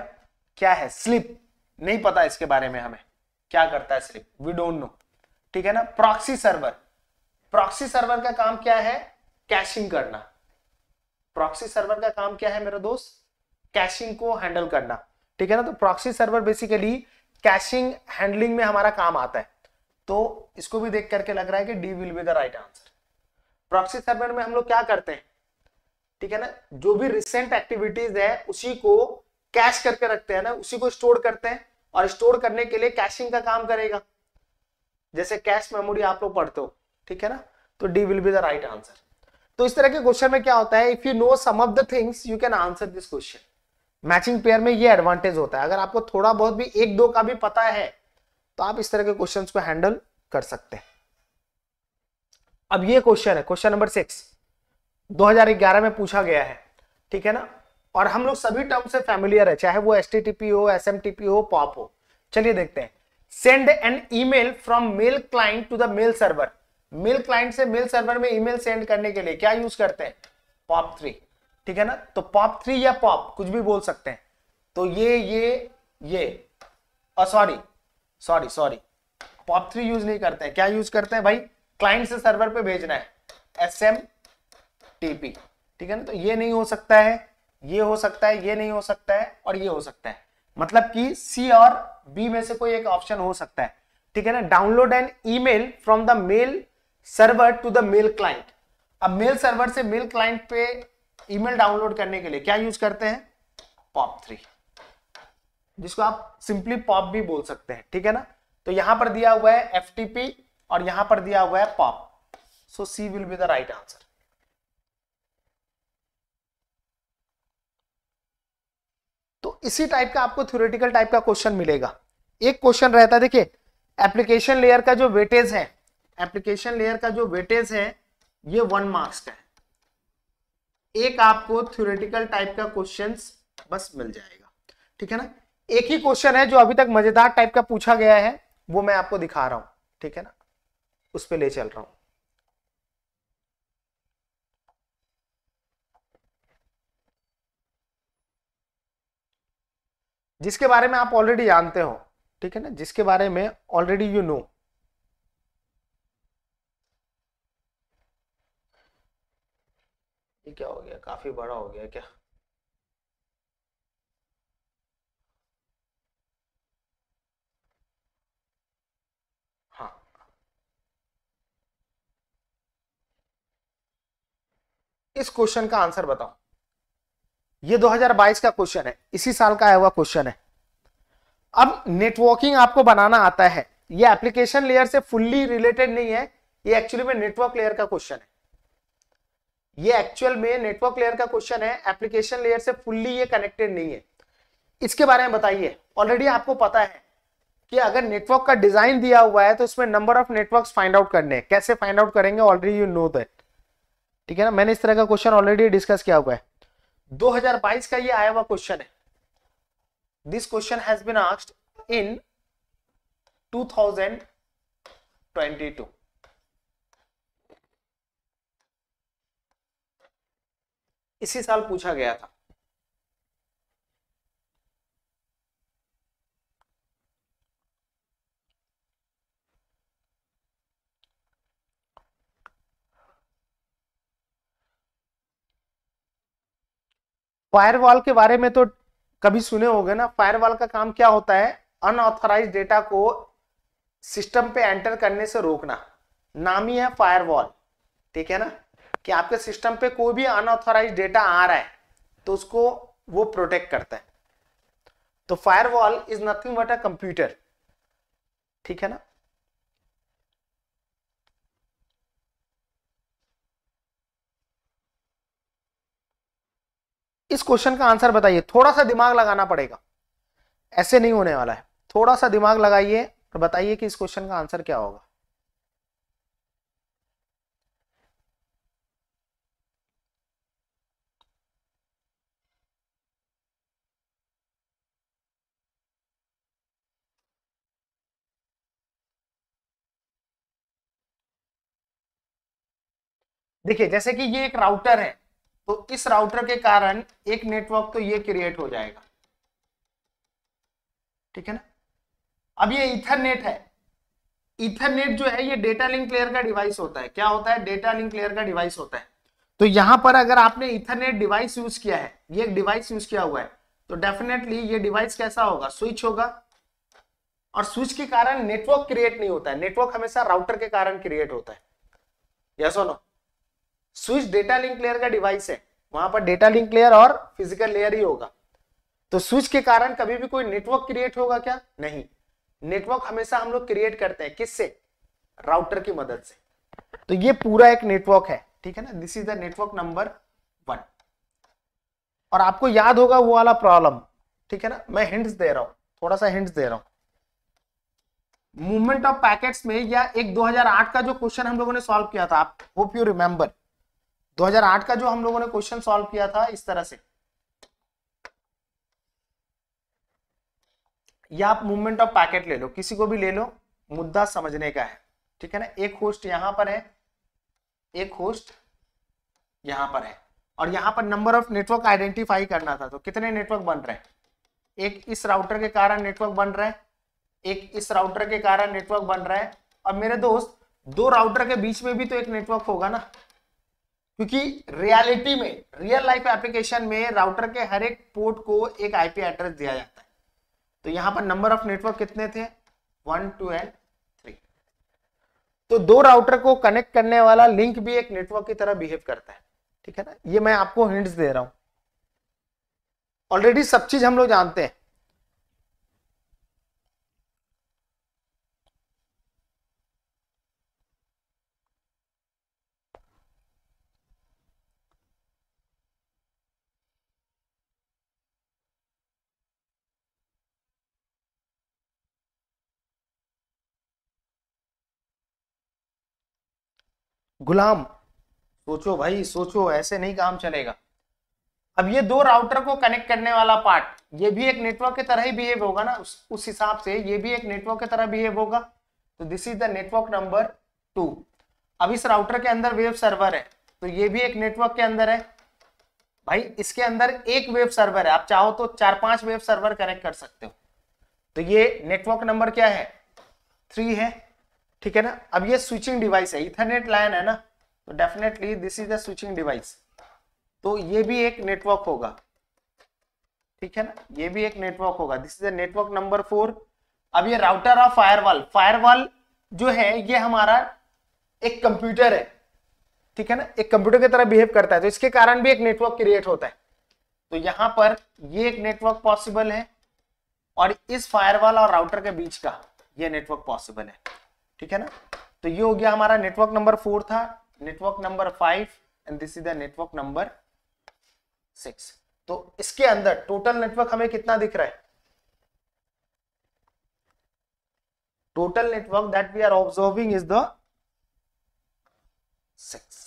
क्या है स्लिप नहीं पता इसके बारे में हमें क्या करता है स्लिप वी डोंट नो ठीक है ना प्रॉक्सी सर्वर प्रॉक्सी सर्वर का काम क्या है कैशिंग करना प्रॉक्सी सर्वर का काम क्या है मेरा दोस्त कैशिंग को हैंडल करना ठीक है ना तो proxy server basically caching handling में हमारा काम आता है तो इसको भी देख करके लग रहा है कि D will be the right answer proxy server में हम लोग क्या करते हैं ठीक है ना जो भी रिसेंट एक्टिविटीज है उसी को कैश करके रखते हैं ना उसी को स्टोर करते हैं और स्टोर करने के लिए कैशिंग का काम करेगा जैसे कैश मेमोरी आप लोग पढ़ते हो ठीक है ना तो D will be the right answer तो इस तरह के क्वेश्चन में क्या होता है if you know some of the things you can answer this question matching pair में ये एडवांटेज होता है अगर आपको थोड़ा बहुत भी एक दो का भी पता है तो आप इस तरह के क्वेश्चन को हैंडल कर सकते हैं अब ये क्वेश्चन है क्वेश्चन नंबर सिक्स 2011 में पूछा गया है ठीक है ना और हम लोग सभी टर्म से फैमिलियर है चाहे वो एस हो एस हो पॉप हो चलिए देखते हैं send an email from mail client to the mail server mail client से मेल सर्वर में ईमेल सेंड करने के लिए क्या यूज करते हैं पॉप थ्री ठीक है ना तो पॉप थ्री या पॉप कुछ भी बोल सकते हैं तो ये ये ये sorry sorry sorry POP three use नहीं करते हैं क्या यूज करते हैं भाई क्लाइंट से सर्वर पे भेजना है एस एम टीपी ठीक है ना तो ये नहीं हो सकता है ये हो सकता है ये नहीं हो सकता है और ये हो सकता है मतलब कि सी और बी में से कोई एक ऑप्शन हो सकता है ठीक है ना download an email from the mail server to the mail client अब मेल सर्वर से मेल क्लाइंट पे ईमेल डाउनलोड करने के लिए क्या यूज करते हैं पॉप थ्री जिसको आप सिंपली पॉप भी बोल सकते हैं ठीक है ना तो यहां पर दिया हुआ है एफ और यहां पर दिया हुआ है POP so C will be the right answer तो इसी टाइप का आपको थ्योरेटिकल टाइप का क्वेश्चन मिलेगा एक क्वेश्चन रहता है देखिए एप्लीकेशन लेयर का जो वेटेज है एप्लीकेशन लेयर का जो वेटेज है ये वन मार्क्स का है एक आपको थ्योरेटिकल टाइप का क्वेश्चन बस मिल जाएगा ठीक है ना एक ही क्वेश्चन है जो अभी तक मजेदार टाइप का पूछा गया है वो मैं आपको दिखा रहा हूं ठीक है ना उस पर ले चल रहा हूं जिसके बारे में आप ऑलरेडी जानते हो ठीक है ना जिसके बारे में ऑलरेडी यू नो ये क्या हो गया काफी बड़ा हो गया क्या हाँ इस क्वेश्चन का आंसर बताओ ये 2022 का क्वेश्चन है इसी साल का आया हुआ क्वेश्चन है अब नेटवर्किंग आपको बनाना आता है ये एप्लीकेशन लेयर से फुल्ली रिलेटेड नहीं है ये एक्चुअली में नेटवर्क लेयर का क्वेश्चन है ये एक्चुअल में नेटवर्क लेयर का क्वेश्चन है एप्लीकेशन लेयर से फुल्ली ये कनेक्टेड नहीं है इसके बारे में बताइए ऑलरेडी आपको पता है कि अगर नेटवर्क का डिजाइन दिया हुआ है तो इसमें number of network find out करने हैं कैसे फाइंड आउट करेंगे ऑलरेडी यू नो दैट ठीक है ना मैंने इस तरह का क्वेश्चन ऑलरेडी डिस्कस किया हुआ है 2022 का ये आया हुआ क्वेश्चन है this question has been asked in 2022 इसी साल पूछा गया था फायरवॉल के बारे में तो कभी सुने होंगे ना फायरवॉल का काम क्या होता है अनऑथराइज डेटा को सिस्टम पे एंटर करने से रोकना नाम ही है फायरवॉल ठीक है ना कि आपके सिस्टम पे कोई भी अनऑथराइज डेटा आ रहा है तो उसको वो प्रोटेक्ट करता है तो firewall is nothing but a computer ठीक है ना इस क्वेश्चन का आंसर बताइए थोड़ा सा दिमाग लगाना पड़ेगा ऐसे नहीं होने वाला है थोड़ा सा दिमाग लगाइए और बताइए कि इस क्वेश्चन का आंसर क्या होगा देखिए जैसे कि ये एक राउटर है तो इस राउटर के कारण एक नेटवर्क तो ये क्रिएट हो जाएगा ठीक है ना अब ये इथरनेट है इथरनेट जो है ये डेटा लिंक लेयर का डिवाइस होता है क्या होता है डेटा लिंक लेयर का डिवाइस होता है तो यहां पर अगर आपने इथरनेट डिवाइस यूज किया है ये डिवाइस यूज किया हुआ है तो डेफिनेटली ये डिवाइस कैसा होगा स्विच होगा और स्विच के कारण नेटवर्क क्रिएट नहीं होता है नेटवर्क हमेशा राउटर के कारण क्रिएट होता है यस और नो स्विच डेटा लिंक लेयर का डिवाइस है वहां पर डेटा लिंक लेयर और फिजिकल लेयर ही होगा तो स्विच के कारण कभी भी कोई नेटवर्क क्रिएट होगा क्या नहीं नेटवर्क हमेशा हम लोग क्रिएट करते हैं किससे राउटर की मदद से तो ये पूरा एक नेटवर्क है ठीक है ना this is the network number one और आपको याद होगा वो वाला प्रॉब्लम ठीक है ना मैं हिंट्स दे रहा हूं थोड़ा सा हिंट्स दे रहा हूं मूवमेंट ऑफ पैकेट्स में या एक 2008 का जो क्वेश्चन हम लोगों ने सॉल्व किया था आप होप यू रिमेंबर 2008 का जो हम लोगों ने क्वेश्चन सॉल्व किया था इस तरह से या आप मूवमेंट ऑफ पैकेट ले लो किसी को भी ले लो मुद्दा समझने का है ठीक है ना एक होस्ट यहां पर है एक होस्ट यहां पर है और यहां पर नंबर ऑफ नेटवर्क आइडेंटिफाई करना था तो कितने नेटवर्क बन रहे हैं एक इस राउटर के कारण नेटवर्क बन रहे एक इस राउटर के कारण नेटवर्क बन रहा है और मेरे दोस्त दो राउटर के बीच में भी तो एक नेटवर्क होगा ना क्योंकि रियलिटी में रियल लाइफ एप्लीकेशन में राउटर के हर एक पोर्ट को एक आईपी एड्रेस दिया जाता है तो यहां पर नंबर ऑफ नेटवर्क कितने थे वन टू एंड थ्री तो दो राउटर को कनेक्ट करने वाला लिंक भी एक नेटवर्क की तरह बिहेव करता है ठीक है ना ये मैं आपको हिंट्स दे रहा हूं ऑलरेडी सब चीज हम लोग जानते हैं गुलाम सोचो भाई सोचो ऐसे नहीं काम चलेगा अब ये दो राउटर को कनेक्ट करने वाला पार्ट ये भी एक नेटवर्क की तरह ही बिहेव होगा ना उस हिसाब से ये भी एक नेटवर्क की तरह बिहेव होगा तो this is the network number two अब इस राउटर के अंदर वेब सर्वर है तो ये भी एक नेटवर्क के अंदर है भाई इसके अंदर एक वेब सर्वर है आप चाहो तो चार पांच वेब सर्वर कनेक्ट कर सकते हो तो ये नेटवर्क नंबर क्या है थ्री है ठीक है ना अब ये स्विचिंग डिवाइस है इथरनेट लाइन है ना तो definitely this is a switching device तो ये भी एक नेटवर्क होगा ठीक है ना ये भी एक नेटवर्क होगा this is network number four अब ये राउटर और फायरवॉल फायरवॉल जो है ये हमारा एक कंप्यूटर है ठीक है ना एक कंप्यूटर की तरह बिहेव करता है तो इसके कारण भी एक नेटवर्क क्रिएट होता है तो यहां पर ये एक नेटवर्क पॉसिबल है और इस फायरवॉल और राउटर के बीच का ये नेटवर्क पॉसिबल है ठीक है ना तो ये हो गया हमारा नेटवर्क नंबर फोर था network number five and this is the network number six तो इसके अंदर टोटल नेटवर्क हमें कितना दिख रहा है total network that we are observing is the six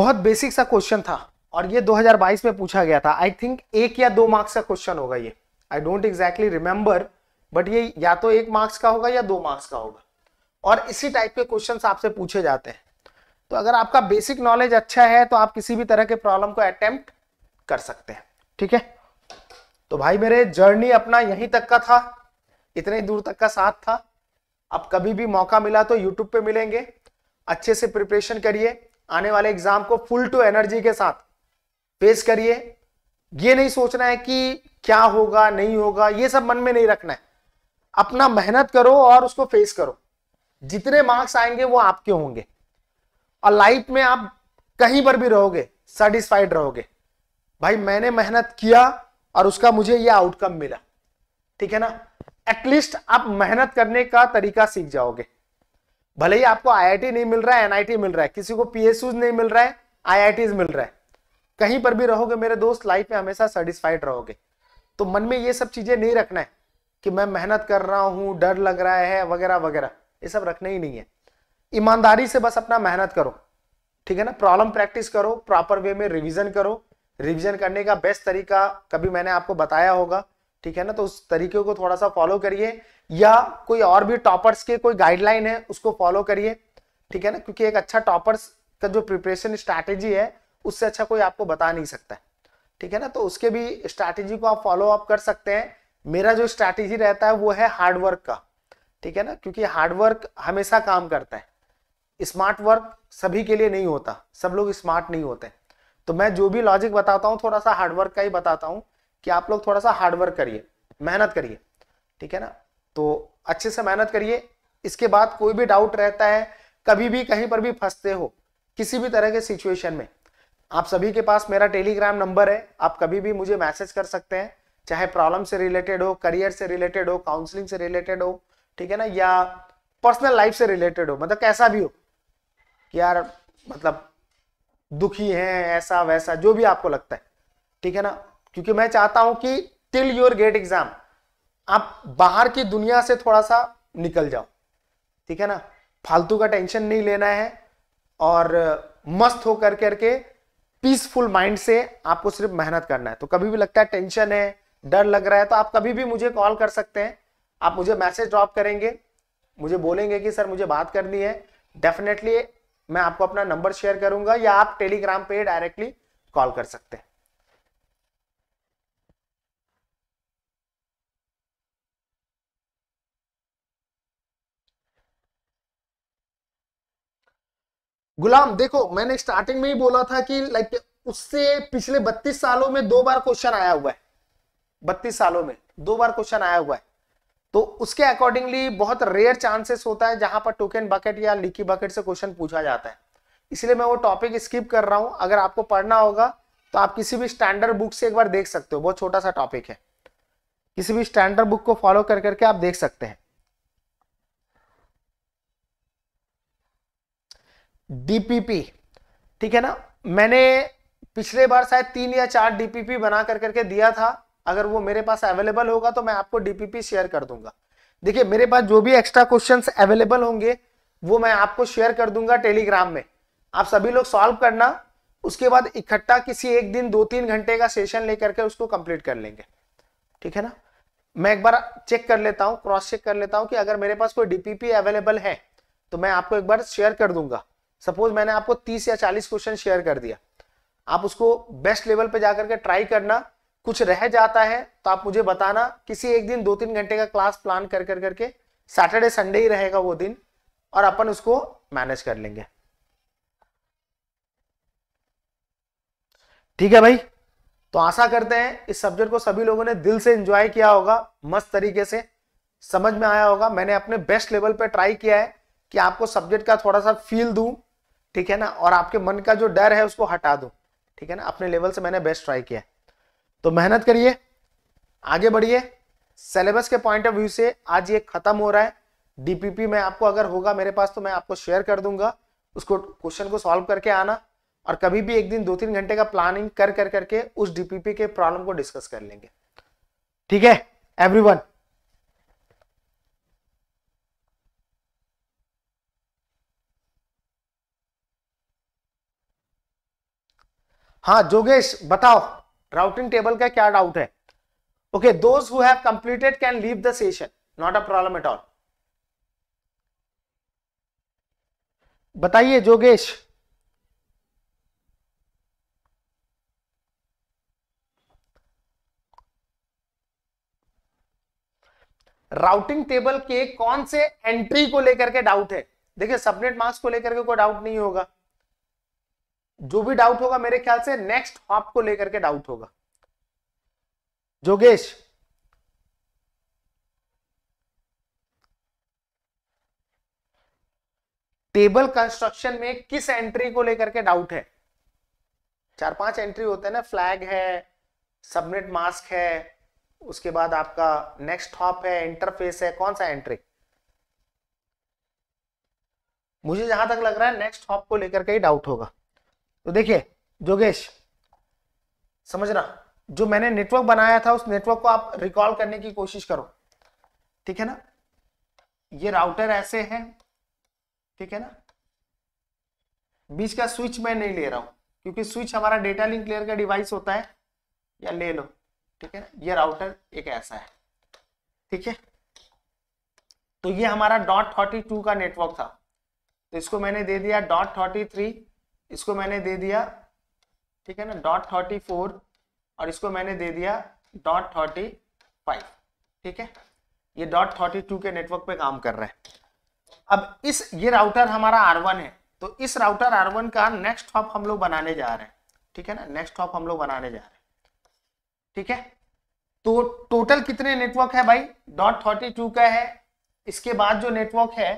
बहुत बेसिक सा क्वेश्चन था और ये 2022 में पूछा गया था आई थिंक एक या दो मार्क्स का क्वेश्चन होगा ये I don't exactly remember but ये या तो एक मार्क्स का होगा या दो मार्क्स का होगा और इसी टाइप के क्वेश्चन आपसे पूछे जाते हैं तो अगर आपका बेसिक नॉलेज अच्छा है तो आप किसी भी तरह के प्रॉब्लम को अटेम्प्ट कर सकते हैं ठीक है तो भाई मेरे जर्नी अपना यहीं तक का था इतने दूर तक का साथ था अब कभी भी मौका मिला तो YouTube पे मिलेंगे अच्छे से प्रिपरेशन करिए आने वाले एग्जाम को फुल टू एनर्जी के साथ पेश करिए ये नहीं सोचना है कि क्या होगा नहीं होगा ये सब मन में नहीं रखना है अपना मेहनत करो और उसको फेस करो जितने मार्क्स आएंगे वो आपके होंगे और लाइफ में आप कहीं पर भी रहोगे सेटिस्फाइड रहोगे भाई मैंने मेहनत किया और उसका मुझे ये आउटकम मिला ठीक है ना एटलीस्ट आप मेहनत करने का तरीका सीख जाओगे भले ही आपको आईआईटी नहीं मिल रहा है एनआईटी मिल रहा है किसी को पीएसयू नहीं मिल रहा है आईआईटी मिल रहा है कहीं पर भी रहोगे मेरे दोस्त लाइफ में हमेशा सेटिस्फाइड रहोगे तो मन में ये सब चीजें नहीं रखना है कि मैं मेहनत कर रहा हूं डर लग रहा है वगैरह वगैरह ये सब रखना ही नहीं है ईमानदारी से बस अपना मेहनत करो ठीक है ना प्रॉब्लम प्रैक्टिस करो प्रॉपर वे में रिविजन करो रिविजन करने का बेस्ट तरीका कभी मैंने आपको बताया होगा ठीक है ना तो उस तरीके को थोड़ा सा फॉलो करिए या कोई और भी टॉपर्स के कोई गाइडलाइन है उसको फॉलो करिए ठीक है ना क्योंकि एक अच्छा टॉपर्स का जो प्रिपरेशन स्ट्रैटेजी है उससे अच्छा कोई आपको बता नहीं सकता ठीक है ना तो उसके भी स्ट्रैटेजी को आप फॉलो अप कर सकते हैं मेरा जो स्ट्रैटेजी रहता है वो है हार्डवर्क का ठीक है ना क्योंकि हार्डवर्क हमेशा काम करता है स्मार्ट वर्क सभी के लिए नहीं होता सब लोग स्मार्ट नहीं होते तो मैं जो भी लॉजिक बताता हूँ थोड़ा सा हार्डवर्क का ही बताता हूँ कि आप लोग थोड़ा सा हार्डवर्क करिए मेहनत करिए ठीक है ना तो अच्छे से मेहनत करिए इसके बाद कोई भी डाउट रहता है कभी भी कहीं पर भी फंसते हो किसी भी तरह के सिचुएशन में आप सभी के पास मेरा टेलीग्राम नंबर है आप कभी भी मुझे मैसेज कर सकते हैं चाहे प्रॉब्लम से रिलेटेड हो करियर से रिलेटेड हो काउंसलिंग से रिलेटेड हो ठीक है ना या पर्सनल लाइफ से रिलेटेड हो मतलब कैसा भी हो यार मतलब दुखी है ऐसा वैसा जो भी आपको लगता है ठीक है ना क्योंकि मैं चाहता हूं कि टिल योर गेट एग्जाम आप बाहर की दुनिया से थोड़ा सा निकल जाओ ठीक है ना फालतू का टेंशन नहीं लेना है और मस्त होकर करके पीसफुल माइंड से आपको सिर्फ मेहनत करना है तो कभी भी लगता है टेंशन है डर लग रहा है तो आप कभी भी मुझे कॉल कर सकते हैं आप मुझे मैसेज ड्रॉप करेंगे मुझे बोलेंगे कि सर मुझे बात करनी है डेफिनेटली मैं आपको अपना नंबर शेयर करूंगा या आप टेलीग्राम पे डायरेक्टली कॉल कर सकते हैं गुलाम देखो मैंने स्टार्टिंग में ही बोला था कि लाइक उससे पिछले बत्तीस सालों में दो बार क्वेश्चन आया हुआ है बत्तीस सालों में दो बार क्वेश्चन आया हुआ है तो उसके अकॉर्डिंगली बहुत रेयर चांसेस होता है जहां पर टोकन बकेट या लिकी बकेट से क्वेश्चन पूछा जाता है इसलिए मैं वो टॉपिक स्किप कर रहा हूं अगर आपको पढ़ना होगा तो आप किसी भी स्टैंडर्ड बुक से एक बार देख सकते हो बहुत छोटा सा टॉपिक है किसी भी स्टैंडर्ड बुक को फॉलो कर करके आप देख सकते हैं डीपीपी ठीक है ना मैंने पिछले बार शायद तीन या चार डीपीपी बना कर करके दिया था अगर वो मेरे पास अवेलेबल होगा तो मैं आपको डीपीपी शेयर कर दूंगा देखिए मेरे पास जो भी एक्स्ट्रा क्वेश्चंस अवेलेबल होंगे वो मैं आपको शेयर कर दूंगा टेलीग्राम में आप सभी लोग सॉल्व करना उसके बाद इकट्ठा किसी एक दिन दो तीन घंटे का सेशन लेकर के उसको कंप्लीट कर लेंगे ठीक है ना मैं एक बार चेक कर लेता हूँ क्रॉस चेक कर लेता हूँ कि अगर मेरे पास कोई डीपीपी अवेलेबल है तो मैं आपको एक बार शेयर कर दूंगा सपोज मैंने आपको 30 या 40 क्वेश्चन शेयर कर दिया आप उसको बेस्ट लेवल पे जाकर के ट्राई करना कुछ रह जाता है तो आप मुझे बताना किसी एक दिन दो तीन घंटे का क्लास प्लान कर कर करके सैटरडे संडे ही रहेगा वो दिन और अपन उसको मैनेज कर लेंगे ठीक है भाई तो आशा करते हैं इस सब्जेक्ट को सभी लोगों ने दिल से एंजॉय किया होगा मस्त तरीके से समझ में आया होगा मैंने अपने बेस्ट लेवल पे ट्राई किया है कि आपको सब्जेक्ट का थोड़ा सा फील दूं ठीक है ना और आपके मन का जो डर है उसको हटा दो ठीक है ना अपने लेवल से मैंने बेस्ट ट्राई किया तो मेहनत करिए आगे बढ़िए सिलेबस के पॉइंट ऑफ व्यू से आज ये खत्म हो रहा है डीपीपी में आपको अगर होगा मेरे पास तो मैं आपको शेयर कर दूंगा उसको क्वेश्चन को सॉल्व करके आना और कभी भी एक दिन दो तीन घंटे का प्लानिंग कर कर करके उस डीपीपी के प्रॉब्लम को डिस्कस कर लेंगे ठीक है एवरीवन हाँ जोगेश बताओ राउटिंग टेबल का क्या डाउट है okay those who have completed can leave the session not a problem at all बताइए जोगेश राउटिंग टेबल के कौन से एंट्री को लेकर के डाउट है देखिए सबनेट मार्क्स को लेकर के कोई डाउट नहीं होगा जो भी डाउट होगा मेरे ख्याल से नेक्स्ट हॉप को लेकर के डाउट होगा जोगेश टेबल कंस्ट्रक्शन में किस एंट्री को लेकर के डाउट है चार पांच एंट्री होते हैं ना फ्लैग है सबनेट मास्क है उसके बाद आपका नेक्स्ट हॉप है इंटरफेस है कौन सा एंट्री मुझे जहां तक लग रहा है नेक्स्ट हॉप को लेकर के ही डाउट होगा तो देखिए जोगेश समझना जो मैंने नेटवर्क बनाया था उस नेटवर्क को आप रिकॉल करने की कोशिश करो ठीक है ना ये राउटर ऐसे है ठीक है ना बीच का स्विच मैं नहीं ले रहा हूं क्योंकि स्विच हमारा डेटा लिंक लेयर का डिवाइस होता है या ले लो ठीक है ना ये राउटर एक ऐसा है ठीक है तो ये हमारा डॉट थर्टी टू का नेटवर्क था तो इसको मैंने दे दिया डॉट थर्टी थ्री इसको मैंने दे दिया ठीक है ना डॉट थर्टी फोर और इसको मैंने दे दिया डॉट थर्टी फाइव ठीक है ये डॉट थर्टी टू के नेटवर्क पे काम कर रहे हैं अब इस ये राउटर हमारा आर वन है तो इस राउटर आर वन का नेक्स्ट हॉप हम लोग बनाने जा रहे हैं ठीक है ना नेक्स्ट हॉप हम लोग बनाने जा रहे हैं ठीक है तो टोटल कितने नेटवर्क है भाई डॉट थर्टी टू का है इसके बाद जो नेटवर्क है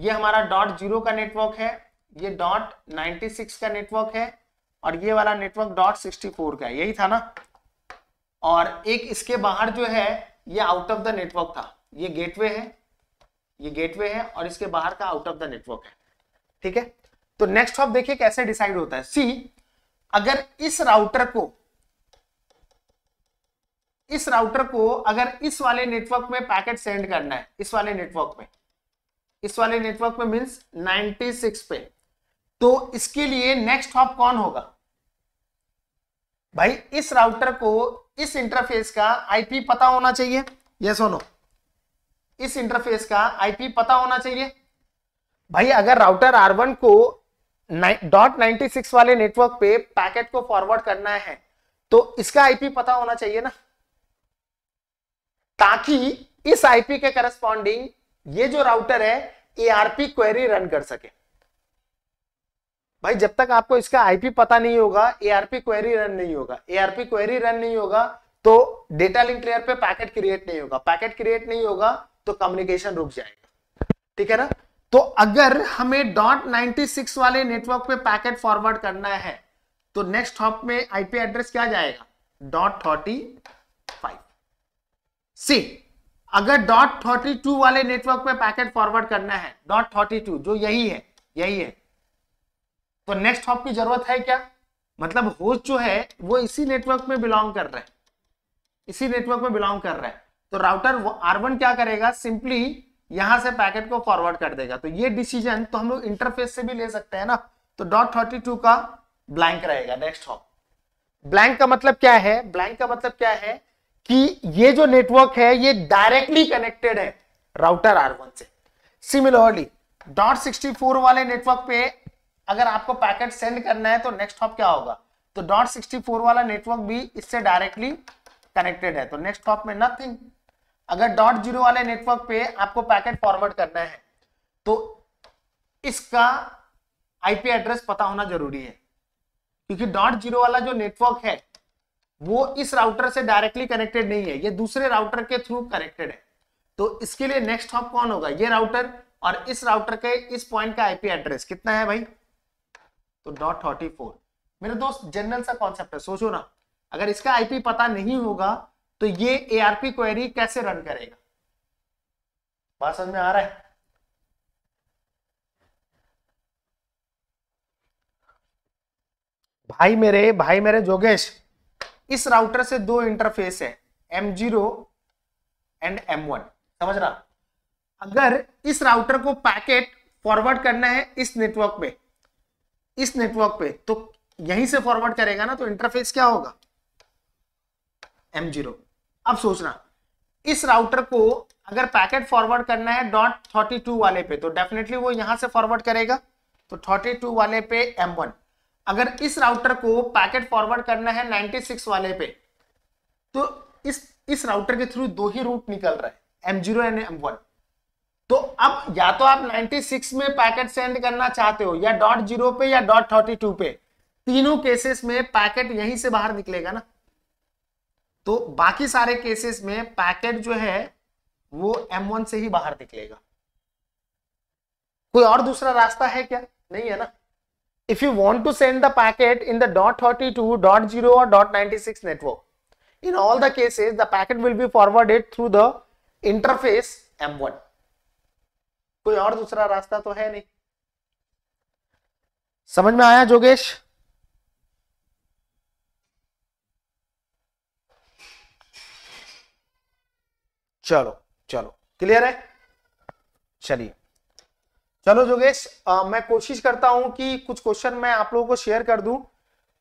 ये हमारा डॉट जीरो का नेटवर्क है ये डॉट सिक्स का नेटवर्क है और ये वाला नेटवर्क डॉट सिक्सटी फोर का है यही था ना और एक इसके बाहर जो है ये आउट ऑफ द नेटवर्क था ये गेटवे है ये गेटवे है और इसके बाहर का आउट ऑफ द नेटवर्क है ठीक है तो नेक्स्ट हॉप देखिए कैसे डिसाइड होता है सी अगर इस राउटर को इस राउटर को अगर इस वाले नेटवर्क में पैकेट सेंड करना है इस वाले नेटवर्क में इस वाले नेटवर्क में नाइनटी सिक्स पे तो इसके लिए नेक्स्ट हॉप कौन होगा भाई इस राउटर को इस इंटरफेस का आईपी पता होना चाहिए यस सुनो इस इंटरफेस का आईपी पता होना चाहिए भाई अगर राउटर आर वन को डॉट नाइनटी सिक्स वाले नेटवर्क पे पैकेट को फॉरवर्ड करना है तो इसका आईपी पता होना चाहिए ना ताकि इस आईपी के करस्पॉन्डिंग ये जो राउटर है एआरपी क्वेरी रन कर सके भाई जब तक आपको इसका आईपी पता नहीं होगा एआरपी क्वेरी रन नहीं होगा एआरपी क्वेरी रन नहीं होगा तो डेटा लिंक लेयर पे पैकेट क्रिएट नहीं होगा पैकेट क्रिएट नहीं होगा तो कम्युनिकेशन रुक जाएगा ठीक है ना तो अगर हमें डॉट नाइनटी सिक्स वाले नेटवर्क पे पैकेट फॉरवर्ड करना है तो नेक्स्ट हॉप में आईपी एड्रेस क्या जाएगा डॉट थर्टी फाइव सी अगर डॉट थर्टी टू वाले नेटवर्क पे पैकेट फॉरवर्ड करना है डॉट थर्टी टू जो यही है यही है तो नेक्स्ट हॉप की जरूरत है क्या मतलब होस्ट जो है वो इसी नेटवर्क में बिलोंग कर रहा है इसी नेटवर्क में बिलोंग कर रहा है तो राउटर आर क्या करेगा सिंपली यहां से पैकेट को फॉरवर्ड कर देगा तो ये डिसीजन तो हम लोग इंटरफेस से भी ले सकते हैं ना तो डॉट थर्टी टू का ब्लैंक रहेगा नेक्स्ट हॉप ब्लैंक का मतलब क्या है ब्लैंक का मतलब क्या है कि ये जो नेटवर्क है ये डायरेक्टली कनेक्टेड है राउटर आर वन से सिमिलरली डॉट सिक्सटी फोर वाले नेटवर्क पे अगर आपको पैकेट सेंड करना है तो नेक्स्ट हॉप क्या होगा तो डॉट सिक्सटी फोर वाला नेटवर्क भी इससे डायरेक्टली कनेक्टेड है तो नेक्स्ट हॉप में नथिंग अगर डॉट जीरो वाले नेटवर्क पे आपको पैकेट फॉरवर्ड करना है तो इसका आईपी एड्रेस पता होना जरूरी है क्योंकि डॉट जीरो वाला जो नेटवर्क है वो इस राउटर से डायरेक्टली कनेक्टेड नहीं है ये दूसरे राउटर के थ्रू कनेक्टेड है तो इसके लिए नेक्स्ट हॉप कौन होगा ये राउटर और इस राउटर के इस पॉइंट का आईपी एड्रेस कितना है भाई तो डॉट थर्टी फोर मेरे दोस्त जनरल सा कॉन्सेप्ट है सोचो ना अगर इसका आईपी पता नहीं होगा तो ये एआरपी क्वेरी कैसे रन करेगा बात समझ में आ रहा है भाई मेरे भाई मेरे जोगेश इस राउटर से दो इंटरफेस है M zero and M one समझ रहा अगर इस राउटर को पैकेट फॉरवर्ड करना है इस नेटवर्क में इस नेटवर्क पे तो यहीं से फॉरवर्ड करेगा ना तो इंटरफेस क्या होगा एम जीरो अब सोचना इस राउटर को अगर पैकेट फॉरवर्ड करना है डॉट थर्टी टू वाले पे तो डेफिनेटली वो यहां से फॉरवर्ड करेगा तो थर्टी टू वाले पे एम वन अगर इस राउटर को पैकेट फॉरवर्ड करना है नाइनटी सिक्स वाले पे तो इस इस राउटर के थ्रू दो ही रूट निकल रहा है M zero and M one तो अब या तो आप 96 में पैकेट सेंड करना चाहते हो या डॉट जीरो पे या डॉट थर्टी टू पे तीनों केसेस में पैकेट यहीं से बाहर निकलेगा ना तो बाकी सारे केसेस में पैकेट जो है वो M1 से ही बाहर निकलेगा कोई और दूसरा रास्ता है क्या नहीं है ना if you want to send the packet in the dot thirty two dot zero और dot ninety six network in all the cases the packet will be forwarded through the interface M one कोई और दूसरा रास्ता तो है नहीं समझ में आया जोगेश चलो चलो क्लियर है चलिए चलो जोगेश आ, मैं कोशिश करता हूं कि कुछ क्वेश्चन मैं आप लोगों को शेयर कर दूं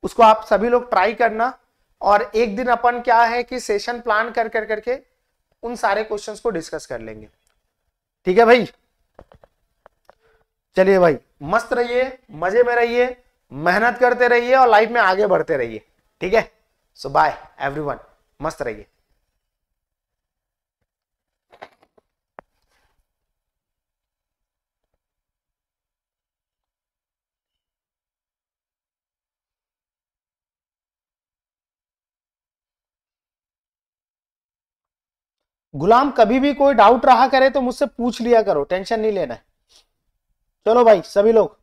उसको आप सभी लोग ट्राई करना और एक दिन अपन क्या है कि सेशन प्लान कर कर करके उन सारे क्वेश्चंस को डिस्कस कर लेंगे ठीक है भाई चलिए भाई मस्त रहिए मजे में रहिए मेहनत करते रहिए और लाइफ में आगे बढ़ते रहिए ठीक है सो बाय एवरीवन मस्त रहिए गुलाम कभी भी कोई डाउट रहा करे तो मुझसे पूछ लिया करो टेंशन नहीं लेना है चलो भाई सभी लोग